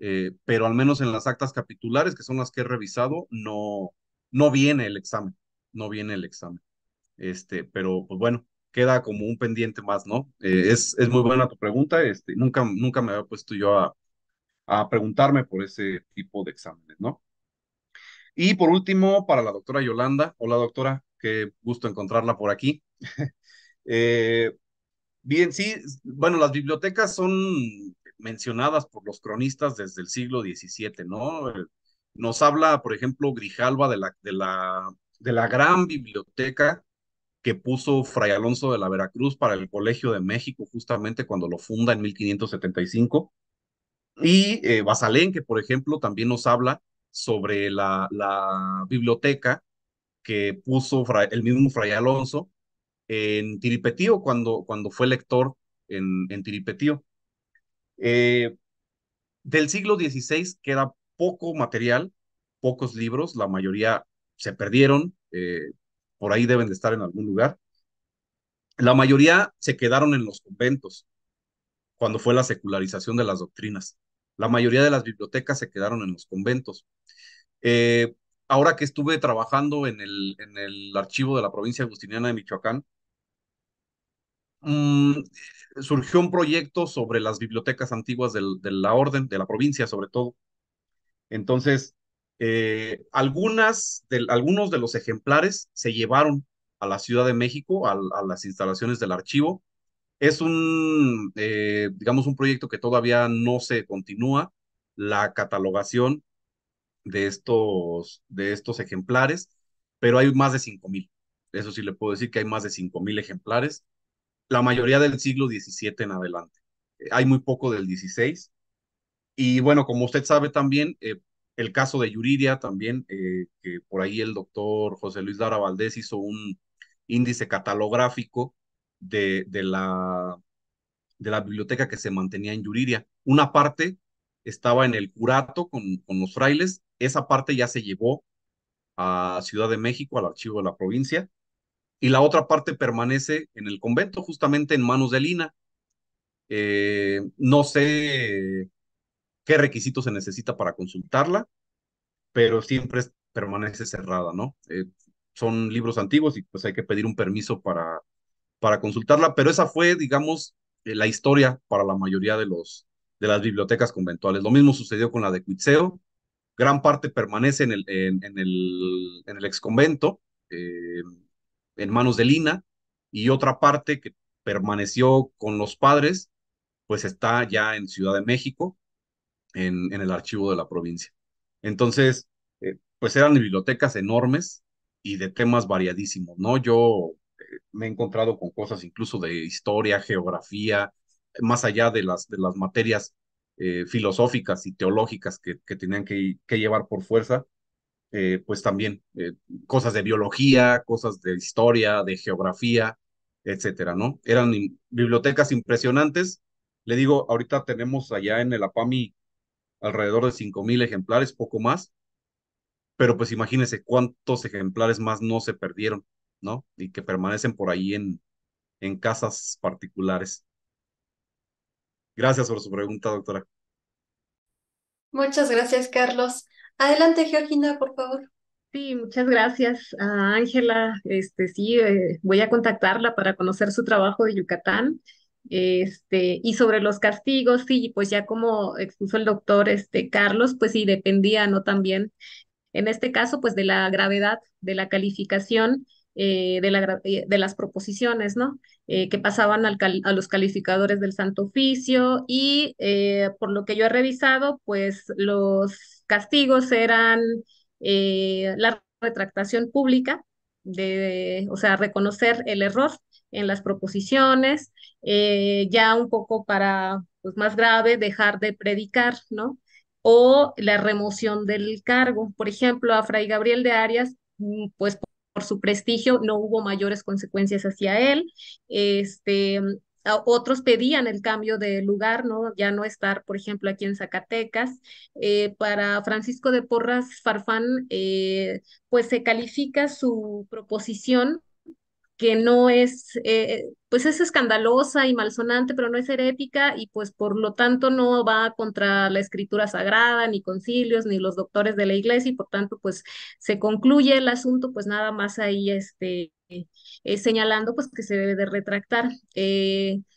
eh, pero al menos en las actas capitulares, que son las que he revisado, no, no viene el examen, no viene el examen. Este, pero pues bueno, queda como un pendiente más, ¿no? Eh, es, es muy buena tu pregunta, este, nunca, nunca me había puesto yo a, a preguntarme por ese tipo de exámenes, ¿no? Y por último, para la doctora Yolanda, hola doctora, qué gusto encontrarla por aquí. eh, Bien, sí, bueno, las bibliotecas son mencionadas por los cronistas desde el siglo XVII, ¿no? Eh, nos habla, por ejemplo, Grijalva de la, de la, de la gran biblioteca que puso Fray Alonso de la Veracruz para el Colegio de México justamente cuando lo funda en 1575. Y eh, que por ejemplo también nos habla sobre la, la biblioteca que puso el mismo Fray Alonso en Tiripetío, cuando, cuando fue lector en, en Tiripetío. Eh, del siglo XVI queda poco material, pocos libros, la mayoría se perdieron, eh, por ahí deben de estar en algún lugar. La mayoría se quedaron en los conventos, cuando fue la secularización de las doctrinas. La mayoría de las bibliotecas se quedaron en los conventos. Eh, ahora que estuve trabajando en el, en el archivo de la provincia agustiniana de Michoacán, Mm, surgió un proyecto sobre las bibliotecas antiguas de la orden, de la provincia sobre todo. Entonces, eh, algunas algunos de los ejemplares se llevaron a la Ciudad de México, a, las instalaciones del archivo. Es un, eh, digamos, un proyecto que todavía no se continúa, la catalogación de estos, de estos ejemplares, pero hay más de mil Eso sí le puedo decir que hay más de mil ejemplares la mayoría del siglo XVII en adelante. Eh, hay muy poco del XVI. Y bueno, como usted sabe también, eh, el caso de Yuriria también, eh, que por ahí el doctor José Luis Lara Valdés hizo un índice catalográfico de, de, la, de la biblioteca que se mantenía en Yuriria. Una parte estaba en el curato con, con los frailes, esa parte ya se llevó a Ciudad de México, al archivo de la provincia, y la otra parte permanece en el convento, justamente en manos de Lina. Eh, no sé qué requisitos se necesita para consultarla, pero siempre permanece cerrada, ¿no? Eh, son libros antiguos y pues hay que pedir un permiso para, para consultarla, pero esa fue, digamos, eh, la historia para la mayoría de, los, de las bibliotecas conventuales. Lo mismo sucedió con la de Cuitseo, gran parte permanece en el, en, el, en el exconvento, en manos de Lina y otra parte que permaneció con los padres, pues está ya en Ciudad de México, en, en el archivo de la provincia. Entonces, eh, pues eran bibliotecas enormes y de temas variadísimos, ¿no? Yo eh, me he encontrado con cosas incluso de historia, geografía, más allá de las, de las materias eh, filosóficas y teológicas que, que tenían que llevar por fuerza, eh, pues también eh, cosas de biología, cosas de historia, de geografía, etcétera, ¿no? Eran bibliotecas impresionantes. Le digo, ahorita tenemos allá en el APAMI alrededor de 5.000 ejemplares, poco más, pero pues imagínense cuántos ejemplares más no se perdieron, ¿no? Y que permanecen por ahí en, en casas particulares. Gracias por su pregunta, doctora. Muchas gracias, Carlos. Adelante, Georgina, por favor. Sí, muchas gracias a Ángela. Este, sí, eh, voy a contactarla para conocer su trabajo de Yucatán. Este, y sobre los castigos, sí, pues ya como expuso el doctor este, Carlos, pues sí, dependía, ¿no? También, en este caso, pues de la gravedad de la calificación eh, eh, de, las proposiciones, ¿no? Eh, que pasaban a los calificadores del Santo Oficio y por lo que yo he revisado, pues los castigos eran la retractación pública, de, o sea, reconocer el error en las proposiciones, ya un poco para, pues más grave, dejar de predicar, ¿no? o la remoción del cargo. Por ejemplo, a Fray Gabriel de Arias, mm, pues por su prestigio no hubo mayores consecuencias hacia él. Este, otros pedían el cambio de lugar, ¿no? Ya no estar, por ejemplo, aquí en Zacatecas. Eh, para Francisco de Porras Farfán, eh, pues se califica su proposición que no es, eh, pues es escandalosa y malsonante, pero no es herética y pues por lo tanto no va contra la escritura sagrada, ni concilios, ni los doctores de la iglesia y por tanto pues se concluye el asunto, pues nada más ahí este, eh, eh, señalando pues que se debe de retractar.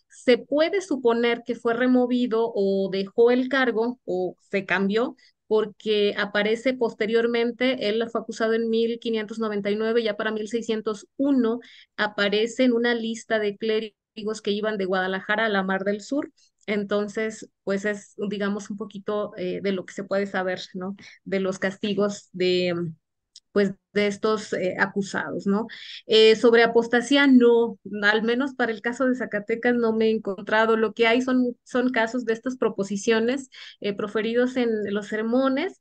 se puede suponer que fue removido o dejó el cargo o se cambió porque aparece posteriormente, él fue acusado en 1599, ya para 1601 aparece en una lista de clérigos que iban de Guadalajara a la Mar del Sur. Entonces, pues es, digamos, un poquito eh, de lo que se puede saber, ¿no? De los castigos de, pues de estos eh, acusados, ¿no? Eh, sobre apostasía, no, al menos para el caso de Zacatecas no me he encontrado. Lo que hay son, son casos de estas proposiciones eh, proferidos en los sermones,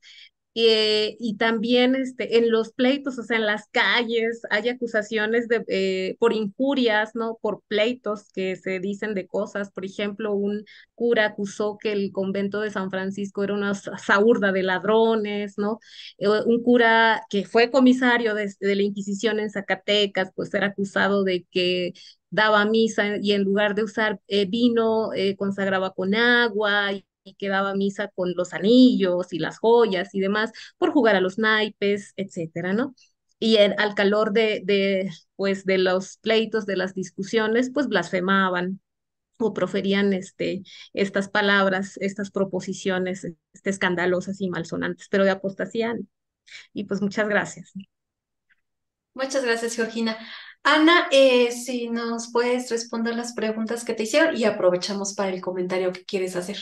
eh, y también este, en los pleitos, o sea, en las calles, hay acusaciones de, eh, por injurias, ¿no? Por pleitos que se dicen de cosas. Por ejemplo, un cura acusó que el convento de San Francisco era una saurda de ladrones, ¿no? Eh, un cura que fue comisario de, la Inquisición en Zacatecas, pues era acusado de que daba misa y en lugar de usar vino, consagraba con agua y y que daba misa con los anillos y las joyas y demás, por jugar a los naipes, etcétera, ¿no? Y al calor de, de, pues, de los pleitos, de las discusiones, pues blasfemaban o proferían este, estas palabras, estas proposiciones este, escandalosas y malsonantes, pero de apostasía. Y pues muchas gracias. Muchas gracias, Georgina. Ana, eh, si nos puedes responder las preguntas que te hicieron y aprovechamos para el comentario que quieres hacer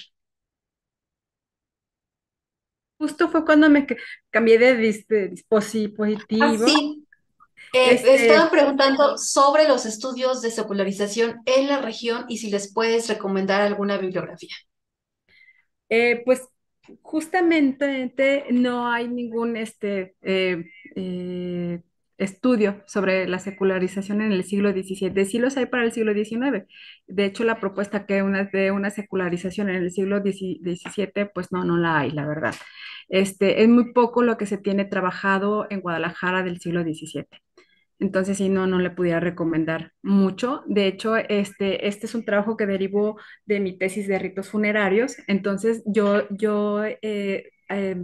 justo fue cuando me cambié de, ah, dispositivo. sí. Eh, este Estaban preguntando sobre los estudios de secularización en la región y si les puedes recomendar alguna bibliografía. Eh, pues justamente no hay ningún este, eh, estudio sobre la secularización en el siglo XVII. Sí los hay para el siglo XIX. De hecho, la propuesta que una, de una secularización en el siglo XVII, pues no, no la hay, la verdad. Este, es muy poco lo que se tiene trabajado en Guadalajara del siglo XVII. Entonces, si no, no le pudiera recomendar mucho. De hecho, este, este es un trabajo que derivó de mi tesis de ritos funerarios. Entonces, yo, yo eh, eh,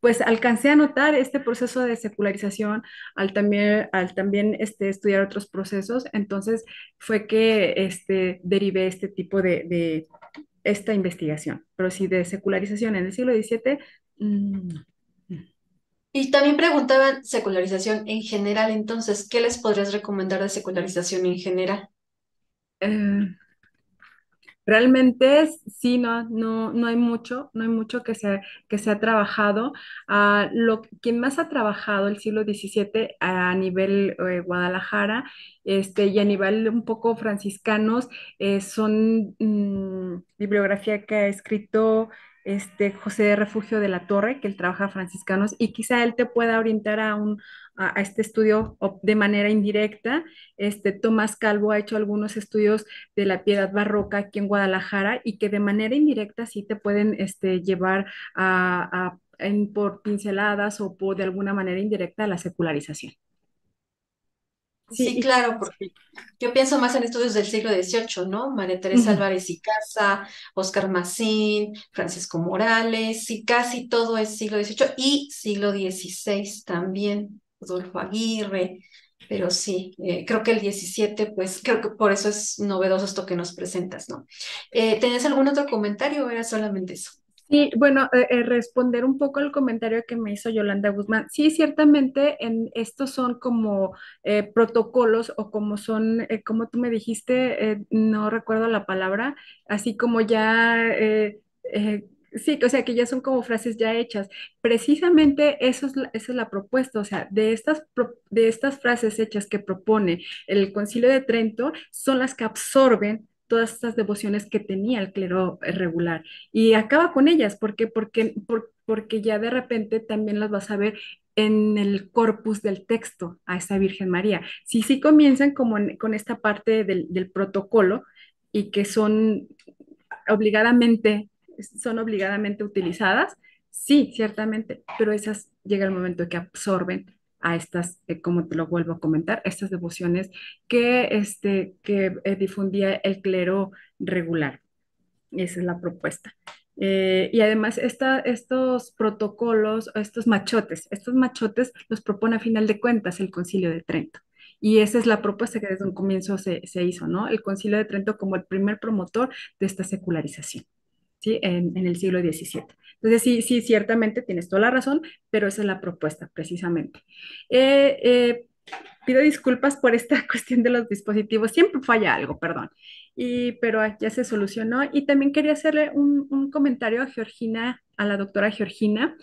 pues alcancé a notar este proceso de secularización al también, al también este, estudiar otros procesos. Entonces, fue que este, derivé este tipo de, de esta investigación. Pero sí, de secularización en el siglo XVII Mm. Y también preguntaban secularización en general, entonces, ¿qué les podrías recomendar de secularización en general? Eh, realmente sí, no, no, no, hay mucho, no hay mucho que se, que se ha trabajado. Ah, lo, quien más ha trabajado el siglo XVII a nivel eh, Guadalajara este, y a nivel un poco franciscanos eh, son mm, bibliografía que ha escrito este José Refugio de la Torre, que él trabaja franciscanos, y quizá él te pueda orientar a, este estudio de manera indirecta. Este, Tomás Calvo ha hecho algunos estudios de la piedad barroca aquí en Guadalajara y que de manera indirecta sí te pueden este, llevar a, por pinceladas o de alguna manera indirecta a la secularización. Sí, claro, porque yo pienso más en estudios del siglo XVIII, ¿no? María Teresa Álvarez y Casa, Oscar Macín, Francisco Morales, y casi todo es siglo XVIII y siglo XVI también, Rodolfo Aguirre, pero sí, eh, creo que el XVII, pues creo que por eso es novedoso esto que nos presentas, ¿no? Eh, ¿Tenías algún otro comentario o era solamente eso? Sí, bueno, eh, eh, responder un poco al comentario que me hizo Yolanda Guzmán. Sí, ciertamente en estos son como eh, protocolos o como son, como tú me dijiste, no recuerdo la palabra, así como ya Sí, o sea, que ya son como frases ya hechas. Precisamente eso es la, esa es la propuesta, o sea, de estas, de estas frases hechas que propone el Concilio de Trento son las que absorben todas estas devociones que tenía el clero eh, regular y acaba con ellas porque porque porque ya de repente también las vas a ver en el corpus del texto a esta Virgen María. Si sí comienzan como con esta parte del, protocolo y que son obligadamente, son obligadamente utilizadas, sí, ciertamente, pero esas llega el momento que absorben a estas, eh, como te lo vuelvo a comentar, estas devociones que, este, que eh, difundía el clero regular. Esa es la propuesta. Eh, y además esta, estos protocolos, estos machotes, estos machotes los propone a final de cuentas el concilio de Trento. Y esa es la propuesta que desde un comienzo se, se hizo, ¿no? El concilio de Trento como el primer promotor de esta secularización. En, el siglo XVII. Entonces, sí, sí, ciertamente tienes toda la razón, pero esa es la propuesta, precisamente. Eh, eh, pido disculpas por esta cuestión de los dispositivos, siempre falla algo, perdón, y, pero ah, ya se solucionó. Y también quería hacerle un comentario a Georgina, a la doctora Georgina,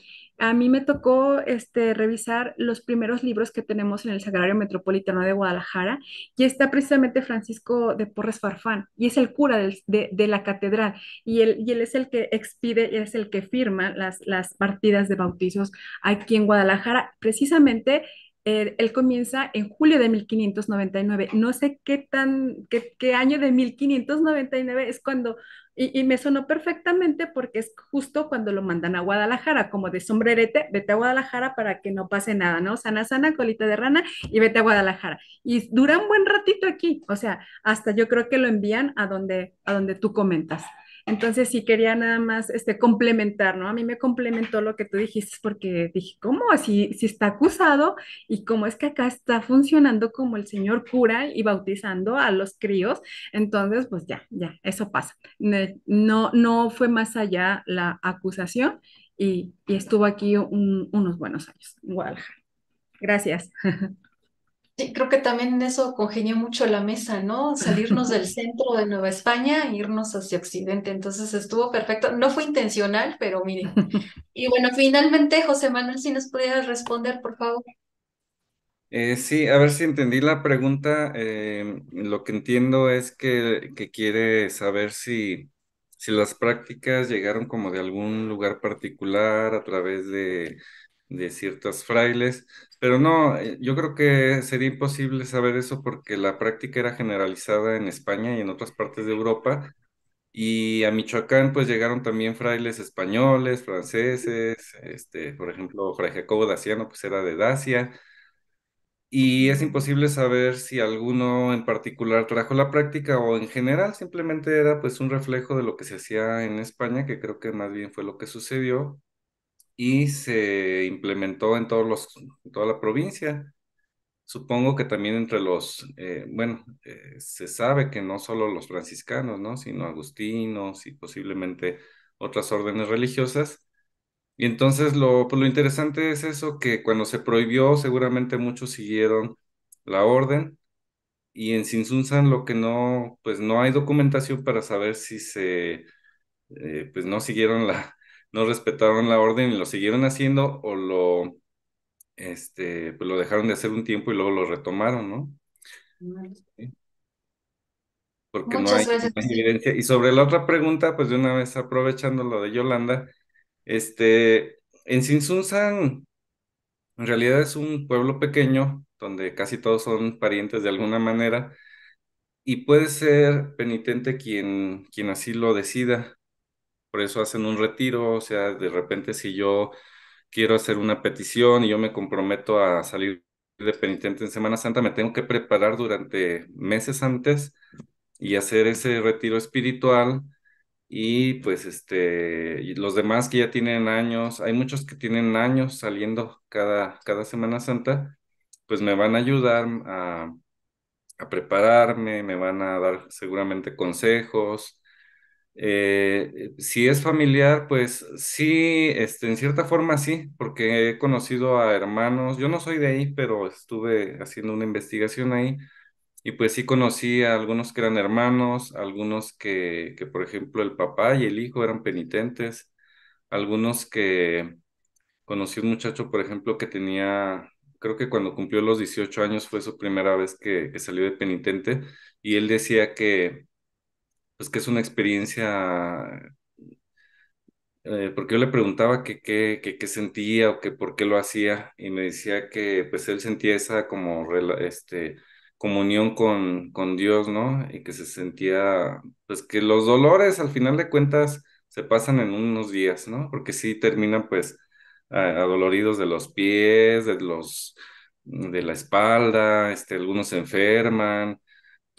a mí me tocó este, revisar los primeros libros que tenemos en el Sagrario Metropolitano de Guadalajara y está precisamente Francisco de Porres Farfán y es el cura de, la catedral y él, es el que expide, es el que firma las, partidas de bautizos aquí en Guadalajara. Precisamente eh, él, comienza en julio de 1599. No sé qué tan, qué, año de 1599 es cuando y, me sonó perfectamente porque es justo cuando lo mandan a Guadalajara, como de sombrerete, vete a Guadalajara para que no pase nada, ¿no? Sana, sana, colita de rana y vete a Guadalajara. Y dura un buen ratito aquí, o sea, hasta yo creo que lo envían a donde, a donde tú comentas. Entonces sí quería nada más este, complementar, ¿no? A mí me complementó lo que tú dijiste porque dije, ¿cómo? Si, si está acusado y cómo es que acá está funcionando como el señor cura y bautizando a los críos, entonces pues ya, ya, eso pasa. No, no fue más allá la acusación y, estuvo aquí unos buenos años Gracias. Sí, creo que también eso congenió mucho la mesa, ¿no? Salirnos del centro de Nueva España e irnos hacia Occidente. Entonces estuvo perfecto. No fue intencional, pero miren. Y bueno, finalmente, José Manuel, si nos pudieras responder, por favor. Eh, sí, a ver si entendí la pregunta. Eh, lo que entiendo es que, que quiere saber si, si las prácticas llegaron como de algún lugar particular a través de de ciertos frailes, pero no, eh, yo creo que sería imposible saber eso porque la práctica era generalizada en España y en otras partes de Europa, y a Michoacán pues llegaron también frailes españoles, franceses, este, por ejemplo, Fray Jacobo Daciano pues era de Dacia, y es imposible saber si alguno en particular trajo la práctica o en general simplemente era pues un reflejo de lo que se hacía en España, que creo que más bien fue lo que sucedió, y se implementó en, todos los, toda la provincia. Supongo que también entre los, eh, bueno, eh, se sabe que no solo los franciscanos, ¿no? Sino agustinos y posiblemente otras órdenes religiosas. Y entonces lo, pues, lo interesante es eso, que cuando se prohibió seguramente muchos siguieron la orden y en Sinsunzan lo que no, pues no hay documentación para saber si se, eh, pues no siguieron la, no respetaron la orden y lo siguieron haciendo o lo, este, pues lo dejaron de hacer un tiempo y luego lo retomaron, ¿no? Porque no hay, evidencia. Y sobre la otra pregunta, pues de una vez aprovechando lo de Yolanda, este, en Sinsunzan, en realidad es un pueblo pequeño donde casi todos son parientes de alguna manera y puede ser penitente quien, quien así lo decida por eso hacen un retiro, o sea, de repente si yo quiero hacer una petición y yo me comprometo a salir de penitente en Semana Santa, me tengo que preparar durante meses antes y hacer ese retiro espiritual y pues este los demás que ya tienen años, hay muchos que tienen años saliendo cada, cada Semana Santa, pues me van a ayudar a, a prepararme, me van a dar seguramente consejos, eh, si es familiar, pues sí, este, en cierta forma sí, porque he conocido a hermanos, yo no soy de ahí, pero estuve haciendo una investigación ahí y pues sí conocí a algunos que eran hermanos, algunos que, por ejemplo el papá y el hijo eran penitentes, algunos que conocí un muchacho, por ejemplo, que tenía, creo que cuando cumplió los 18 años fue su primera vez que salió de penitente y él decía que pues que es una experiencia, eh, porque yo le preguntaba que qué sentía o que por qué lo hacía y me decía que pues él sentía esa como este, comunión con, con Dios, ¿no? Y que se sentía, pues que los dolores al final de cuentas se pasan en unos días, ¿no? Porque sí terminan pues adoloridos de los pies, de los de la espalda, este, algunos se enferman,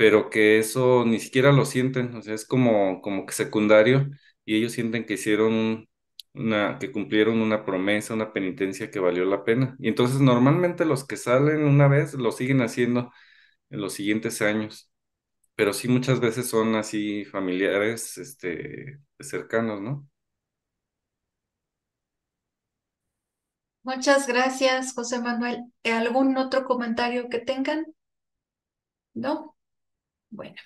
pero que eso ni siquiera lo sienten, o sea, es como, como que secundario y ellos sienten que hicieron una, que cumplieron una promesa, una penitencia que valió la pena. Y entonces normalmente los que salen una vez lo siguen haciendo en los siguientes años, pero sí muchas veces son así familiares, este, cercanos, ¿no? Muchas gracias, José Manuel. ¿Algún otro comentario que tengan? ¿No? Bueno,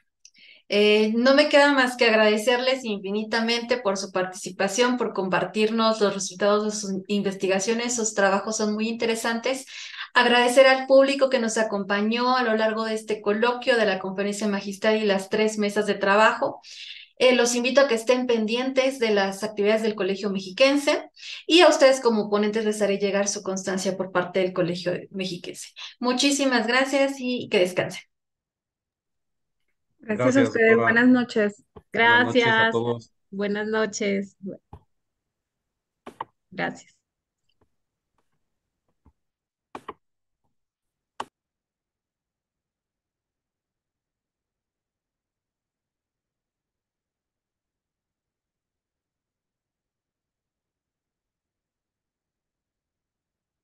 eh, no me queda más que agradecerles infinitamente por su participación, por compartirnos los resultados de sus investigaciones. Sus trabajos son muy interesantes. Agradecer al público que nos acompañó a lo largo de este coloquio de la conferencia magistral y las tres mesas de trabajo. Eh, los invito a que estén pendientes de las actividades del Colegio Mexiquense y a ustedes como ponentes les haré llegar su constancia por parte del Colegio Mexiquense. Muchísimas gracias y que descansen. Gracias, a ustedes. Buenas noches. Gracias. Buenas noches. Gracias.